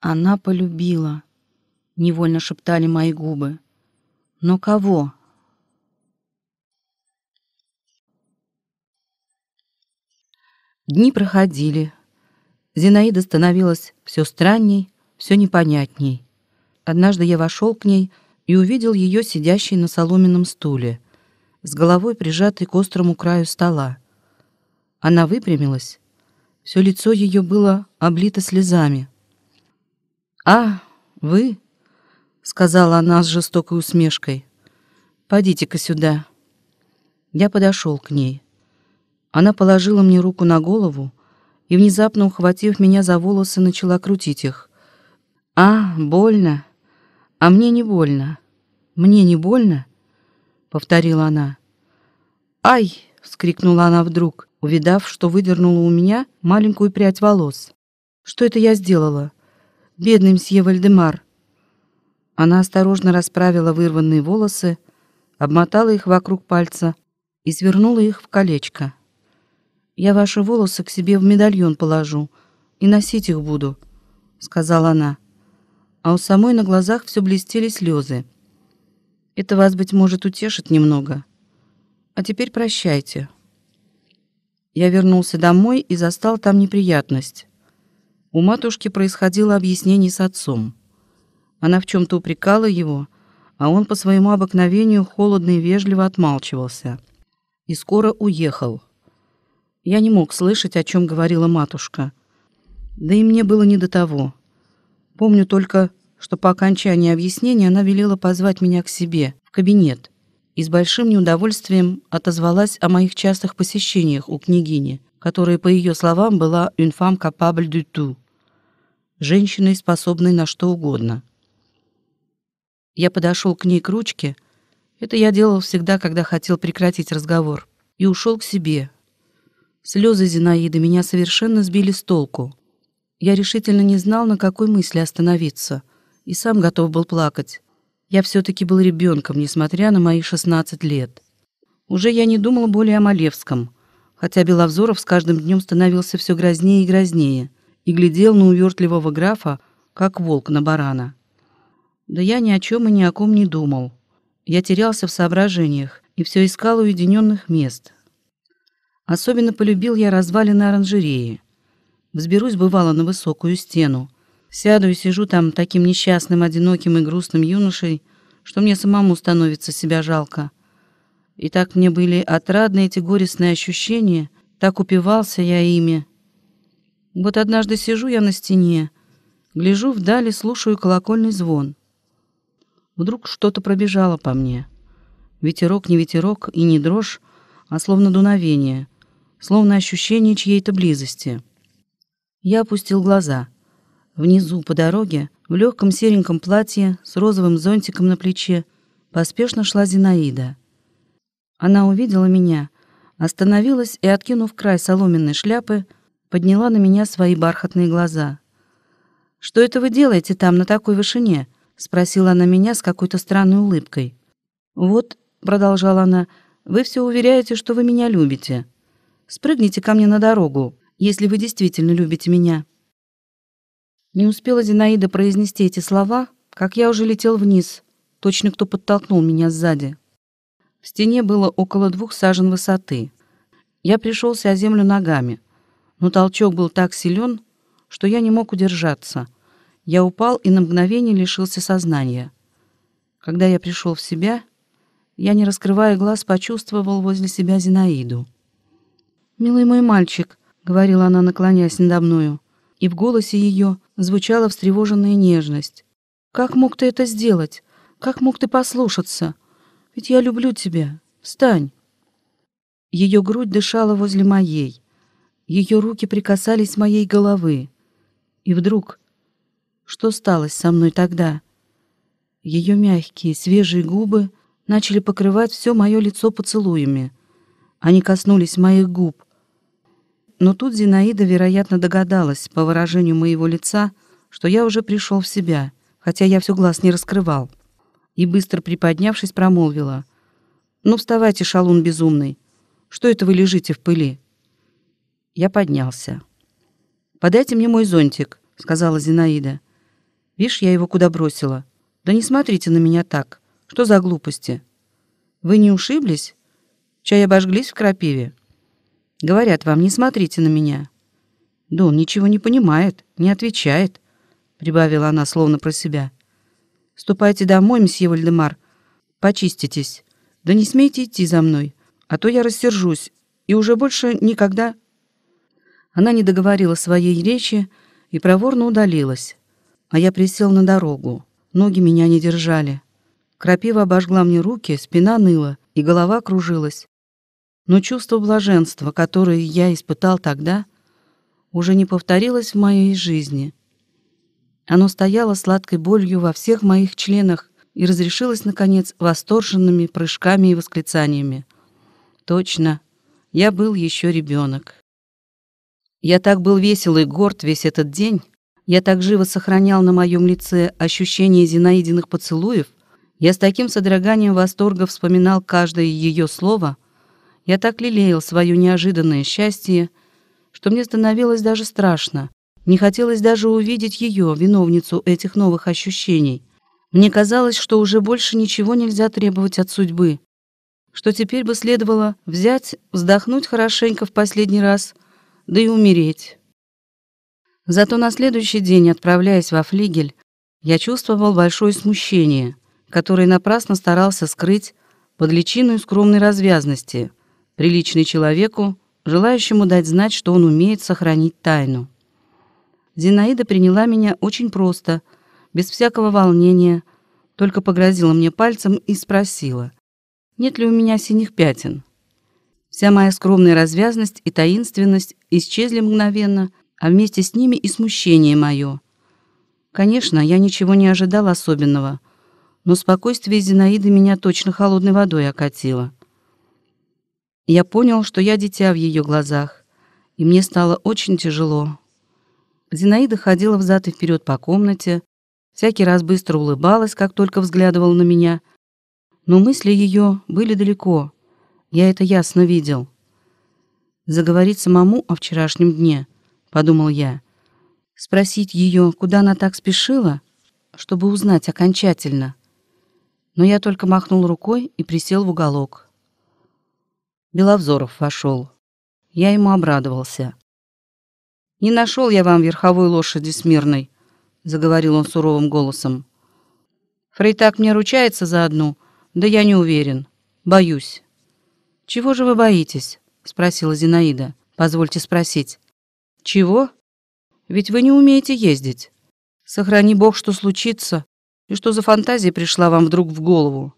Она полюбила, невольно шептали мои губы. Но кого? Дни проходили. Зинаида становилась все странней, все непонятней. Однажды я вошел к ней и увидел ее сидящей на соломенном стуле, с головой прижатой к острому краю стола. Она выпрямилась, все лицо ее было облито слезами. «А, вы?» — сказала она с жестокой усмешкой. «Подите-ка сюда». Я подошел к ней. Она положила мне руку на голову и, внезапно ухватив меня за волосы, начала крутить их. «А, больно. А мне не больно. Мне не больно?» — повторила она. «Ай!» — вскрикнула она вдруг, увидав, что выдернула у меня маленькую прядь волос. «Что это я сделала? Бедный мсье Вальдемар!» Она осторожно расправила вырванные волосы, обмотала их вокруг пальца и свернула их в колечко. «Я ваши волосы к себе в медальон положу и носить их буду», — сказала она а у самой на глазах все блестели слезы. Это вас, быть может, утешит немного. А теперь прощайте. Я вернулся домой и застал там неприятность. У матушки происходило объяснение с отцом. Она в чем-то упрекала его, а он по своему обыкновению холодно и вежливо отмалчивался. И скоро уехал. Я не мог слышать, о чем говорила матушка. Да и мне было не до того. Помню только, что по окончании объяснения она велела позвать меня к себе, в кабинет, и с большим неудовольствием отозвалась о моих частых посещениях у княгини, которая, по ее словам, была «une femme capable du tout» – женщиной, способной на что угодно. Я подошел к ней к ручке, это я делал всегда, когда хотел прекратить разговор, и ушел к себе. Слезы Зинаиды меня совершенно сбили с толку. Я решительно не знал, на какой мысли остановиться, и сам готов был плакать. Я все-таки был ребенком, несмотря на мои 16 лет. Уже я не думал более о Малевском, хотя Беловзоров с каждым днем становился все грознее и грознее и глядел на увертливого графа, как волк на барана. Да я ни о чем и ни о ком не думал. Я терялся в соображениях и все искал уединенных мест. Особенно полюбил я развалины оранжереи. Взберусь, бывало, на высокую стену. Сяду и сижу там таким несчастным, одиноким и грустным юношей, что мне самому становится себя жалко. И так мне были отрадны эти горестные ощущения, так упивался я ими. Вот однажды сижу я на стене, гляжу вдали, слушаю колокольный звон. Вдруг что-то пробежало по мне. Ветерок не ветерок и не дрожь, а словно дуновение, словно ощущение чьей-то близости. Я опустил глаза. Внизу по дороге, в легком сереньком платье с розовым зонтиком на плече, поспешно шла Зинаида. Она увидела меня, остановилась и, откинув край соломенной шляпы, подняла на меня свои бархатные глаза. «Что это вы делаете там, на такой вышине?» — спросила она меня с какой-то странной улыбкой. «Вот», — продолжала она, — «вы все уверяете, что вы меня любите. Спрыгните ко мне на дорогу, если вы действительно любите меня». Не успела Зинаида произнести эти слова, как я уже летел вниз, точно кто подтолкнул меня сзади. В стене было около двух сажен высоты. Я пришелся о землю ногами, но толчок был так силен, что я не мог удержаться. Я упал и на мгновение лишился сознания. Когда я пришел в себя, я, не раскрывая глаз, почувствовал возле себя Зинаиду. «Милый мой мальчик, — говорила она, наклоняясь надо мною, и в голосе ее звучала встревоженная нежность. «Как мог ты это сделать? Как мог ты послушаться? Ведь я люблю тебя. Встань!» Ее грудь дышала возле моей. Ее руки прикасались моей головы. И вдруг... Что стало со мной тогда? Ее мягкие, свежие губы начали покрывать все мое лицо поцелуями. Они коснулись моих губ — но тут Зинаида, вероятно, догадалась по выражению моего лица, что я уже пришел в себя, хотя я все глаз не раскрывал. И быстро приподнявшись, промолвила. «Ну, вставайте, шалун безумный! Что это вы лежите в пыли?» Я поднялся. «Подайте мне мой зонтик», — сказала Зинаида. «Вишь, я его куда бросила. Да не смотрите на меня так. Что за глупости? Вы не ушиблись? Чай обожглись в крапиве?» Говорят вам, не смотрите на меня». «Да он ничего не понимает, не отвечает», — прибавила она словно про себя. «Ступайте домой, месье Вальдемар, почиститесь. Да не смейте идти за мной, а то я рассержусь и уже больше никогда...» Она не договорила своей речи и проворно удалилась. А я присел на дорогу. Ноги меня не держали. Крапива обожгла мне руки, спина ныла, и голова кружилась но чувство блаженства, которое я испытал тогда, уже не повторилось в моей жизни. Оно стояло сладкой болью во всех моих членах и разрешилось, наконец, восторженными прыжками и восклицаниями. Точно, я был еще ребенок. Я так был весел и горд весь этот день, я так живо сохранял на моем лице ощущение Зинаидиных поцелуев, я с таким содроганием восторга вспоминал каждое ее слово — я так лелеял свое неожиданное счастье, что мне становилось даже страшно. Не хотелось даже увидеть ее, виновницу этих новых ощущений. Мне казалось, что уже больше ничего нельзя требовать от судьбы, что теперь бы следовало взять, вздохнуть хорошенько в последний раз, да и умереть. Зато на следующий день, отправляясь во флигель, я чувствовал большое смущение, которое напрасно старался скрыть под личиной скромной развязности — приличный человеку, желающему дать знать, что он умеет сохранить тайну. Зинаида приняла меня очень просто, без всякого волнения, только погрозила мне пальцем и спросила, нет ли у меня синих пятен. Вся моя скромная развязность и таинственность исчезли мгновенно, а вместе с ними и смущение мое. Конечно, я ничего не ожидал особенного, но спокойствие Зинаиды меня точно холодной водой окатило. Я понял, что я дитя в ее глазах, и мне стало очень тяжело. Зинаида ходила взад и вперед по комнате, всякий раз быстро улыбалась, как только взглядывала на меня. Но мысли ее были далеко. Я это ясно видел. Заговорить самому о вчерашнем дне, подумал я. Спросить ее, куда она так спешила, чтобы узнать окончательно. Но я только махнул рукой и присел в уголок. Беловзоров вошел. Я ему обрадовался. «Не нашел я вам верховой лошади смирной», — заговорил он суровым голосом. «Фрейтак мне ручается за одну, да я не уверен. Боюсь». «Чего же вы боитесь?» — спросила Зинаида. «Позвольте спросить». «Чего? Ведь вы не умеете ездить. Сохрани бог, что случится, и что за фантазия пришла вам вдруг в голову.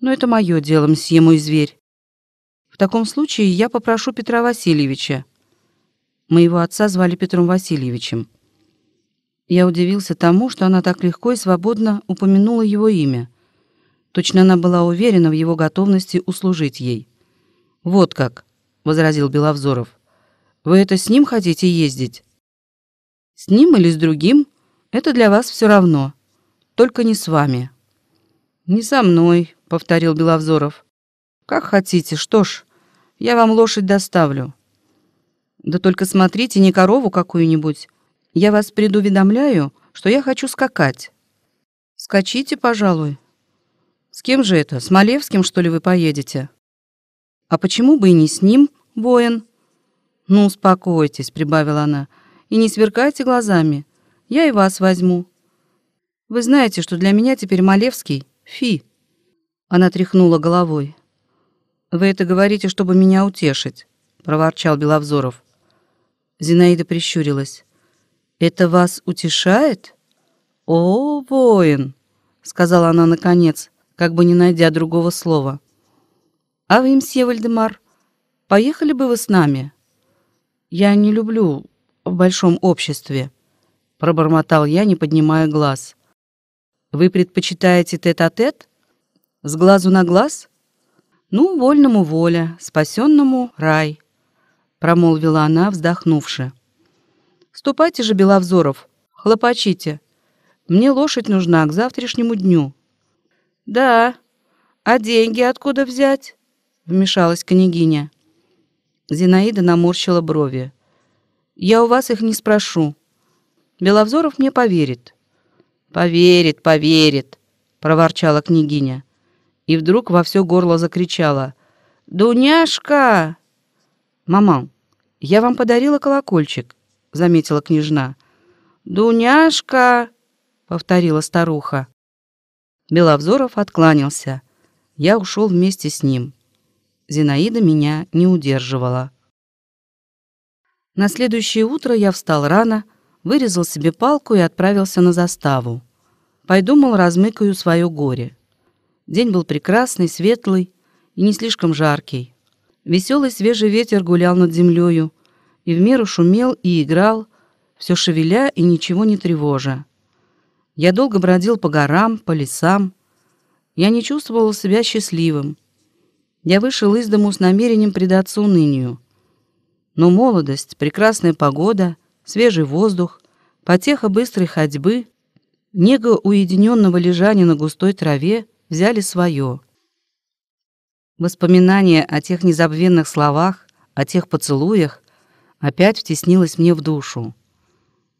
Но это мое дело, мсье мой зверь. В таком случае я попрошу Петра Васильевича». Моего отца звали Петром Васильевичем. Я удивился тому, что она так легко и свободно упомянула его имя. Точно она была уверена в его готовности услужить ей. «Вот как», — возразил Беловзоров. «Вы это с ним хотите ездить?» «С ним или с другим? Это для вас все равно. Только не с вами». «Не со мной», — повторил Беловзоров. «Как хотите, что ж, я вам лошадь доставлю». «Да только смотрите, не корову какую-нибудь. Я вас предуведомляю, что я хочу скакать». «Скачите, пожалуй». «С кем же это? С Малевским, что ли, вы поедете?» «А почему бы и не с ним, воин?» «Ну, успокойтесь», — прибавила она, — «и не сверкайте глазами. Я и вас возьму». «Вы знаете, что для меня теперь Малевский — фи». Она тряхнула головой. «Вы это говорите, чтобы меня утешить», — проворчал Беловзоров. Зинаида прищурилась. «Это вас утешает?» «О, воин!» — сказала она наконец, как бы не найдя другого слова. «А вы, мсье Вальдемар, поехали бы вы с нами?» «Я не люблю в большом обществе», — пробормотал я, не поднимая глаз. «Вы предпочитаете тет-а-тет? -а -тет? С глазу на глаз?» «Ну, вольному воля, спасенному рай», — промолвила она, вздохнувши. «Ступайте же, Беловзоров, хлопочите. Мне лошадь нужна к завтрашнему дню». «Да, а деньги откуда взять?» — вмешалась княгиня. Зинаида наморщила брови. «Я у вас их не спрошу. Беловзоров мне поверит». «Поверит, поверит», — проворчала княгиня и вдруг во все горло закричала. «Дуняшка!» «Маман, я вам подарила колокольчик», — заметила княжна. «Дуняшка!» — повторила старуха. Беловзоров откланялся. Я ушел вместе с ним. Зинаида меня не удерживала. На следующее утро я встал рано, вырезал себе палку и отправился на заставу. Пойду, мол, размыкаю свое горе. День был прекрасный, светлый и не слишком жаркий. Веселый свежий ветер гулял над землею и в меру шумел и играл, все шевеля и ничего не тревожа. Я долго бродил по горам, по лесам. Я не чувствовал себя счастливым. Я вышел из дому с намерением предаться унынию. Но молодость, прекрасная погода, свежий воздух, потеха быстрой ходьбы, нега уединенного лежания на густой траве — взяли свое. Воспоминание о тех незабвенных словах, о тех поцелуях опять втеснилось мне в душу.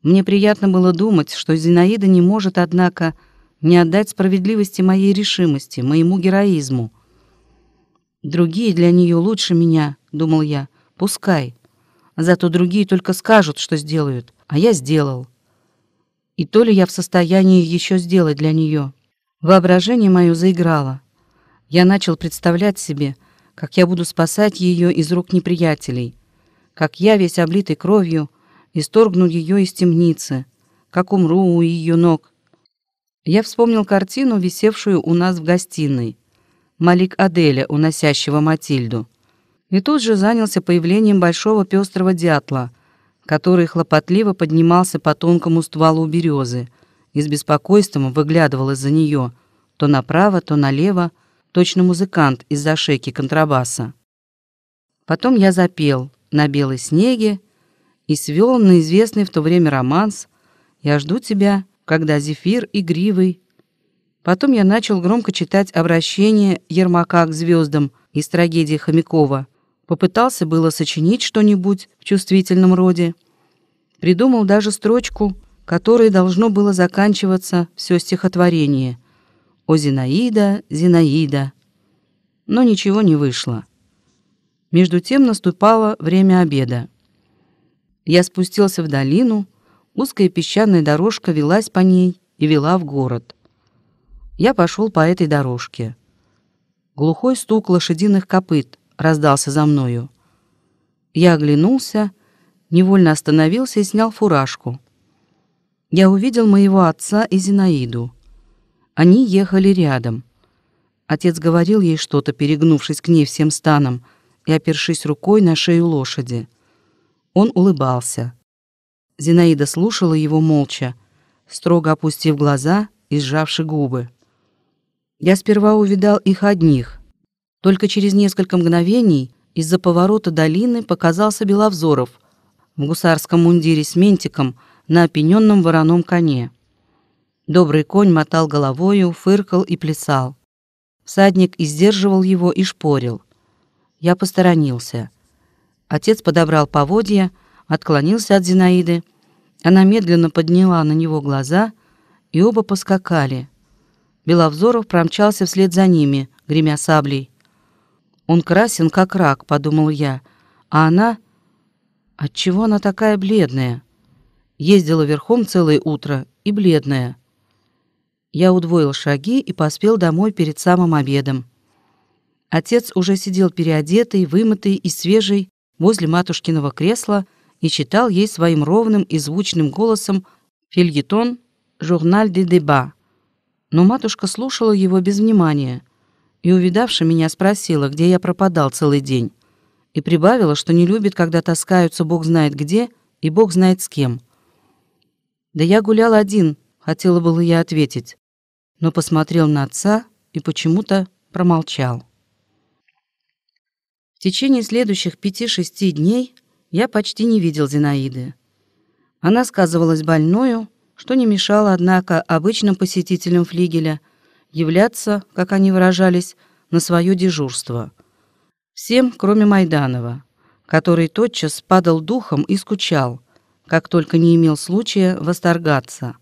Мне приятно было думать, что Зинаида не может, однако, не отдать справедливости моей решимости, моему героизму. Другие для нее лучше меня, думал я, пускай. Зато другие только скажут, что сделают, а я сделал. И то ли я в состоянии еще сделать для нее? Воображение мое заиграло. Я начал представлять себе, как я буду спасать ее из рук неприятелей, как я, весь облитый кровью, исторгну ее из темницы, как умру у ее ног. Я вспомнил картину, висевшую у нас в гостиной. Малик Аделя, уносящего Матильду. И тут же занялся появлением большого пестрого дятла, который хлопотливо поднимался по тонкому стволу березы — и с беспокойством выглядывал из-за нее, то направо, то налево, точно музыкант из-за шейки контрабаса. Потом я запел «На белой снеге» и свел на известный в то время романс «Я жду тебя, когда зефир игривый». Потом я начал громко читать обращение Ермака к звездам из трагедии Хомякова. Попытался было сочинить что-нибудь в чувствительном роде. Придумал даже строчку которой должно было заканчиваться все стихотворение «О Зинаида, Зинаида». Но ничего не вышло. Между тем наступало время обеда. Я спустился в долину, узкая песчаная дорожка велась по ней и вела в город. Я пошел по этой дорожке. Глухой стук лошадиных копыт раздался за мною. Я оглянулся, невольно остановился и снял фуражку — я увидел моего отца и Зинаиду. Они ехали рядом. Отец говорил ей что-то, перегнувшись к ней всем станом и опершись рукой на шею лошади. Он улыбался. Зинаида слушала его молча, строго опустив глаза и сжавши губы. Я сперва увидал их одних. Только через несколько мгновений из-за поворота долины показался Беловзоров в гусарском мундире с ментиком — на опененном вороном коне. Добрый конь мотал головою, фыркал и плясал. Всадник издерживал его и шпорил. Я посторонился. Отец подобрал поводья, отклонился от Зинаиды. Она медленно подняла на него глаза, и оба поскакали. Беловзоров промчался вслед за ними, гремя саблей. «Он красен, как рак», — подумал я, — «а она...» «Отчего она такая бледная?» Ездила верхом целое утро и бледная. Я удвоил шаги и поспел домой перед самым обедом. Отец уже сидел переодетый, вымытый и свежий возле матушкиного кресла и читал ей своим ровным и звучным голосом фильетон «Журналь де деба». Но матушка слушала его без внимания и, увидавши меня, спросила, где я пропадал целый день, и прибавила, что не любит, когда таскаются бог знает где и бог знает с кем – «Да я гулял один», — хотела было я ответить, но посмотрел на отца и почему-то промолчал. В течение следующих пяти-шести дней я почти не видел Зинаиды. Она сказывалась больною, что не мешало, однако, обычным посетителям флигеля являться, как они выражались, на свое дежурство. Всем, кроме Майданова, который тотчас падал духом и скучал, как только не имел случая восторгаться.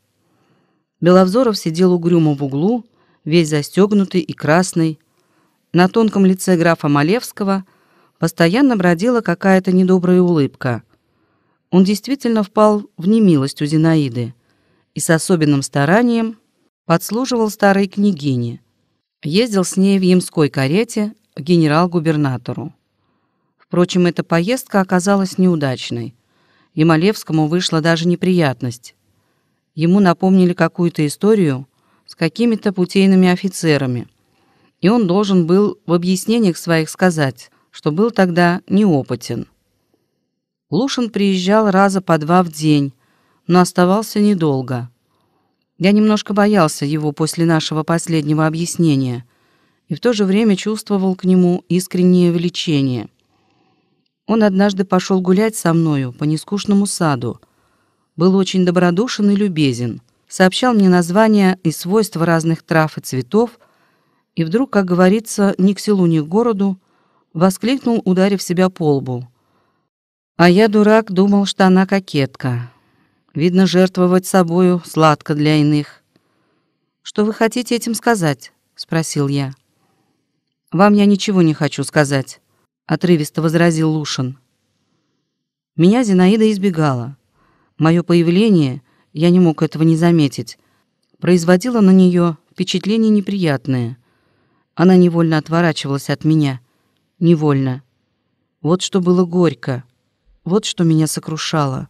Беловзоров сидел угрюмо в углу, весь застегнутый и красный. На тонком лице графа Малевского постоянно бродила какая-то недобрая улыбка. Он действительно впал в немилость у Зинаиды и с особенным старанием подслуживал старой княгине. Ездил с ней в ямской карете к генерал-губернатору. Впрочем, эта поездка оказалась неудачной – и Малевскому вышла даже неприятность. Ему напомнили какую-то историю с какими-то путейными офицерами, и он должен был в объяснениях своих сказать, что был тогда неопытен. Лушин приезжал раза по два в день, но оставался недолго. Я немножко боялся его после нашего последнего объяснения и в то же время чувствовал к нему искреннее влечение. Он однажды пошел гулять со мною по нескучному саду. Был очень добродушен и любезен. Сообщал мне названия и свойства разных трав и цветов. И вдруг, как говорится, ни к селу, ни к городу, воскликнул, ударив себя по лбу. А я, дурак, думал, что она кокетка. Видно, жертвовать собою сладко для иных. «Что вы хотите этим сказать?» — спросил я. «Вам я ничего не хочу сказать». — отрывисто возразил Лушин. «Меня Зинаида избегала. Мое появление, я не мог этого не заметить, производило на нее впечатление неприятное. Она невольно отворачивалась от меня. Невольно. Вот что было горько. Вот что меня сокрушало.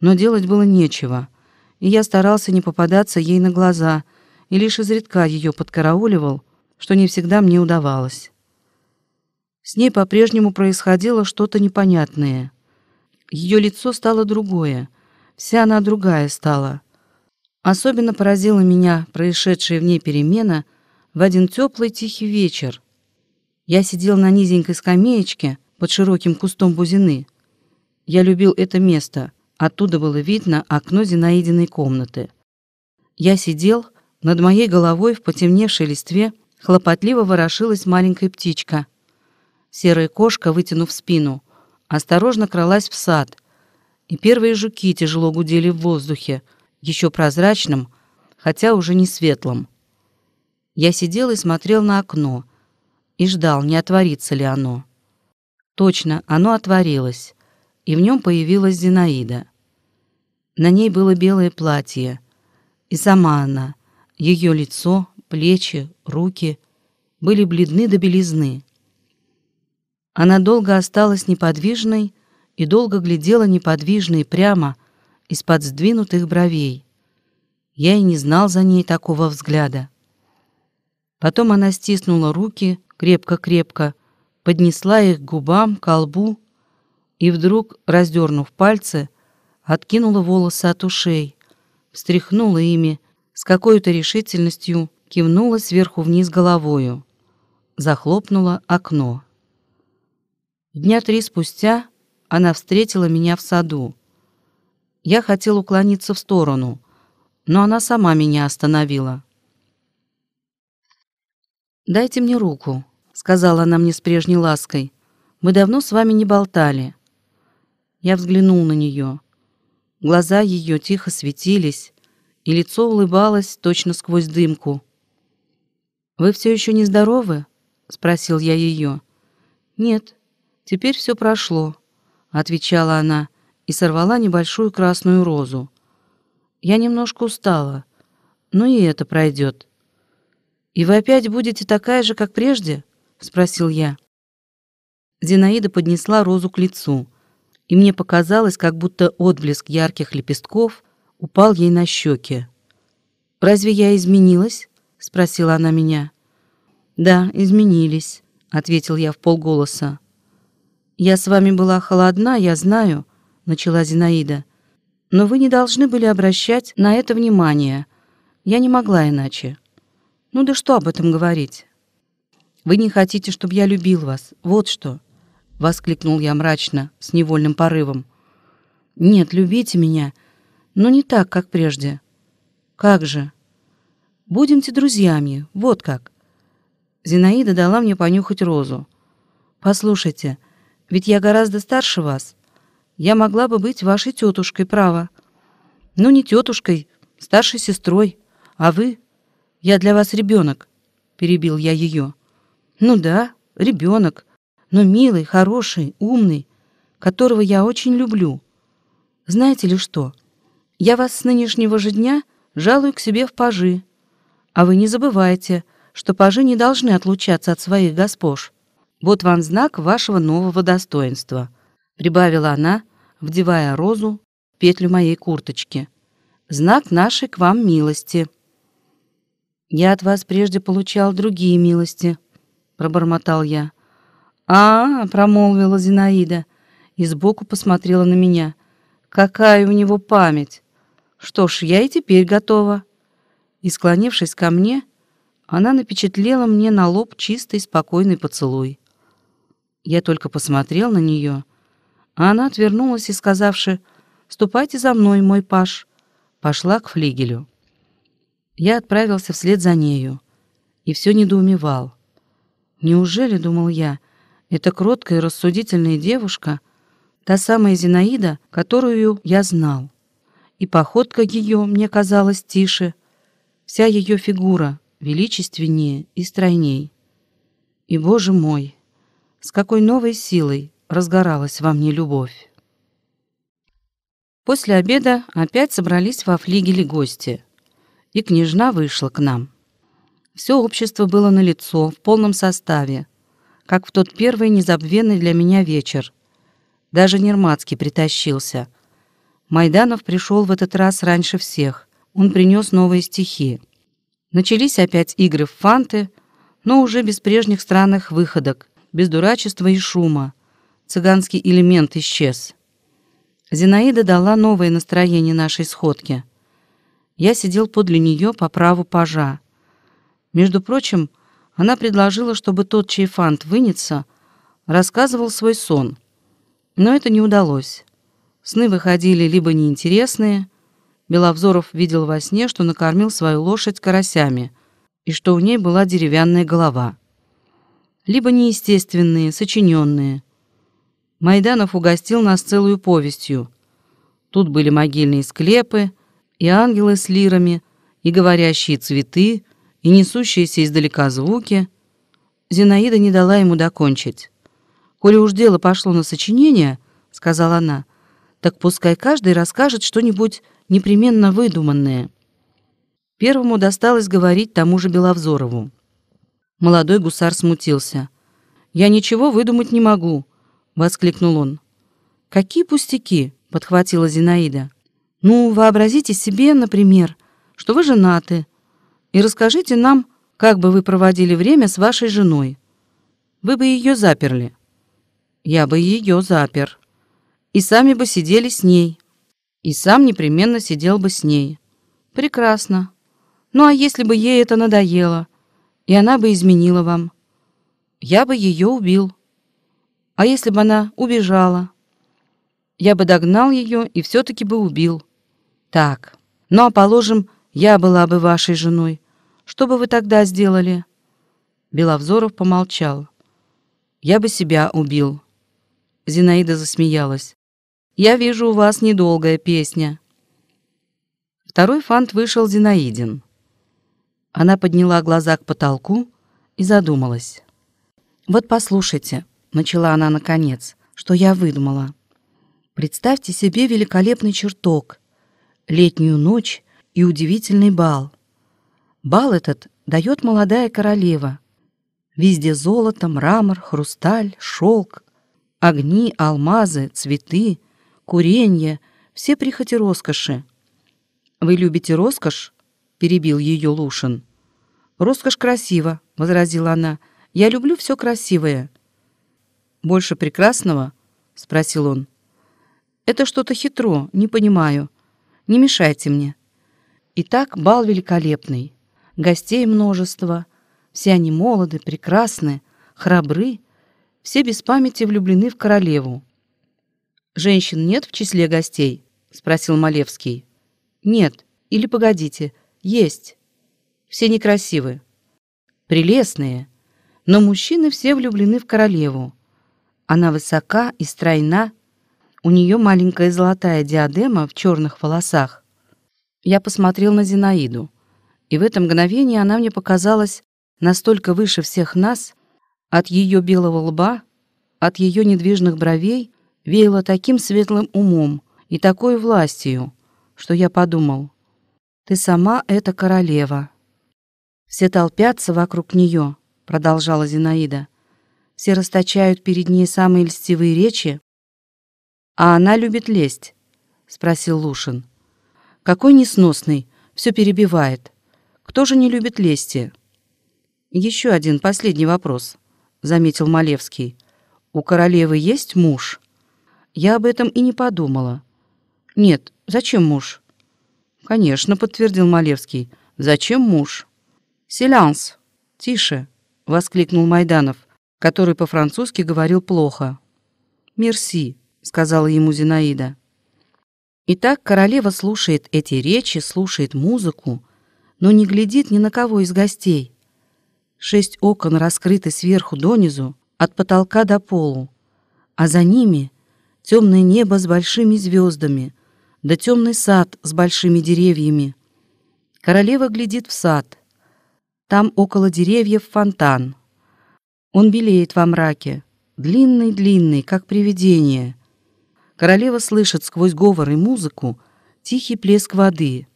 Но делать было нечего, и я старался не попадаться ей на глаза и лишь изредка ее подкарауливал, что не всегда мне удавалось». С ней по-прежнему происходило что-то непонятное. Ее лицо стало другое. Вся она другая стала. Особенно поразила меня происшедшая в ней перемена в один теплый тихий вечер. Я сидел на низенькой скамеечке под широким кустом бузины. Я любил это место. Оттуда было видно окно Зинаидиной комнаты. Я сидел, над моей головой в потемневшей листве хлопотливо ворошилась маленькая птичка. Серая кошка, вытянув спину, осторожно кралась в сад, и первые жуки тяжело гудели в воздухе, еще прозрачном, хотя уже не светлом. Я сидел и смотрел на окно и ждал, не отворится ли оно. Точно, оно отворилось, и в нем появилась Зинаида. На ней было белое платье, и сама она, ее лицо, плечи, руки были бледны до белизны. Она долго осталась неподвижной и долго глядела неподвижно и прямо из-под сдвинутых бровей. Я и не знал за ней такого взгляда. Потом она стиснула руки крепко-крепко, поднесла их к губам, к лбу и вдруг, раздернув пальцы, откинула волосы от ушей, встряхнула ими, с какой-то решительностью кивнула сверху вниз головою, захлопнула окно. Дня три спустя она встретила меня в саду. Я хотел уклониться в сторону, но она сама меня остановила. «Дайте мне руку», — сказала она мне с прежней лаской. «Мы давно с вами не болтали». Я взглянул на нее. Глаза ее тихо светились, и лицо улыбалось точно сквозь дымку. «Вы все еще не здоровы?» — спросил я ее. «Нет, Теперь все прошло», — отвечала она и сорвала небольшую красную розу. «Я немножко устала, но и это пройдет». «И вы опять будете такая же, как прежде?» — спросил я. Зинаида поднесла розу к лицу, и мне показалось, как будто отблеск ярких лепестков упал ей на щеки. «Разве я изменилась?» — спросила она меня. «Да, изменились», — ответил я в полголоса. «Я с вами была холодна, я знаю», — начала Зинаида. «Но вы не должны были обращать на это внимание. Я не могла иначе». «Ну да что об этом говорить?» «Вы не хотите, чтобы я любил вас. Вот что!» — воскликнул я мрачно, с невольным порывом. «Нет, любите меня, но не так, как прежде». «Как же?» «Будемте друзьями, вот как». Зинаида дала мне понюхать розу. «Послушайте, — ведь я гораздо старше вас. Я могла бы быть вашей тетушкой, право. Ну, не тетушкой, старшей сестрой. А вы? Я для вас ребенок, перебил я ее. Ну да, ребенок, но милый, хороший, умный, которого я очень люблю. Знаете ли что? Я вас с нынешнего же дня жалую к себе в пажи. А вы не забывайте, что пажи не должны отлучаться от своих госпож. Вот вам знак вашего нового достоинства», — прибавила она, вдевая розу в петлю моей курточки. «Знак нашей к вам милости». «Я от вас прежде получал другие милости», — пробормотал я. «А, -а — промолвила Зинаида и сбоку посмотрела на меня. «Какая у него память! Что ж, я и теперь готова!» И, склонившись ко мне, она напечатлела мне на лоб чистый спокойный поцелуй. Я только посмотрел на нее, а она отвернулась и, сказавши «Ступайте за мной, мой паш», пошла к флигелю. Я отправился вслед за нею и все недоумевал. Неужели, думал я, эта кроткая и рассудительная девушка, та самая Зинаида, которую я знал? И походка ее мне казалась тише, вся ее фигура величественнее и стройней. И, боже мой, с какой новой силой разгоралась во мне любовь. После обеда опять собрались во флигеле гости, и княжна вышла к нам. Все общество было на лицо в полном составе, как в тот первый незабвенный для меня вечер. Даже Нермацкий притащился. Майданов пришел в этот раз раньше всех. Он принес новые стихи. Начались опять игры в фанты, но уже без прежних странных выходок, без дурачества и шума. Цыганский элемент исчез. Зинаида дала новое настроение нашей сходке. Я сидел подле нее по праву пажа. Между прочим, она предложила, чтобы тот, чей фант вынется, рассказывал свой сон. Но это не удалось. Сны выходили либо неинтересные, Беловзоров видел во сне, что накормил свою лошадь карасями и что у ней была деревянная голова либо неестественные, сочиненные. Майданов угостил нас целую повестью. Тут были могильные склепы, и ангелы с лирами, и говорящие цветы, и несущиеся издалека звуки. Зинаида не дала ему докончить. «Коли уж дело пошло на сочинение», — сказала она, «так пускай каждый расскажет что-нибудь непременно выдуманное». Первому досталось говорить тому же Беловзорову. Молодой гусар смутился. «Я ничего выдумать не могу», — воскликнул он. «Какие пустяки!» — подхватила Зинаида. «Ну, вообразите себе, например, что вы женаты, и расскажите нам, как бы вы проводили время с вашей женой. Вы бы ее заперли». «Я бы ее запер». «И сами бы сидели с ней». «И сам непременно сидел бы с ней». «Прекрасно. Ну а если бы ей это надоело, и она бы изменила вам. Я бы ее убил. А если бы она убежала? Я бы догнал ее и все-таки бы убил. Так, ну а положим, я была бы вашей женой. Что бы вы тогда сделали?» Беловзоров помолчал. «Я бы себя убил». Зинаида засмеялась. «Я вижу, у вас недолгая песня». Второй фант вышел Зинаидин. Она подняла глаза к потолку и задумалась. «Вот послушайте», — начала она наконец, — «что я выдумала. Представьте себе великолепный чертог, летнюю ночь и удивительный бал. Бал этот дает молодая королева. Везде золото, мрамор, хрусталь, шелк, огни, алмазы, цветы, куренье — все прихоти роскоши. Вы любите роскошь? перебил ее Лушин. «Роскошь красива», — возразила она. «Я люблю все красивое». «Больше прекрасного?» — спросил он. «Это что-то хитро, не понимаю. Не мешайте мне». Итак, бал великолепный. Гостей множество. Все они молоды, прекрасны, храбры. Все без памяти влюблены в королеву. «Женщин нет в числе гостей?» — спросил Малевский. «Нет. Или погодите. Есть. Все некрасивы. Прелестные. Но мужчины все влюблены в королеву. Она высока и стройна. У нее маленькая золотая диадема в черных волосах. Я посмотрел на Зинаиду. И в это мгновение она мне показалась настолько выше всех нас, от ее белого лба, от ее недвижных бровей веяло таким светлым умом и такой властью, что я подумал, ты сама эта королева. Все толпятся вокруг нее, продолжала Зинаида. Все расточают перед ней самые льстивые речи. А она любит лезть, спросил Лушин. Какой несносный, все перебивает. Кто же не любит лести? Еще один последний вопрос, заметил Малевский. У королевы есть муж? Я об этом и не подумала. Нет, зачем муж? «Конечно», — подтвердил Малевский. «Зачем муж?» «Селянс!» «Тише!» — воскликнул Майданов, который по-французски говорил плохо. «Мерси», — сказала ему Зинаида. Итак, королева слушает эти речи, слушает музыку, но не глядит ни на кого из гостей. Шесть окон раскрыты сверху донизу, от потолка до полу, а за ними темное небо с большими звездами — да темный сад с большими деревьями. Королева глядит в сад. Там около деревьев фонтан. Он белеет во мраке, длинный-длинный, как привидение. Королева слышит сквозь говор и музыку тихий плеск воды.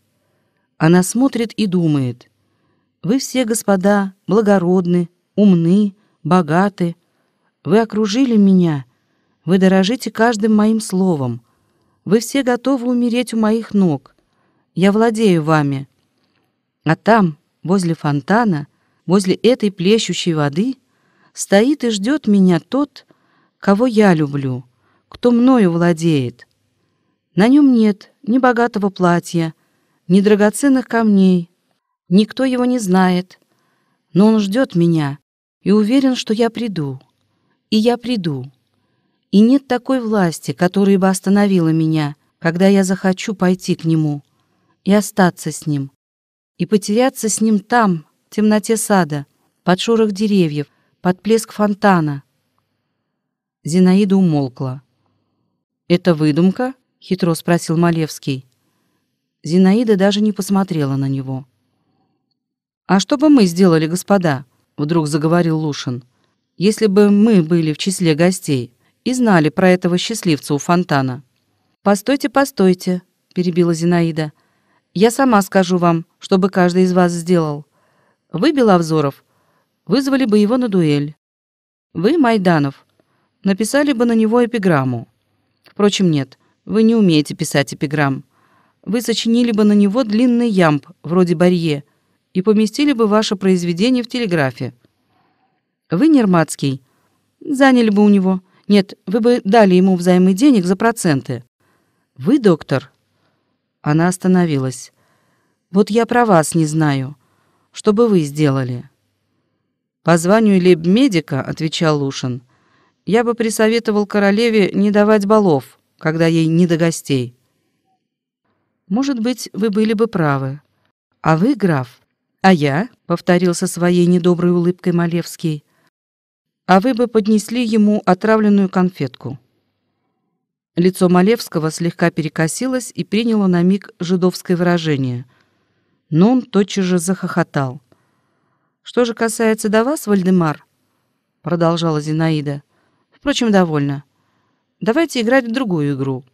Она смотрит и думает. «Вы все, господа, благородны, умны, богаты. Вы окружили меня. Вы дорожите каждым моим словом. Вы все готовы умереть у моих ног. Я владею вами. А там, возле фонтана, возле этой плещущей воды, стоит и ждет меня тот, кого я люблю, кто мною владеет. На нем нет ни богатого платья, ни драгоценных камней. Никто его не знает. Но он ждет меня и уверен, что я приду. И я приду. И нет такой власти, которая бы остановила меня, когда я захочу пойти к нему и остаться с ним, и потеряться с ним там, в темноте сада, под шорох деревьев, под плеск фонтана. Зинаида умолкла. «Это выдумка?» — хитро спросил Малевский. Зинаида даже не посмотрела на него. «А что бы мы сделали, господа?» — вдруг заговорил Лушин. «Если бы мы были в числе гостей, и знали про этого счастливца у фонтана. «Постойте, постойте», — перебила Зинаида. «Я сама скажу вам, чтобы каждый из вас сделал. Вы, Беловзоров, вызвали бы его на дуэль. Вы, Майданов, написали бы на него эпиграмму. Впрочем, нет, вы не умеете писать эпиграмм. Вы сочинили бы на него длинный ямб, вроде барье, и поместили бы ваше произведение в телеграфе. Вы, Нерматский, заняли бы у него, нет, вы бы дали ему взаймы денег за проценты. Вы, доктор? Она остановилась. Вот я про вас не знаю. Что бы вы сделали? По званию лейб-медика, отвечал Лушин, я бы присоветовал королеве не давать балов, когда ей не до гостей. Может быть, вы были бы правы. А вы, граф, «А я?» — повторил со своей недоброй улыбкой Малевский а вы бы поднесли ему отравленную конфетку». Лицо Малевского слегка перекосилось и приняло на миг жидовское выражение. Но он тотчас же захохотал. «Что же касается до вас, Вальдемар?» продолжала Зинаида. «Впрочем, довольно. Давайте играть в другую игру».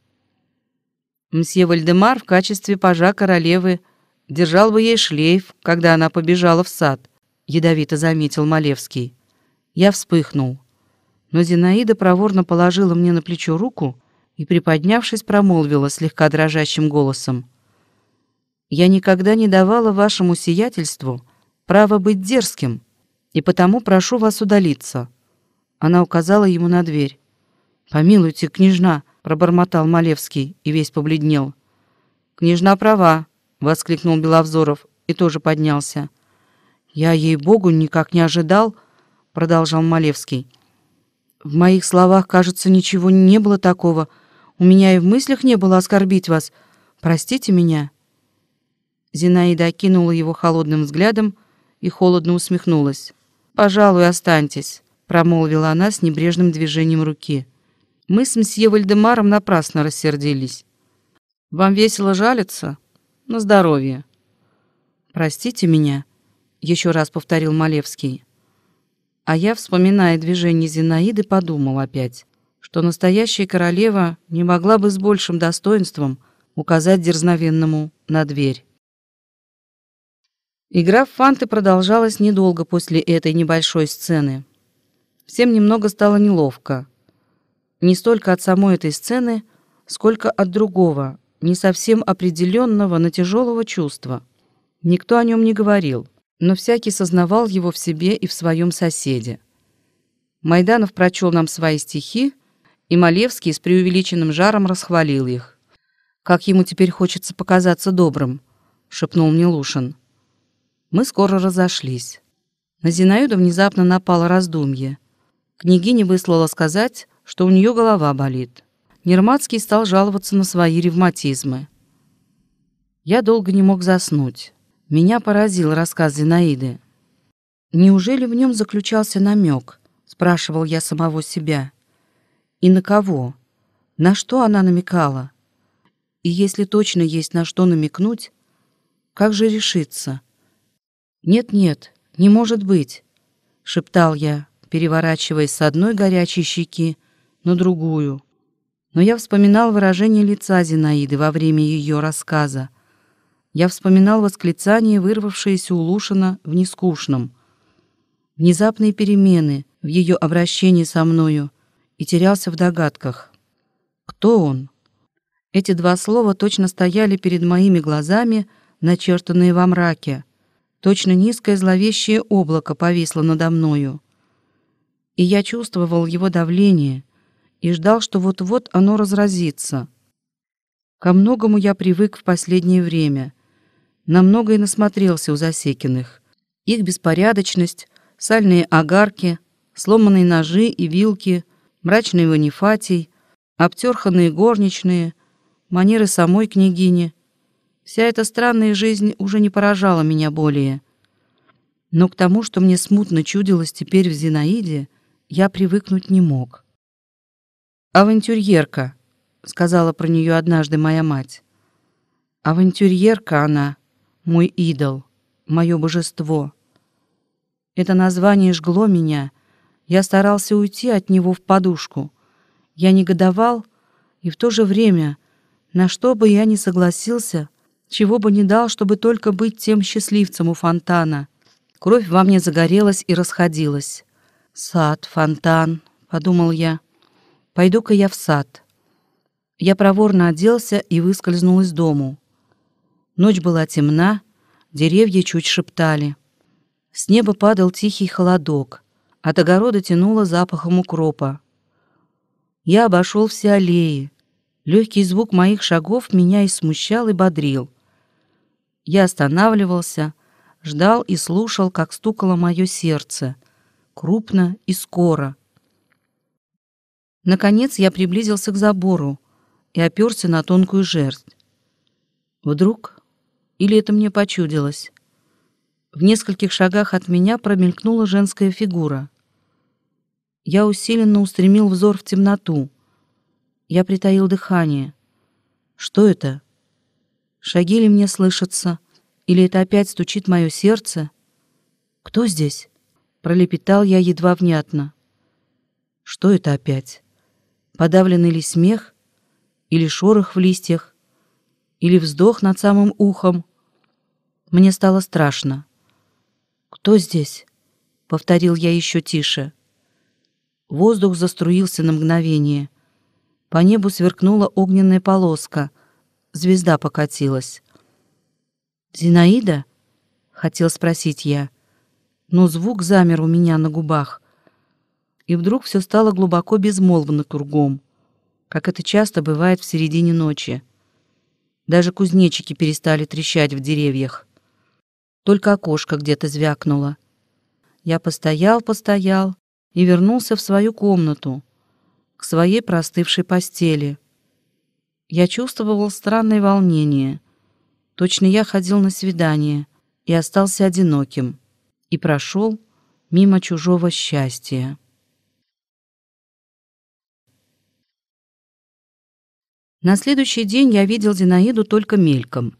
Мсье Вальдемар в качестве пажа королевы держал бы ей шлейф, когда она побежала в сад, ядовито заметил Малевский. Я вспыхнул. Но Зинаида проворно положила мне на плечо руку и, приподнявшись, промолвила слегка дрожащим голосом. «Я никогда не давала вашему сиятельству права быть дерзким, и потому прошу вас удалиться». Она указала ему на дверь. «Помилуйте, княжна!» — пробормотал Малевский и весь побледнел. «Княжна права!» — воскликнул Беловзоров и тоже поднялся. «Я, ей-богу, никак не ожидал, — продолжал Малевский. «В моих словах, кажется, ничего не было такого. У меня и в мыслях не было оскорбить вас. Простите меня». Зинаида окинула его холодным взглядом и холодно усмехнулась. «Пожалуй, останьтесь», — промолвила она с небрежным движением руки. «Мы с мсье Вальдемаром напрасно рассердились. Вам весело жалиться? На здоровье». «Простите меня», — еще раз повторил Малевский. А я, вспоминая движение Зинаиды, подумал опять, что настоящая королева не могла бы с большим достоинством указать дерзновенному на дверь. Игра в фанты продолжалась недолго после этой небольшой сцены. Всем немного стало неловко. Не столько от самой этой сцены, сколько от другого, не совсем определенного, но тяжелого чувства. Никто о нем не говорил – но всякий сознавал его в себе и в своем соседе. Майданов прочел нам свои стихи, и Малевский с преувеличенным жаром расхвалил их. «Как ему теперь хочется показаться добрым», — шепнул мне Лушин. Мы скоро разошлись. На Зинаиду внезапно напало раздумье. Княгиня выслала сказать, что у нее голова болит. Нерматский стал жаловаться на свои ревматизмы. Я долго не мог заснуть. Меня поразил рассказ Зинаиды. Неужели в нем заключался намек? Спрашивал я самого себя. И на кого? На что она намекала? И если точно есть на что намекнуть, как же решиться? «Нет-нет, не может быть», — шептал я, переворачиваясь с одной горячей щеки на другую. Но я вспоминал выражение лица Зинаиды во время ее рассказа — я вспоминал восклицание, вырвавшееся у Лушина в нескучном. Внезапные перемены в ее обращении со мною и терялся в догадках. Кто он? Эти два слова точно стояли перед моими глазами, начертанные во мраке. Точно низкое зловещее облако повисло надо мною. И я чувствовал его давление и ждал, что вот-вот оно разразится. Ко многому я привык в последнее время — Намного и насмотрелся у Засекиных. Их беспорядочность, сальные огарки, сломанные ножи и вилки, мрачный ванифатий, обтерханные горничные, манеры самой княгини. Вся эта странная жизнь уже не поражала меня более. Но к тому, что мне смутно чудилось теперь в Зинаиде, я привыкнуть не мог. «Авантюрьерка», — сказала про нее однажды моя мать. «Авантюрьерка она», мой идол, мое божество. Это название жгло меня. Я старался уйти от него в подушку. Я негодовал, и в то же время, на что бы я ни согласился, чего бы не дал, чтобы только быть тем счастливцем у фонтана. Кровь во мне загорелась и расходилась. «Сад, фонтан», — подумал я. «Пойду-ка я в сад». Я проворно оделся и выскользнул из дому. Ночь была темна, деревья чуть шептали. С неба падал тихий холодок, от огорода тянуло запахом укропа. Я обошел все аллеи. Легкий звук моих шагов меня и смущал, и бодрил. Я останавливался, ждал и слушал, как стукало мое сердце, крупно и скоро. Наконец я приблизился к забору и оперся на тонкую жерсть. Вдруг или это мне почудилось? В нескольких шагах от меня промелькнула женская фигура. Я усиленно устремил взор в темноту. Я притаил дыхание. Что это? Шаги ли мне слышатся? Или это опять стучит мое сердце? Кто здесь? Пролепетал я едва внятно. Что это опять? Подавленный ли смех? Или шорох в листьях? Или вздох над самым ухом? Мне стало страшно. «Кто здесь?» — повторил я еще тише. Воздух заструился на мгновение. По небу сверкнула огненная полоска. Звезда покатилась. «Зинаида?» — хотел спросить я. Но звук замер у меня на губах. И вдруг все стало глубоко безмолвно кругом, как это часто бывает в середине ночи. Даже кузнечики перестали трещать в деревьях. Только окошко где-то звякнуло. Я постоял, постоял и вернулся в свою комнату, к своей простывшей постели. Я чувствовал странное волнение. Точно я ходил на свидание и остался одиноким, и прошел мимо чужого счастья. На следующий день я видел Зинаиду только мельком.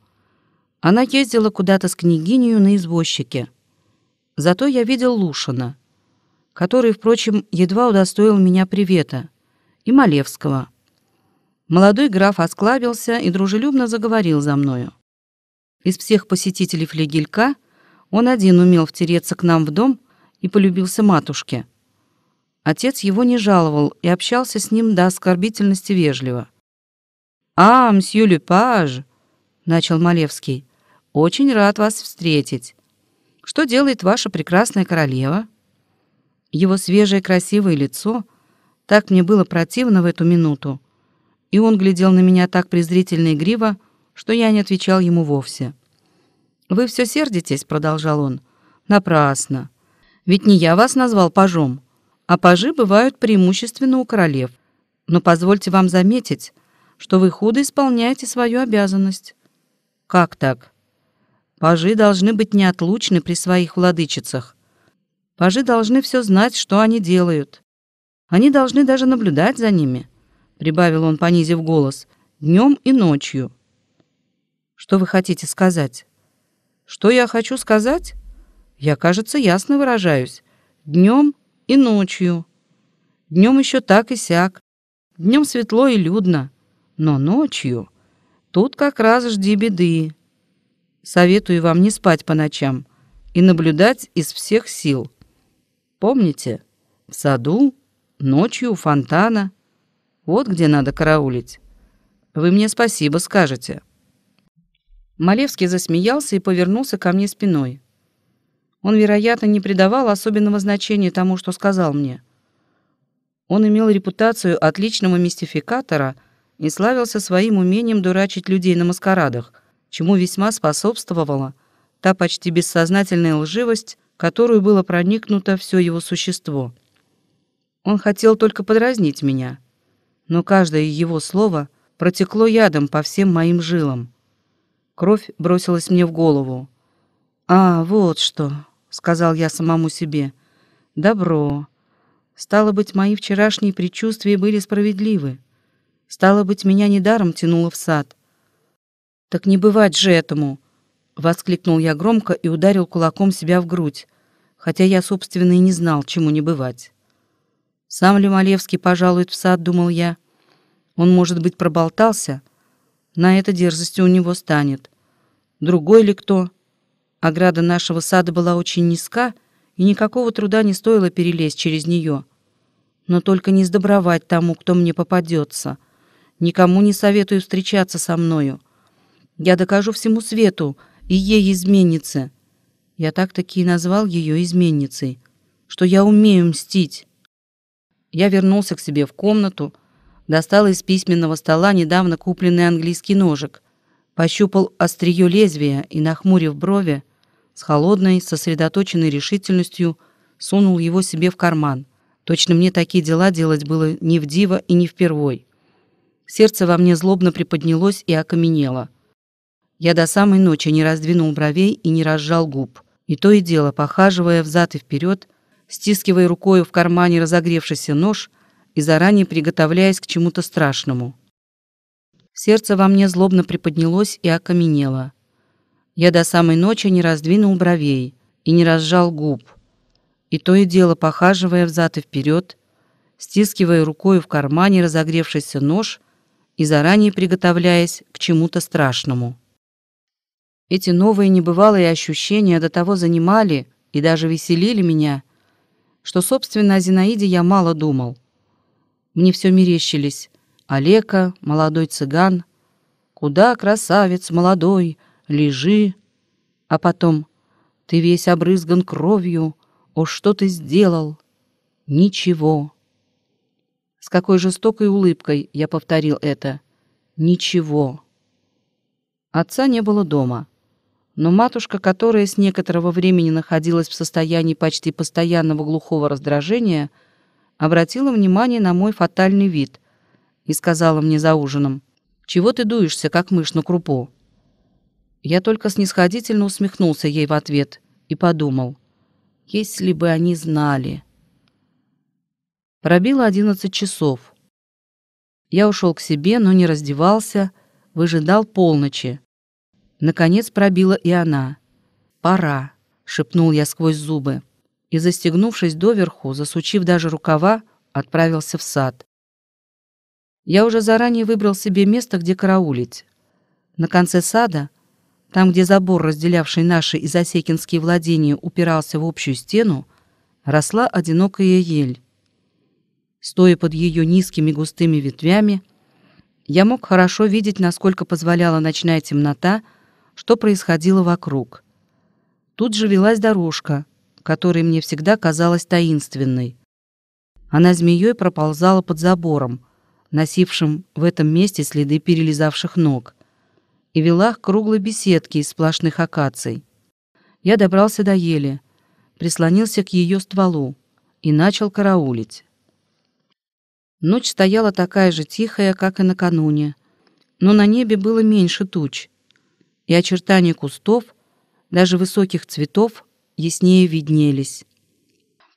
Она ездила куда-то с княгинью на извозчике. Зато я видел Лушина, который, впрочем, едва удостоил меня привета, и Малевского. Молодой граф осклабился и дружелюбно заговорил за мною. Из всех посетителей флегелька он один умел втереться к нам в дом и полюбился матушке. Отец его не жаловал и общался с ним до оскорбительности вежливо. «А, мсье Лепаж!» — начал Малевский. Очень рад вас встретить. Что делает ваша прекрасная королева? Его свежее красивое лицо так мне было противно в эту минуту, и он глядел на меня так презрительно и гриво, что я не отвечал ему вовсе. «Вы все сердитесь?» — продолжал он. «Напрасно. Ведь не я вас назвал пажом, а пажи бывают преимущественно у королев. Но позвольте вам заметить, что вы худо исполняете свою обязанность». «Как так?» Пажи должны быть неотлучны при своих владычицах. Пажи должны все знать, что они делают. Они должны даже наблюдать за ними», — прибавил он, понизив голос, — «днем и ночью». «Что вы хотите сказать?» «Что я хочу сказать?» «Я, кажется, ясно выражаюсь. Днем и ночью. Днем еще так и сяк. Днем светло и людно. Но ночью... Тут как раз жди беды». Советую вам не спать по ночам и наблюдать из всех сил. Помните, в саду, ночью у фонтана. Вот где надо караулить. Вы мне спасибо скажете». Малевский засмеялся и повернулся ко мне спиной. Он, вероятно, не придавал особенного значения тому, что сказал мне. Он имел репутацию отличного мистификатора и славился своим умением дурачить людей на маскарадах, чему весьма способствовала та почти бессознательная лживость, которую было проникнуто все его существо. Он хотел только подразнить меня, но каждое его слово протекло ядом по всем моим жилам. Кровь бросилась мне в голову. «А, вот что!» — сказал я самому себе. «Добро!» Стало быть, мои вчерашние предчувствия были справедливы. Стало быть, меня недаром тянуло в сад — «Так не бывать же этому!» — воскликнул я громко и ударил кулаком себя в грудь, хотя я, собственно, и не знал, чему не бывать. «Сам ли Малевский пожалует в сад?» — думал я. «Он, может быть, проболтался?» «На это дерзости у него станет. Другой ли кто?» Ограда нашего сада была очень низка, и никакого труда не стоило перелезть через нее. Но только не сдобровать тому, кто мне попадется. Никому не советую встречаться со мною. Я докажу всему свету, и ей изменница. Я так-таки и назвал ее изменницей, что я умею мстить. Я вернулся к себе в комнату, достал из письменного стола недавно купленный английский ножик, пощупал острие лезвия и, нахмурив брови, с холодной, сосредоточенной решительностью сунул его себе в карман. Точно мне такие дела делать было не в диво и не впервой. Сердце во мне злобно приподнялось и окаменело. Я до самой ночи не раздвинул бровей и не разжал губ. И то и дело, похаживая взад и вперед, стискивая рукою в кармане разогревшийся нож и заранее приготовляясь к чему-то страшному. Сердце во мне злобно приподнялось и окаменело. Я до самой ночи не раздвинул бровей и не разжал губ. И то и дело, похаживая взад и вперед, стискивая рукою в кармане разогревшийся нож и заранее приготовляясь к чему-то страшному. Эти новые небывалые ощущения до того занимали и даже веселили меня, что, собственно, о Зинаиде я мало думал. Мне все мерещились. Олега, молодой цыган. «Куда, красавец молодой, лежи!» А потом «Ты весь обрызган кровью, о, что ты сделал?» «Ничего!» С какой жестокой улыбкой я повторил это. «Ничего!» Отца не было дома. Но матушка, которая с некоторого времени находилась в состоянии почти постоянного глухого раздражения, обратила внимание на мой фатальный вид и сказала мне за ужином, «Чего ты дуешься, как мышь на крупу?» Я только снисходительно усмехнулся ей в ответ и подумал, «Если бы они знали...» Пробило одиннадцать часов. Я ушел к себе, но не раздевался, выжидал полночи, Наконец пробила и она. «Пора», — шепнул я сквозь зубы. И, застегнувшись доверху, засучив даже рукава, отправился в сад. Я уже заранее выбрал себе место, где караулить. На конце сада, там, где забор, разделявший наши и засекинские владения, упирался в общую стену, росла одинокая ель. Стоя под ее низкими густыми ветвями, я мог хорошо видеть, насколько позволяла ночная темнота, что происходило вокруг. Тут же велась дорожка, которая мне всегда казалась таинственной. Она змеей проползала под забором, носившим в этом месте следы перелезавших ног, и вела к круглой беседке из сплошных акаций. Я добрался до ели, прислонился к ее стволу и начал караулить. Ночь стояла такая же тихая, как и накануне, но на небе было меньше туч, и очертания кустов, даже высоких цветов, яснее виднелись.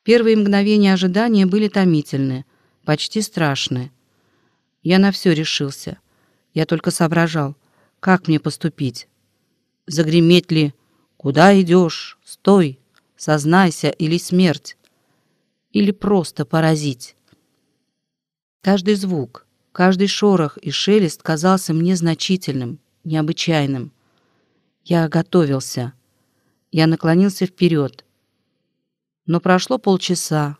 Первые мгновения ожидания были томительны, почти страшны. Я на все решился. Я только соображал, как мне поступить. Загреметь ли «Куда идешь? Стой! Сознайся или смерть!» Или просто поразить. Каждый звук, каждый шорох и шелест казался мне значительным, необычайным — я готовился. Я наклонился вперед. Но прошло полчаса.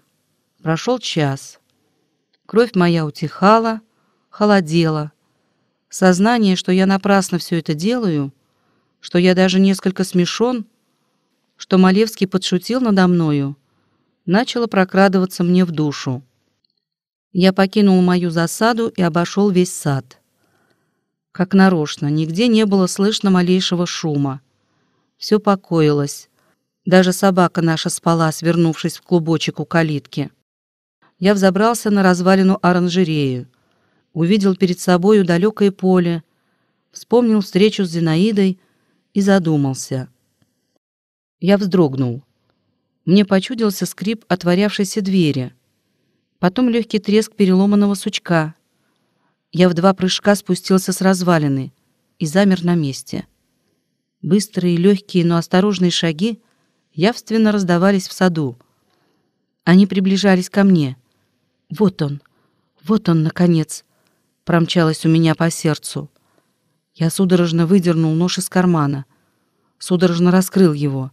Прошел час. Кровь моя утихала, холодела. Сознание, что я напрасно все это делаю, что я даже несколько смешон, что Малевский подшутил надо мною, начало прокрадываться мне в душу. Я покинул мою засаду и обошел весь сад как нарочно, нигде не было слышно малейшего шума. Все покоилось. Даже собака наша спала, свернувшись в клубочек у калитки. Я взобрался на развалину оранжерею, Увидел перед собою далекое поле, вспомнил встречу с Зинаидой и задумался. Я вздрогнул. Мне почудился скрип отворявшейся двери. Потом легкий треск переломанного сучка — я в два прыжка спустился с развалины и замер на месте. Быстрые, легкие, но осторожные шаги явственно раздавались в саду. Они приближались ко мне. «Вот он! Вот он, наконец!» промчалось у меня по сердцу. Я судорожно выдернул нож из кармана, судорожно раскрыл его.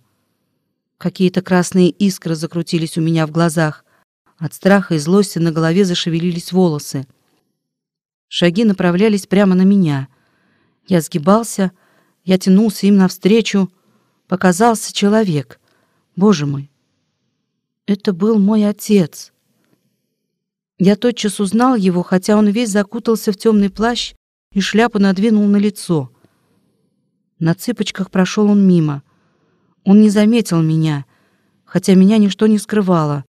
Какие-то красные искры закрутились у меня в глазах. От страха и злости на голове зашевелились волосы — Шаги направлялись прямо на меня. Я сгибался, я тянулся им навстречу. Показался человек. Боже мой! Это был мой отец. Я тотчас узнал его, хотя он весь закутался в темный плащ и шляпу надвинул на лицо. На цыпочках прошел он мимо. Он не заметил меня, хотя меня ничто не скрывало.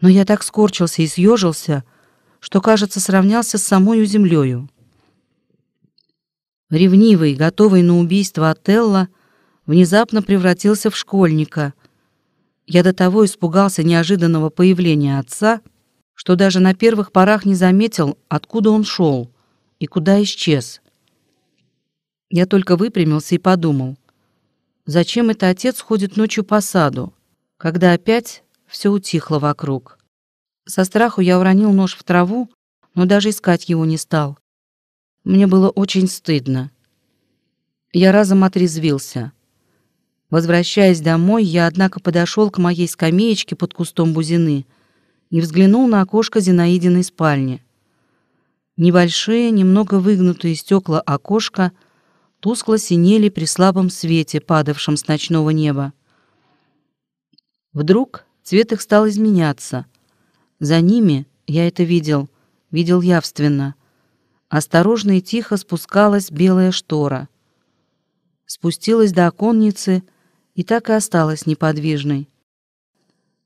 Но я так скорчился и съежился, что, кажется, сравнялся с самою землею. Ревнивый, готовый на убийство Отелло, внезапно превратился в школьника. Я до того испугался неожиданного появления отца, что даже на первых порах не заметил, откуда он шел и куда исчез. Я только выпрямился и подумал, зачем это отец ходит ночью по саду, когда опять все утихло вокруг. Со страху я уронил нож в траву, но даже искать его не стал. Мне было очень стыдно. Я разом отрезвился. Возвращаясь домой, я, однако, подошел к моей скамеечке под кустом бузины и взглянул на окошко Зинаидиной спальни. Небольшие, немного выгнутые стекла окошка тускло синели при слабом свете, падавшем с ночного неба. Вдруг цвет их стал изменяться — за ними, я это видел, видел явственно, осторожно и тихо спускалась белая штора. Спустилась до оконницы и так и осталась неподвижной.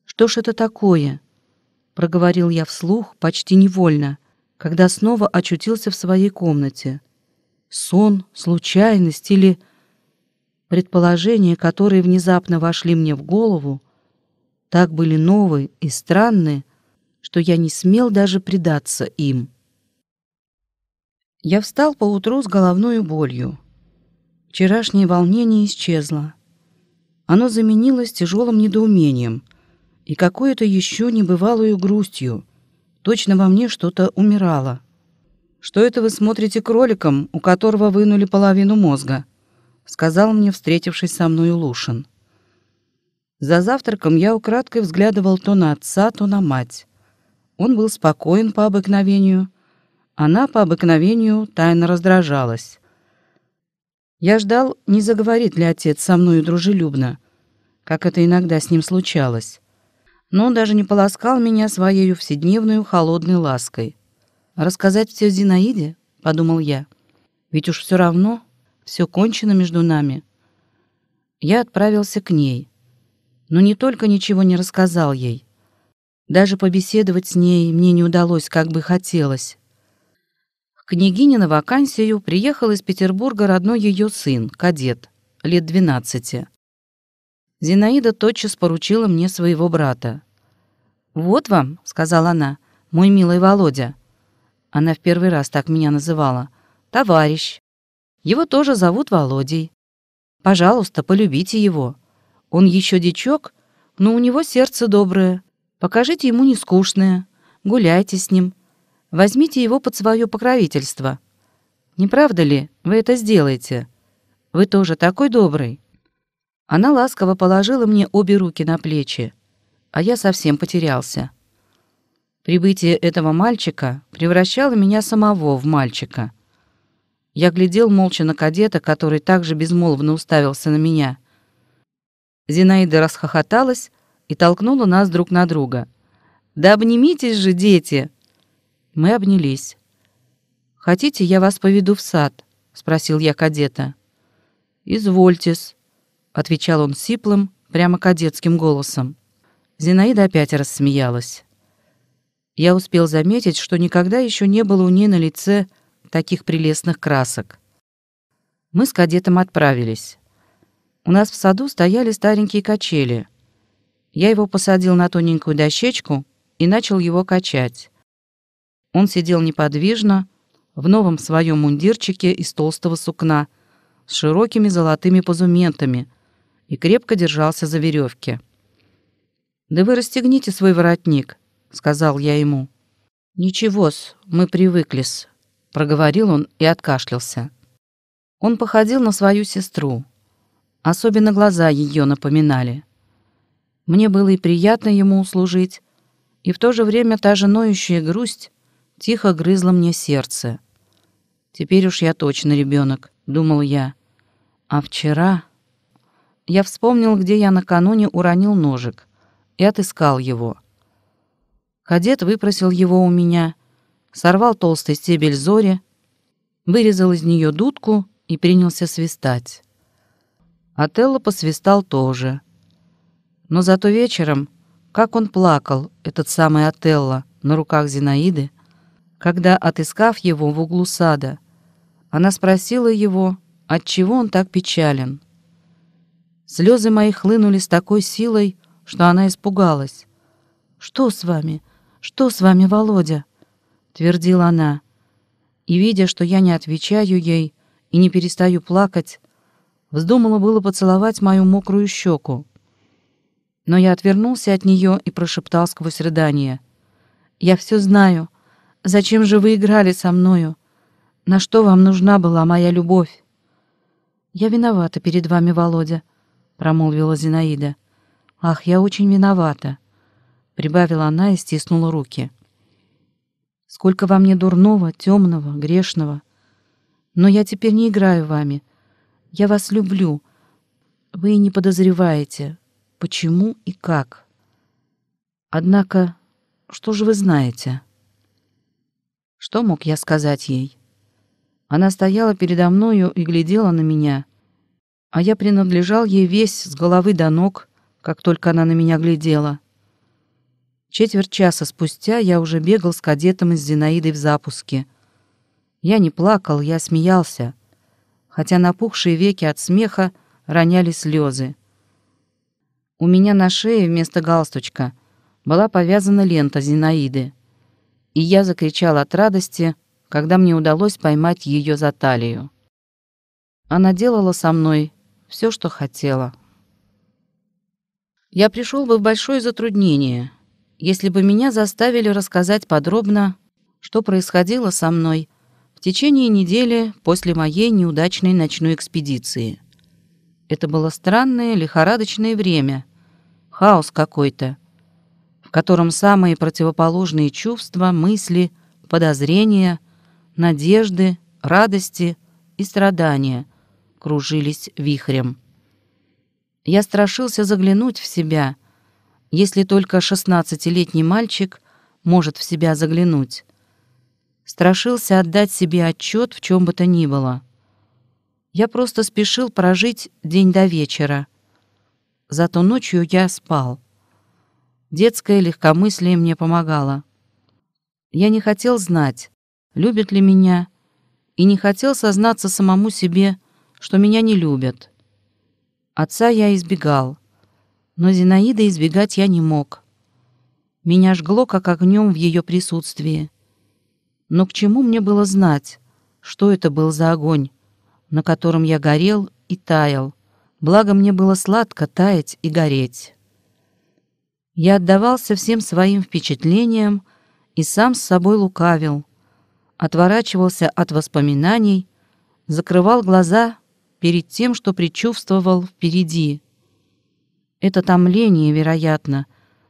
«Что ж это такое?» — проговорил я вслух почти невольно, когда снова очутился в своей комнате. «Сон, случайность или...» Предположения, которые внезапно вошли мне в голову, так были новые и странные, что я не смел даже предаться им. Я встал поутру с головной болью. Вчерашнее волнение исчезло. Оно заменилось тяжелым недоумением и какой-то еще небывалую грустью. Точно во мне что-то умирало. «Что это вы смотрите кроликом, у которого вынули половину мозга?» — сказал мне встретившись со мной Лушин. За завтраком я украдкой взглядывал то на отца, то на мать. Он был спокоен по обыкновению. Она по обыкновению тайно раздражалась. Я ждал, не заговорит ли отец со мною дружелюбно, как это иногда с ним случалось. Но он даже не полоскал меня своей вседневной холодной лаской. «Рассказать все Зинаиде?» — подумал я. «Ведь уж все равно все кончено между нами». Я отправился к ней. Но не только ничего не рассказал ей, даже побеседовать с ней мне не удалось, как бы хотелось. Княгиня на вакансию приехал из Петербурга родной ее сын, кадет, лет 12. Зинаида тотчас поручила мне своего брата. «Вот вам», — сказала она, — «мой милый Володя». Она в первый раз так меня называла. «Товарищ». Его тоже зовут Володей. Пожалуйста, полюбите его. Он еще дичок, но у него сердце доброе. Покажите ему нескучное, гуляйте с ним, возьмите его под свое покровительство. Не правда ли вы это сделаете? Вы тоже такой добрый». Она ласково положила мне обе руки на плечи, а я совсем потерялся. Прибытие этого мальчика превращало меня самого в мальчика. Я глядел молча на кадета, который также безмолвно уставился на меня. Зинаида расхохоталась, и толкнула нас друг на друга. «Да обнимитесь же, дети!» Мы обнялись. «Хотите, я вас поведу в сад?» — спросил я кадета. «Извольтесь», — отвечал он сиплым, прямо кадетским голосом. Зинаида опять рассмеялась. Я успел заметить, что никогда еще не было у ней на лице таких прелестных красок. Мы с кадетом отправились. У нас в саду стояли старенькие качели — я его посадил на тоненькую дощечку и начал его качать. Он сидел неподвижно, в новом своем мундирчике из толстого сукна, с широкими золотыми позументами, и крепко держался за веревки. «Да вы расстегните свой воротник», — сказал я ему. «Ничего-с, мы привыкли-с», — проговорил он и откашлялся. Он походил на свою сестру. Особенно глаза ее напоминали. Мне было и приятно ему услужить, и в то же время та же ноющая грусть тихо грызла мне сердце. «Теперь уж я точно ребенок», — думал я. «А вчера...» Я вспомнил, где я накануне уронил ножик, и отыскал его. Кадет выпросил его у меня, сорвал толстый стебель зори, вырезал из нее дудку и принялся свистать. Отелло а посвистал тоже — но зато вечером, как он плакал, этот самый Отелло, на руках Зинаиды, когда, отыскав его в углу сада, она спросила его, отчего он так печален. Слезы мои хлынули с такой силой, что она испугалась. «Что с вами? Что с вами, Володя?» — твердила она. И, видя, что я не отвечаю ей и не перестаю плакать, вздумала было поцеловать мою мокрую щеку. Но я отвернулся от нее и прошептал сквозь рыдание. «Я все знаю. Зачем же вы играли со мною? На что вам нужна была моя любовь?» «Я виновата перед вами, Володя», — промолвила Зинаида. «Ах, я очень виновата», — прибавила она и стиснула руки. «Сколько во мне дурного, темного, грешного. Но я теперь не играю вами. Я вас люблю. Вы и не подозреваете почему и как. Однако, что же вы знаете? Что мог я сказать ей? Она стояла передо мною и глядела на меня, а я принадлежал ей весь с головы до ног, как только она на меня глядела. Четверть часа спустя я уже бегал с кадетом из с в запуске. Я не плакал, я смеялся, хотя напухшие веки от смеха роняли слезы. У меня на шее вместо галстучка была повязана лента Зинаиды. И я закричал от радости, когда мне удалось поймать ее за талию. Она делала со мной все, что хотела. Я пришел бы в большое затруднение, если бы меня заставили рассказать подробно, что происходило со мной в течение недели после моей неудачной ночной экспедиции. Это было странное, лихорадочное время. Хаос какой-то, в котором самые противоположные чувства, мысли, подозрения, надежды, радости и страдания кружились вихрем. Я страшился заглянуть в себя, если только шестнадцатилетний мальчик может в себя заглянуть. Страшился отдать себе отчет в чем бы то ни было — я просто спешил прожить день до вечера. Зато ночью я спал. Детское легкомыслие мне помогало. Я не хотел знать, любят ли меня, и не хотел сознаться самому себе, что меня не любят. Отца я избегал, но Зинаида избегать я не мог. Меня жгло, как огнем в ее присутствии. Но к чему мне было знать, что это был за огонь? на котором я горел и таял. Благо мне было сладко таять и гореть. Я отдавался всем своим впечатлениям и сам с собой лукавил, отворачивался от воспоминаний, закрывал глаза перед тем, что предчувствовал впереди. Это томление, вероятно,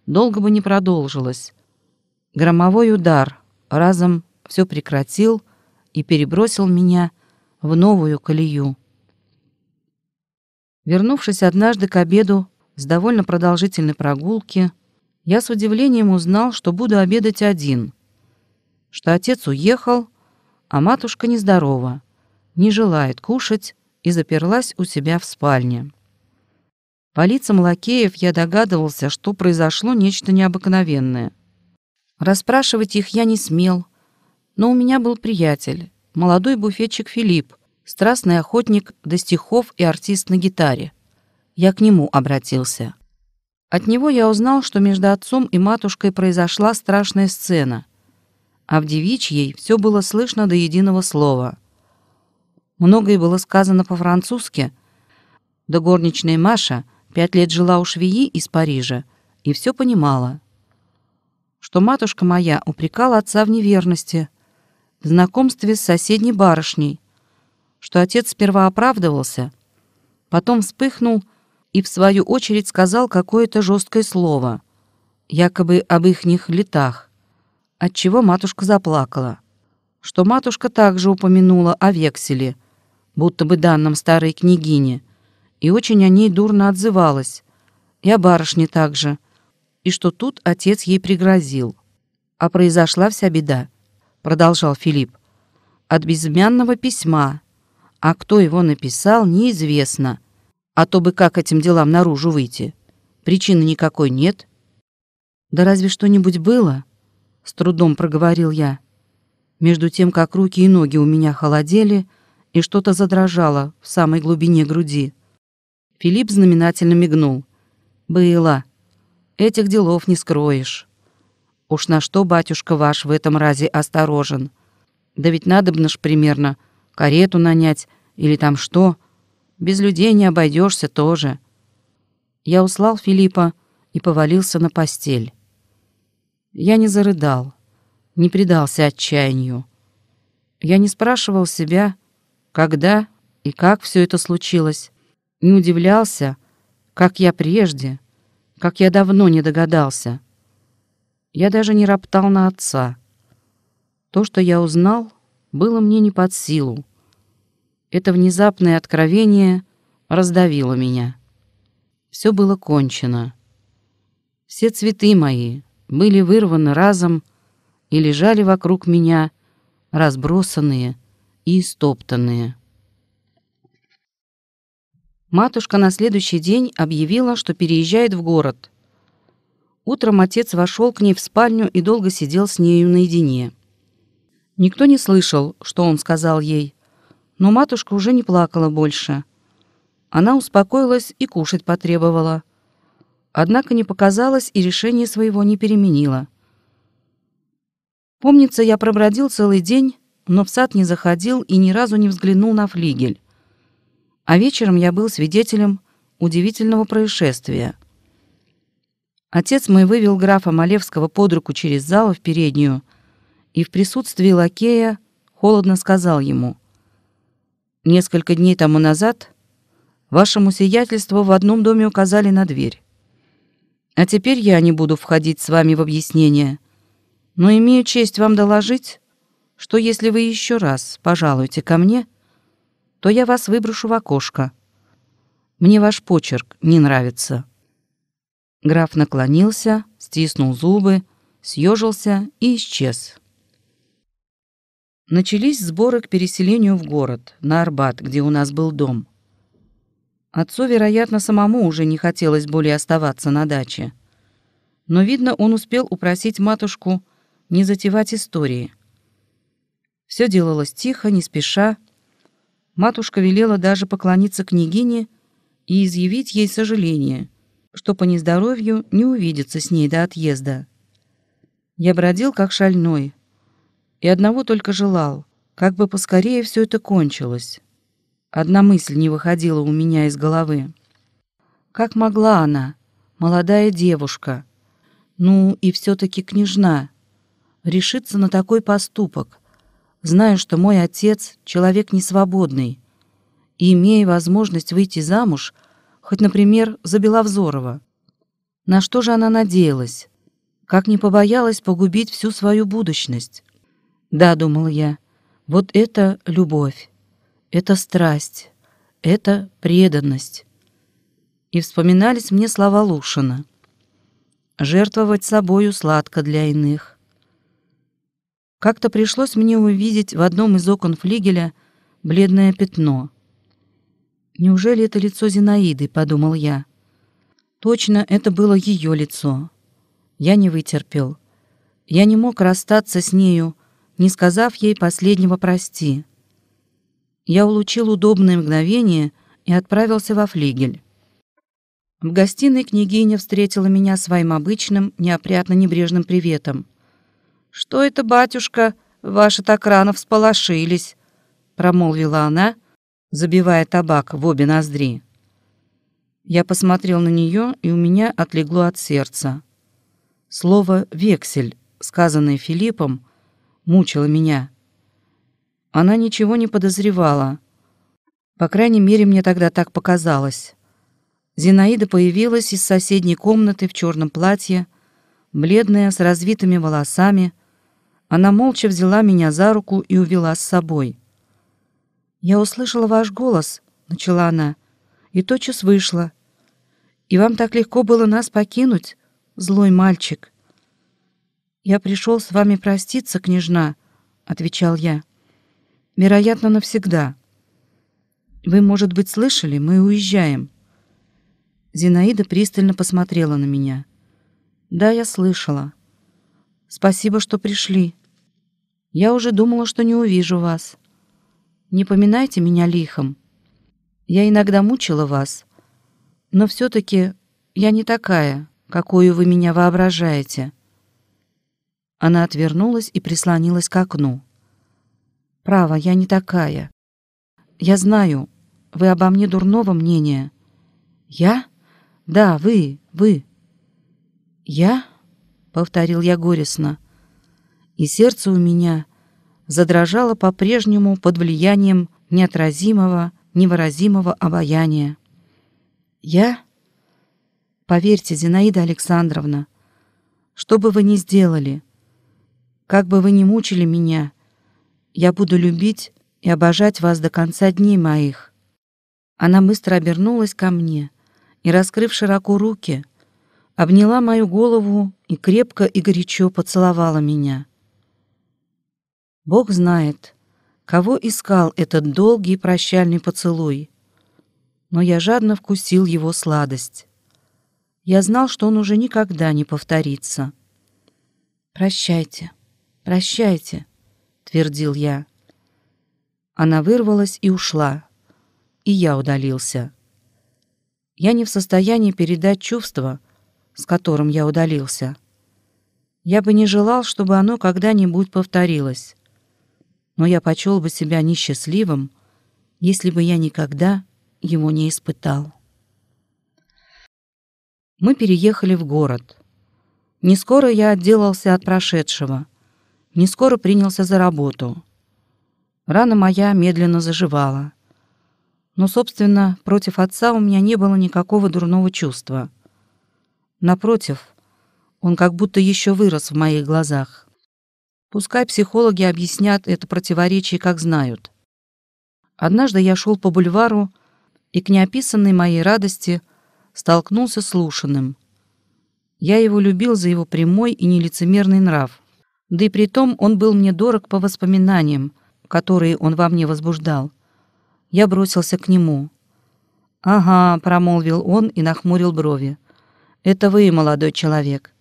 долго бы не продолжилось. Громовой удар разом все прекратил и перебросил меня в новую колею. Вернувшись однажды к обеду с довольно продолжительной прогулки, я с удивлением узнал, что буду обедать один, что отец уехал, а матушка нездорова, не желает кушать и заперлась у себя в спальне. По лицам лакеев я догадывался, что произошло нечто необыкновенное. Распрашивать их я не смел, но у меня был приятель, молодой буфетчик Филипп, страстный охотник до стихов и артист на гитаре. Я к нему обратился. От него я узнал, что между отцом и матушкой произошла страшная сцена. А в девичьей все было слышно до единого слова. Многое было сказано по-французски. Да горничная Маша пять лет жила у швеи из Парижа и все понимала. Что матушка моя упрекала отца в неверности – в знакомстве с соседней барышней, что отец сперва оправдывался, потом вспыхнул и, в свою очередь, сказал какое-то жесткое слово, якобы об ихних летах, отчего матушка заплакала, что матушка также упомянула о векселе, будто бы данном старой княгине, и очень о ней дурно отзывалась, и о барышне также, и что тут отец ей пригрозил. А произошла вся беда — продолжал Филипп, от безымянного письма, а кто его написал, неизвестно, а то бы как этим делам наружу выйти. Причины никакой нет. Да разве что-нибудь было? С трудом проговорил я. Между тем, как руки и ноги у меня холодели, и что-то задрожало в самой глубине груди. Филипп знаменательно мигнул. «Было. Этих делов не скроешь». Уж на что, батюшка ваш, в этом разе осторожен. Да ведь надо надобно наш примерно карету нанять или там что. Без людей не обойдешься тоже. Я услал Филиппа и повалился на постель. Я не зарыдал, не предался отчаянию. Я не спрашивал себя, когда и как все это случилось. Не удивлялся, как я прежде, как я давно не догадался — я даже не роптал на отца. То, что я узнал, было мне не под силу. Это внезапное откровение раздавило меня. Все было кончено. Все цветы мои были вырваны разом и лежали вокруг меня, разбросанные и истоптанные. Матушка на следующий день объявила, что переезжает в город — Утром отец вошел к ней в спальню и долго сидел с нею наедине. Никто не слышал, что он сказал ей, но матушка уже не плакала больше. Она успокоилась и кушать потребовала. Однако не показалось и решение своего не переменила. Помнится, я пробродил целый день, но в сад не заходил и ни разу не взглянул на флигель. А вечером я был свидетелем удивительного происшествия — Отец мой вывел графа Малевского под руку через зал в переднюю и в присутствии лакея холодно сказал ему «Несколько дней тому назад вашему сиятельству в одном доме указали на дверь. А теперь я не буду входить с вами в объяснение, но имею честь вам доложить, что если вы еще раз пожалуете ко мне, то я вас выброшу в окошко. Мне ваш почерк не нравится». Граф наклонился, стиснул зубы, съежился и исчез. Начались сборы к переселению в город, на Арбат, где у нас был дом. Отцу, вероятно, самому уже не хотелось более оставаться на даче. Но, видно, он успел упросить матушку не затевать истории. Все делалось тихо, не спеша. Матушка велела даже поклониться княгине и изъявить ей сожаление – что по нездоровью не увидится с ней до отъезда. Я бродил как шальной, и одного только желал, как бы поскорее все это кончилось. Одна мысль не выходила у меня из головы. Как могла она, молодая девушка, ну и все-таки княжна, решиться на такой поступок, зная, что мой отец — человек несвободный, и, имея возможность выйти замуж — хоть, например, за Беловзорова. На что же она надеялась? Как не побоялась погубить всю свою будущность? Да, думал я, вот это любовь, это страсть, это преданность. И вспоминались мне слова Лушина. «Жертвовать собою сладко для иных». Как-то пришлось мне увидеть в одном из окон флигеля бледное пятно. «Неужели это лицо Зинаиды?» — подумал я. Точно, это было ее лицо. Я не вытерпел. Я не мог расстаться с нею, не сказав ей последнего «прости». Я улучил удобное мгновение и отправился во флигель. В гостиной княгиня встретила меня своим обычным, неопрятно-небрежным приветом. «Что это, батюшка, ваши так рано всполошились?» — промолвила она — забивая табак в обе ноздри. Я посмотрел на нее, и у меня отлегло от сердца. Слово «вексель», сказанное Филиппом, мучило меня. Она ничего не подозревала. По крайней мере, мне тогда так показалось. Зинаида появилась из соседней комнаты в черном платье, бледная, с развитыми волосами. Она молча взяла меня за руку и увела с собой. «Я услышала ваш голос», — начала она, — «и тотчас вышла. И вам так легко было нас покинуть, злой мальчик». «Я пришел с вами проститься, княжна», — отвечал я. «Вероятно, навсегда. Вы, может быть, слышали, мы уезжаем». Зинаида пристально посмотрела на меня. «Да, я слышала. Спасибо, что пришли. Я уже думала, что не увижу вас». Не поминайте меня лихом. Я иногда мучила вас, но все-таки я не такая, какую вы меня воображаете». Она отвернулась и прислонилась к окну. «Право, я не такая. Я знаю, вы обо мне дурного мнения». «Я? Да, вы, вы». «Я?» — повторил я горестно. И сердце у меня задрожала по-прежнему под влиянием неотразимого, невыразимого обаяния. «Я?» «Поверьте, Зинаида Александровна, что бы вы ни сделали, как бы вы ни мучили меня, я буду любить и обожать вас до конца дней моих». Она быстро обернулась ко мне и, раскрыв широко руки, обняла мою голову и крепко и горячо поцеловала меня. Бог знает, кого искал этот долгий прощальный поцелуй. Но я жадно вкусил его сладость. Я знал, что он уже никогда не повторится. «Прощайте, прощайте», — твердил я. Она вырвалась и ушла, и я удалился. Я не в состоянии передать чувство, с которым я удалился. Я бы не желал, чтобы оно когда-нибудь повторилось но я почел бы себя несчастливым, если бы я никогда его не испытал. Мы переехали в город. Не скоро я отделался от прошедшего, не скоро принялся за работу. Рана моя медленно заживала. Но, собственно, против отца у меня не было никакого дурного чувства. Напротив, он как будто еще вырос в моих глазах. Пускай психологи объяснят это противоречие, как знают. Однажды я шел по бульвару и к неописанной моей радости столкнулся с Лушиным. Я его любил за его прямой и нелицемерный нрав. Да и при том он был мне дорог по воспоминаниям, которые он во мне возбуждал. Я бросился к нему. «Ага», — промолвил он и нахмурил брови. «Это вы, молодой человек.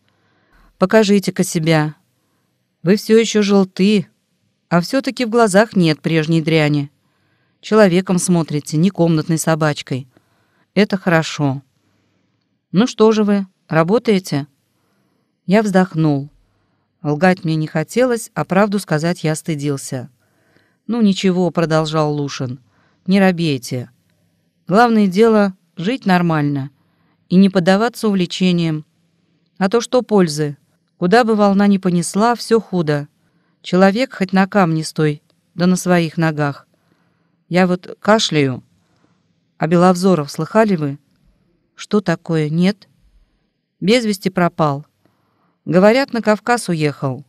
Покажите-ка себя. Вы все еще желты, а все-таки в глазах нет прежней дряни. Человеком смотрите, не комнатной собачкой. Это хорошо. Ну что же вы, работаете? Я вздохнул. Лгать мне не хотелось, а правду сказать я стыдился. «Ну ничего», — продолжал Лушин, — «не робейте. Главное дело — жить нормально и не поддаваться увлечениям. А то что пользы? Куда бы волна ни понесла, все худо. Человек хоть на камне стой, да на своих ногах. Я вот кашляю. А Беловзоров слыхали вы? Что такое, нет? Без вести пропал. Говорят, на Кавказ уехал.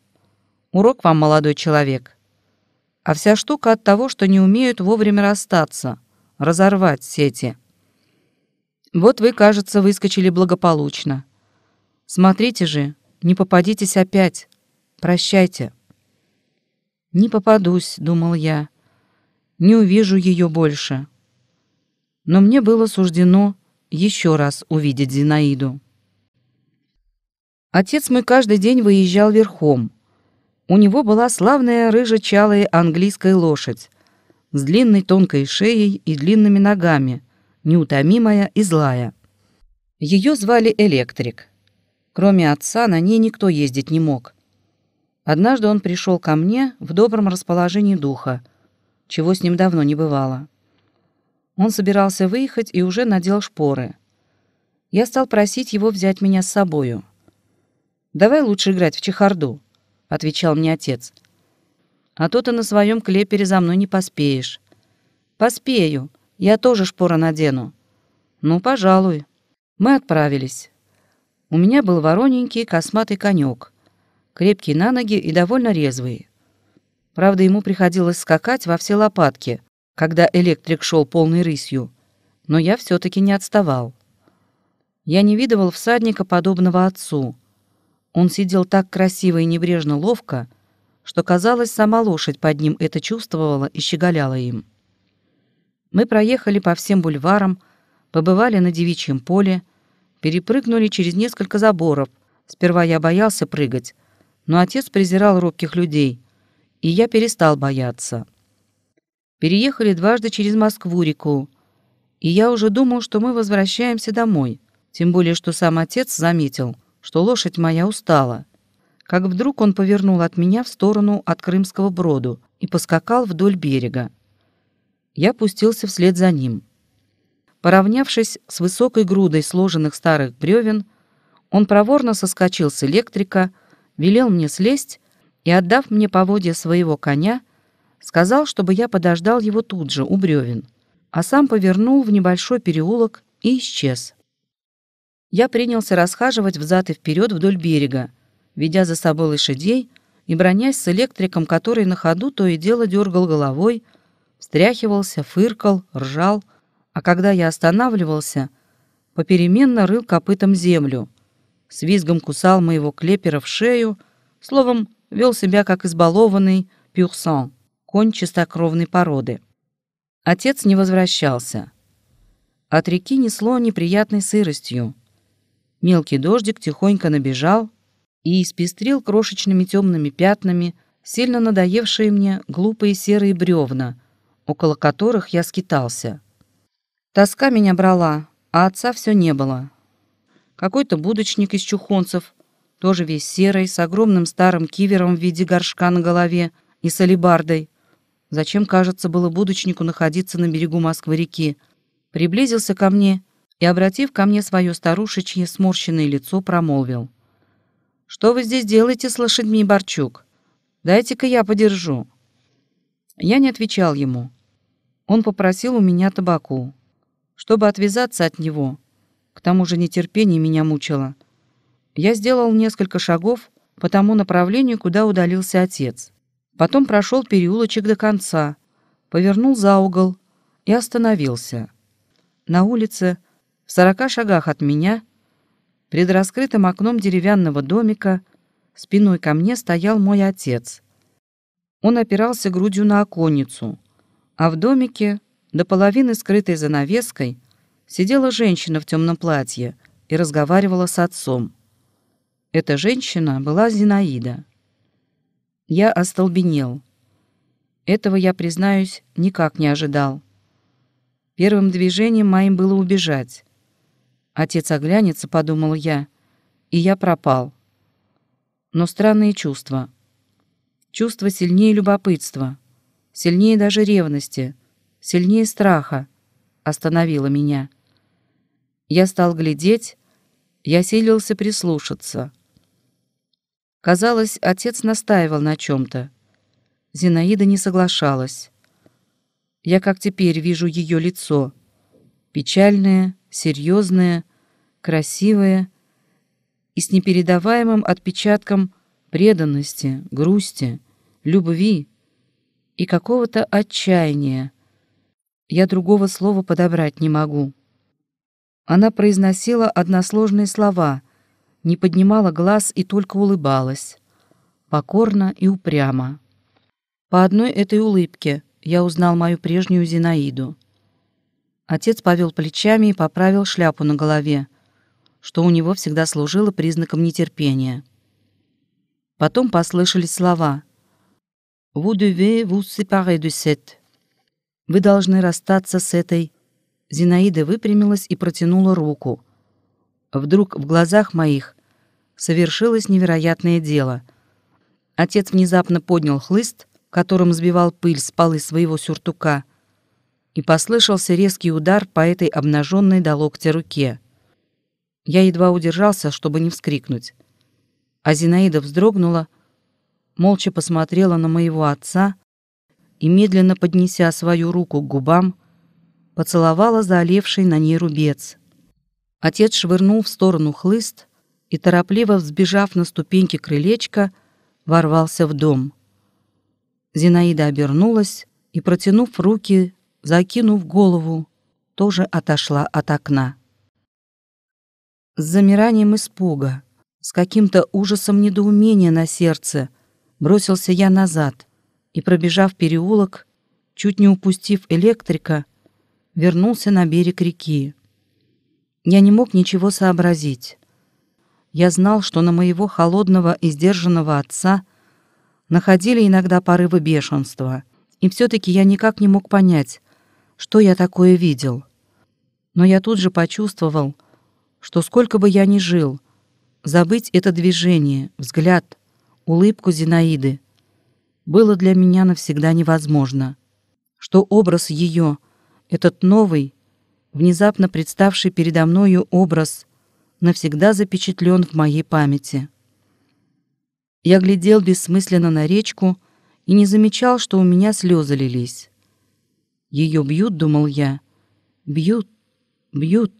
Урок вам, молодой человек. А вся штука от того, что не умеют вовремя расстаться, разорвать сети. Вот вы, кажется, выскочили благополучно. Смотрите же, не попадитесь опять. Прощайте. Не попадусь, думал я. Не увижу ее больше. Но мне было суждено еще раз увидеть Зинаиду. Отец мой каждый день выезжал верхом. У него была славная рыжечалая английская лошадь с длинной тонкой шеей и длинными ногами, неутомимая и злая. Ее звали Электрик — Кроме отца, на ней никто ездить не мог. Однажды он пришел ко мне в добром расположении духа, чего с ним давно не бывало. Он собирался выехать и уже надел шпоры. Я стал просить его взять меня с собою. «Давай лучше играть в чехарду», — отвечал мне отец. «А то ты на своем клепере за мной не поспеешь». «Поспею, я тоже шпоры надену». «Ну, пожалуй». Мы отправились. У меня был вороненький косматый конек, крепкий на ноги и довольно резвый. Правда, ему приходилось скакать во все лопатки, когда электрик шел полной рысью, но я все таки не отставал. Я не видывал всадника, подобного отцу. Он сидел так красиво и небрежно ловко, что, казалось, сама лошадь под ним это чувствовала и щеголяла им. Мы проехали по всем бульварам, побывали на девичьем поле — перепрыгнули через несколько заборов. Сперва я боялся прыгать, но отец презирал робких людей, и я перестал бояться. Переехали дважды через Москву-реку, и я уже думал, что мы возвращаемся домой, тем более что сам отец заметил, что лошадь моя устала. Как вдруг он повернул от меня в сторону от Крымского броду и поскакал вдоль берега. Я пустился вслед за ним. Поравнявшись с высокой грудой сложенных старых бревен, он проворно соскочил с электрика, велел мне слезть и, отдав мне поводья своего коня, сказал, чтобы я подождал его тут же, у бревен, а сам повернул в небольшой переулок и исчез. Я принялся расхаживать взад и вперед вдоль берега, ведя за собой лошадей и бронясь с электриком, который на ходу то и дело дергал головой, встряхивался, фыркал, ржал — а когда я останавливался, попеременно рыл копытом землю, с визгом кусал моего клепера в шею, словом, вел себя как избалованный пюхсан, конь чистокровной породы. Отец не возвращался. От реки несло неприятной сыростью. Мелкий дождик тихонько набежал и испестрил крошечными темными пятнами сильно надоевшие мне глупые серые бревна, около которых я скитался. Тоска меня брала, а отца все не было. Какой-то будочник из чухонцев, тоже весь серый, с огромным старым кивером в виде горшка на голове и с алебардой. Зачем, кажется, было будочнику находиться на берегу Москвы-реки? Приблизился ко мне и, обратив ко мне свое старушечье сморщенное лицо, промолвил. «Что вы здесь делаете с лошадьми, Борчук? Дайте-ка я подержу». Я не отвечал ему. Он попросил у меня табаку чтобы отвязаться от него. К тому же нетерпение меня мучило. Я сделал несколько шагов по тому направлению, куда удалился отец. Потом прошел переулочек до конца, повернул за угол и остановился. На улице, в сорока шагах от меня, перед раскрытым окном деревянного домика, спиной ко мне стоял мой отец. Он опирался грудью на оконницу, а в домике до половины скрытой занавеской, сидела женщина в темном платье и разговаривала с отцом. Эта женщина была Зинаида. Я остолбенел. Этого я, признаюсь, никак не ожидал. Первым движением моим было убежать. Отец оглянется, подумал я, и я пропал. Но странные чувства. Чувства сильнее любопытства, сильнее даже ревности — сильнее страха, остановила меня. Я стал глядеть, я силился прислушаться. Казалось, отец настаивал на чем-то. Зинаида не соглашалась. Я как теперь вижу ее лицо. Печальное, серьезное, красивое и с непередаваемым отпечатком преданности, грусти, любви и какого-то отчаяния, я другого слова подобрать не могу. Она произносила односложные слова, не поднимала глаз и только улыбалась. Покорно и упрямо. По одной этой улыбке я узнал мою прежнюю Зинаиду. Отец повел плечами и поправил шляпу на голове, что у него всегда служило признаком нетерпения. Потом послышались слова «Vous devez vous séparer de cette». Вы должны расстаться с этой...» Зинаида выпрямилась и протянула руку. Вдруг в глазах моих совершилось невероятное дело. Отец внезапно поднял хлыст, которым сбивал пыль с полы своего сюртука, и послышался резкий удар по этой обнаженной до локтя руке. Я едва удержался, чтобы не вскрикнуть. А Зинаида вздрогнула, молча посмотрела на моего отца, и, медленно поднеся свою руку к губам, поцеловала заолевший на ней рубец. Отец швырнул в сторону хлыст и, торопливо взбежав на ступеньки крылечка, ворвался в дом. Зинаида обернулась и, протянув руки, закинув голову, тоже отошла от окна. С замиранием испуга, с каким-то ужасом недоумения на сердце, бросился я назад — и, пробежав переулок, чуть не упустив электрика, вернулся на берег реки. Я не мог ничего сообразить. Я знал, что на моего холодного и сдержанного отца находили иногда порывы бешенства, и все-таки я никак не мог понять, что я такое видел. Но я тут же почувствовал, что сколько бы я ни жил, забыть это движение, взгляд, улыбку Зинаиды — было для меня навсегда невозможно. Что образ ее, этот новый, внезапно представший передо мною образ, навсегда запечатлен в моей памяти. Я глядел бессмысленно на речку и не замечал, что у меня слезы лились. Ее бьют, думал я. Бьют, бьют.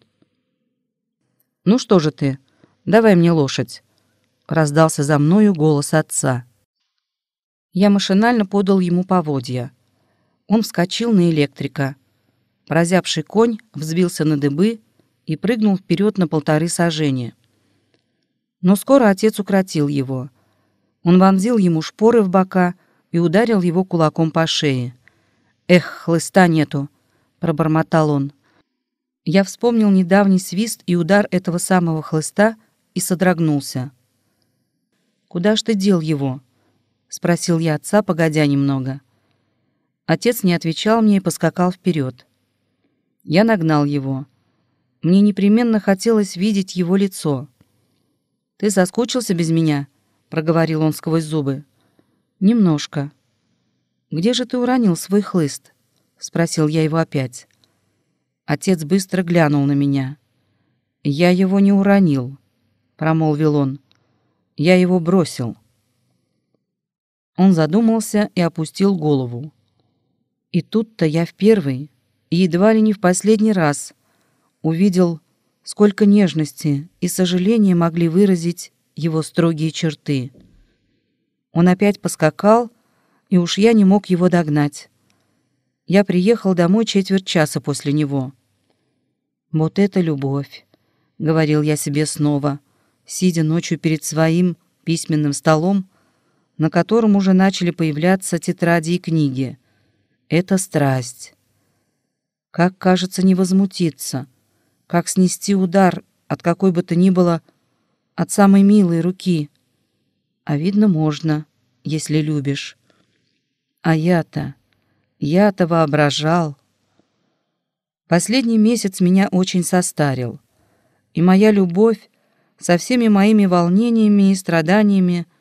«Ну что же ты, давай мне лошадь», — раздался за мною голос отца. Я машинально подал ему поводья. Он вскочил на электрика. Прозябший конь взбился на дыбы и прыгнул вперед на полторы сажения. Но скоро отец укротил его. Он вонзил ему шпоры в бока и ударил его кулаком по шее. «Эх, хлыста нету!» — пробормотал он. Я вспомнил недавний свист и удар этого самого хлыста и содрогнулся. «Куда ж ты дел его?» — спросил я отца, погодя немного. Отец не отвечал мне и поскакал вперед. Я нагнал его. Мне непременно хотелось видеть его лицо. «Ты соскучился без меня?» — проговорил он сквозь зубы. «Немножко». «Где же ты уронил свой хлыст?» — спросил я его опять. Отец быстро глянул на меня. «Я его не уронил», — промолвил он. «Я его бросил». Он задумался и опустил голову. И тут-то я в первый, и едва ли не в последний раз, увидел, сколько нежности и сожаления могли выразить его строгие черты. Он опять поскакал, и уж я не мог его догнать. Я приехал домой четверть часа после него. «Вот это любовь!» — говорил я себе снова, сидя ночью перед своим письменным столом на котором уже начали появляться тетради и книги. Это страсть. Как, кажется, не возмутиться, как снести удар от какой бы то ни было, от самой милой руки. А видно, можно, если любишь. А я-то, я-то воображал. Последний месяц меня очень состарил, и моя любовь со всеми моими волнениями и страданиями –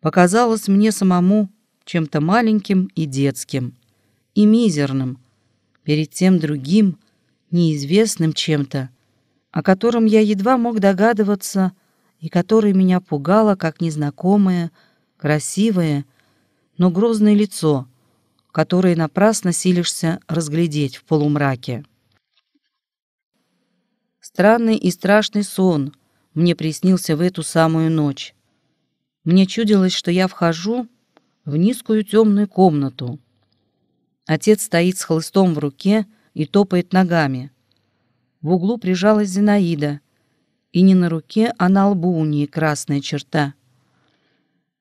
показалось мне самому чем-то маленьким и детским, и мизерным, перед тем другим, неизвестным чем-то, о котором я едва мог догадываться и который меня пугало, как незнакомое, красивое, но грозное лицо, которое напрасно силишься разглядеть в полумраке. Странный и страшный сон мне приснился в эту самую ночь. Мне чудилось, что я вхожу в низкую темную комнату. Отец стоит с хлыстом в руке и топает ногами. В углу прижалась Зинаида, и не на руке, а на лбу у нее красная черта.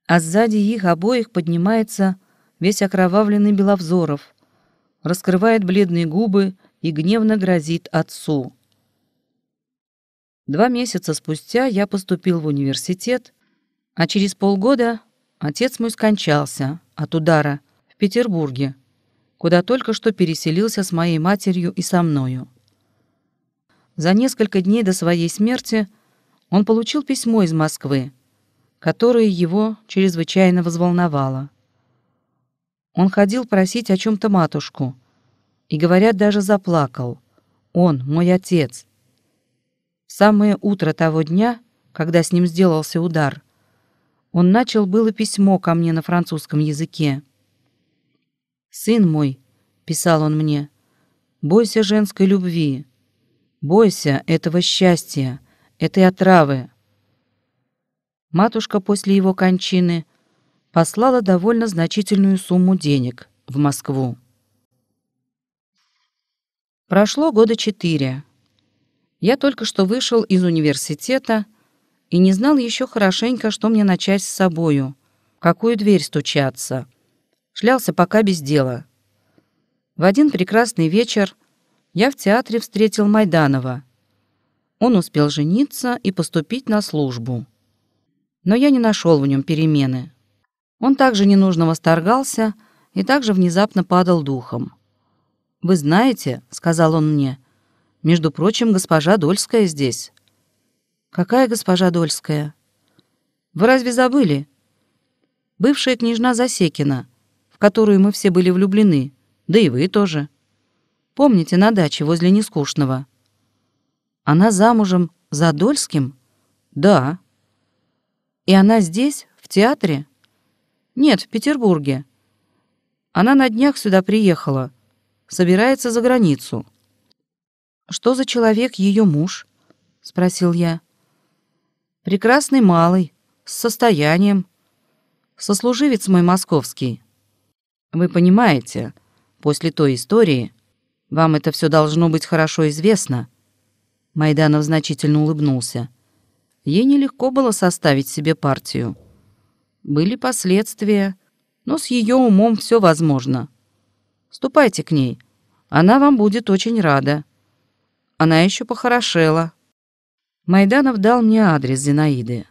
А сзади их обоих поднимается весь окровавленный Беловзоров, раскрывает бледные губы и гневно грозит отцу. Два месяца спустя я поступил в университет а через полгода отец мой скончался от удара в Петербурге, куда только что переселился с моей матерью и со мною. За несколько дней до своей смерти он получил письмо из Москвы, которое его чрезвычайно возволновало. Он ходил просить о чем-то матушку, и, говорят, даже заплакал. Он, мой отец. В самое утро того дня, когда с ним сделался удар, он начал было письмо ко мне на французском языке. «Сын мой», — писал он мне, — «бойся женской любви, бойся этого счастья, этой отравы». Матушка после его кончины послала довольно значительную сумму денег в Москву. Прошло года четыре. Я только что вышел из университета — и не знал еще хорошенько, что мне начать с собою, в какую дверь стучаться. Шлялся пока без дела. В один прекрасный вечер я в театре встретил Майданова. Он успел жениться и поступить на службу. Но я не нашел в нем перемены. Он также ненужно восторгался и также внезапно падал духом. «Вы знаете», — сказал он мне, — «между прочим, госпожа Дольская здесь». Какая госпожа Дольская? Вы разве забыли? Бывшая княжна Засекина, в которую мы все были влюблены, да и вы тоже. Помните, на даче возле Нескучного? Она замужем за Дольским? Да. И она здесь, в театре? Нет, в Петербурге. Она на днях сюда приехала. Собирается за границу. Что за человек ее муж? — спросил я. Прекрасный малый, с состоянием. Сослуживец мой московский. Вы понимаете, после той истории вам это все должно быть хорошо известно». Майданов значительно улыбнулся. Ей нелегко было составить себе партию. Были последствия, но с ее умом все возможно. Ступайте к ней. Она вам будет очень рада. Она еще похорошела. Майданов дал мне адрес Зинаиды.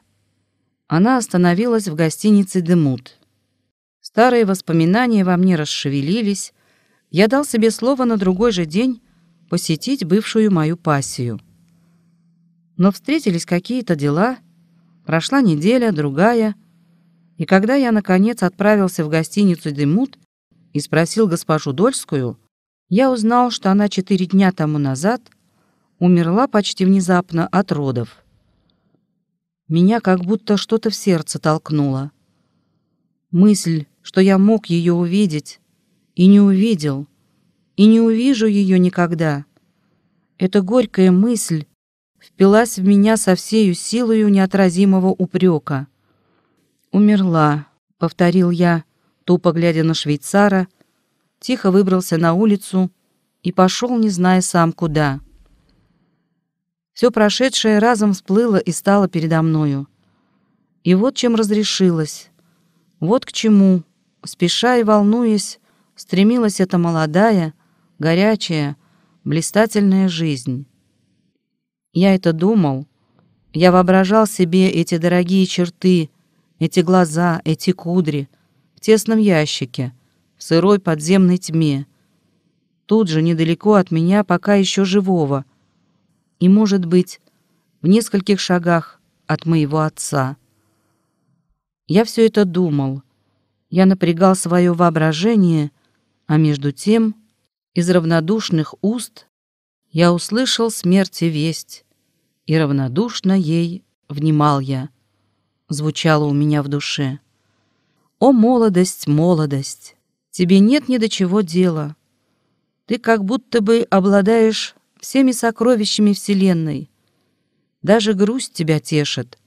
Она остановилась в гостинице «Демут». Старые воспоминания во мне расшевелились. Я дал себе слово на другой же день посетить бывшую мою пассию. Но встретились какие-то дела, прошла неделя, другая, и когда я, наконец, отправился в гостиницу «Демут» и спросил госпожу Дольскую, я узнал, что она четыре дня тому назад – умерла почти внезапно от родов. Меня как будто что-то в сердце толкнуло. Мысль, что я мог ее увидеть, и не увидел, и не увижу ее никогда. Эта горькая мысль впилась в меня со всею силою неотразимого упрека. «Умерла», — повторил я, тупо глядя на швейцара, тихо выбрался на улицу и пошел, не зная сам куда. Все прошедшее разом всплыло и стало передо мною. И вот чем разрешилось. Вот к чему, спеша и волнуясь, стремилась эта молодая, горячая, блистательная жизнь. Я это думал. Я воображал себе эти дорогие черты, эти глаза, эти кудри в тесном ящике, в сырой подземной тьме. Тут же, недалеко от меня, пока еще живого — и, может быть, в нескольких шагах от моего отца. Я все это думал. Я напрягал свое воображение, а между тем из равнодушных уст я услышал смерти весть, и равнодушно ей внимал я. Звучало у меня в душе. «О, молодость, молодость! Тебе нет ни до чего дела. Ты как будто бы обладаешь всеми сокровищами Вселенной. Даже грусть тебя тешит,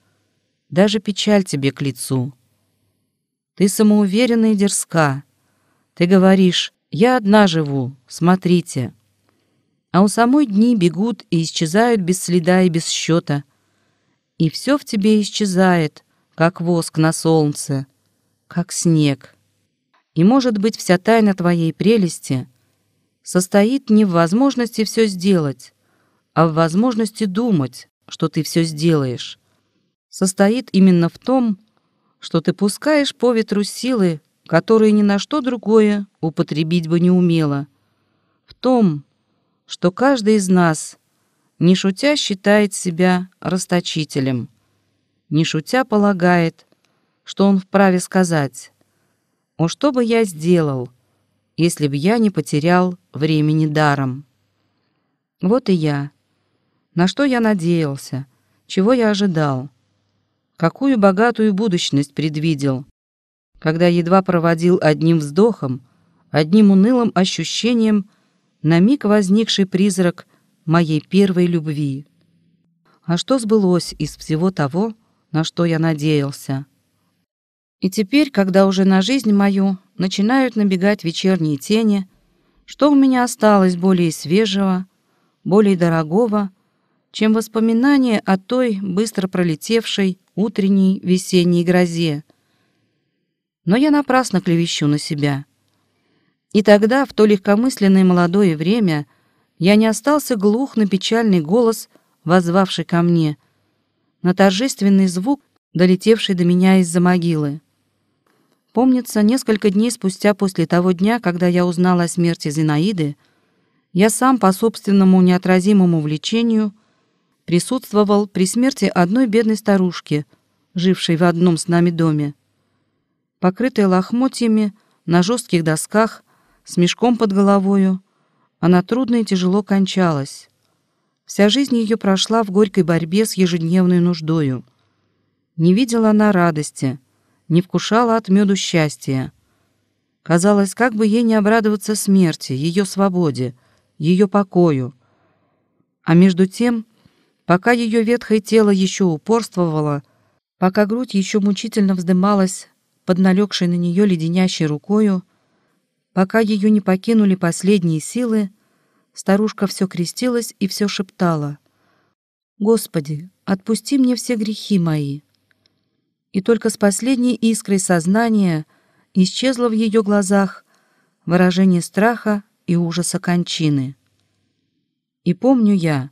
даже печаль тебе к лицу. Ты самоуверена и дерзка. Ты говоришь «Я одна живу, смотрите». А у самой дни бегут и исчезают без следа и без счета. И все в тебе исчезает, как воск на солнце, как снег. И, может быть, вся тайна твоей прелести — состоит не в возможности все сделать, а в возможности думать, что ты все сделаешь. Состоит именно в том, что ты пускаешь по ветру силы, которые ни на что другое употребить бы не умела. В том, что каждый из нас, не шутя, считает себя расточителем, не шутя полагает, что он вправе сказать «О, что бы я сделал?» если б я не потерял времени даром. Вот и я. На что я надеялся? Чего я ожидал? Какую богатую будущность предвидел, когда едва проводил одним вздохом, одним унылым ощущением на миг возникший призрак моей первой любви. А что сбылось из всего того, на что я надеялся? И теперь, когда уже на жизнь мою начинают набегать вечерние тени, что у меня осталось более свежего, более дорогого, чем воспоминания о той быстро пролетевшей утренней весенней грозе. Но я напрасно клевещу на себя. И тогда, в то легкомысленное молодое время, я не остался глух на печальный голос, воззвавший ко мне, на торжественный звук, долетевший до меня из-за могилы. Помнится, несколько дней спустя после того дня, когда я узнала о смерти Зинаиды, я сам по собственному неотразимому влечению присутствовал при смерти одной бедной старушки, жившей в одном с нами доме. покрытой лохмотьями, на жестких досках, с мешком под головою, она трудно и тяжело кончалась. Вся жизнь ее прошла в горькой борьбе с ежедневной нуждою. Не видела она радости — не вкушала от меду счастья. Казалось, как бы ей не обрадоваться смерти, ее свободе, ее покою. А между тем, пока ее ветхое тело еще упорствовало, пока грудь еще мучительно вздымалась под налегшей на нее леденящей рукою, пока ее не покинули последние силы, старушка все крестилась и все шептала. «Господи, отпусти мне все грехи мои!» и только с последней искрой сознания исчезло в ее глазах выражение страха и ужаса кончины. И помню я,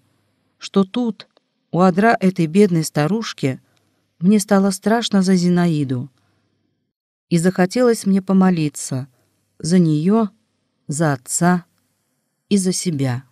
что тут, у одра этой бедной старушки, мне стало страшно за Зинаиду. И захотелось мне помолиться за нее, за отца и за себя.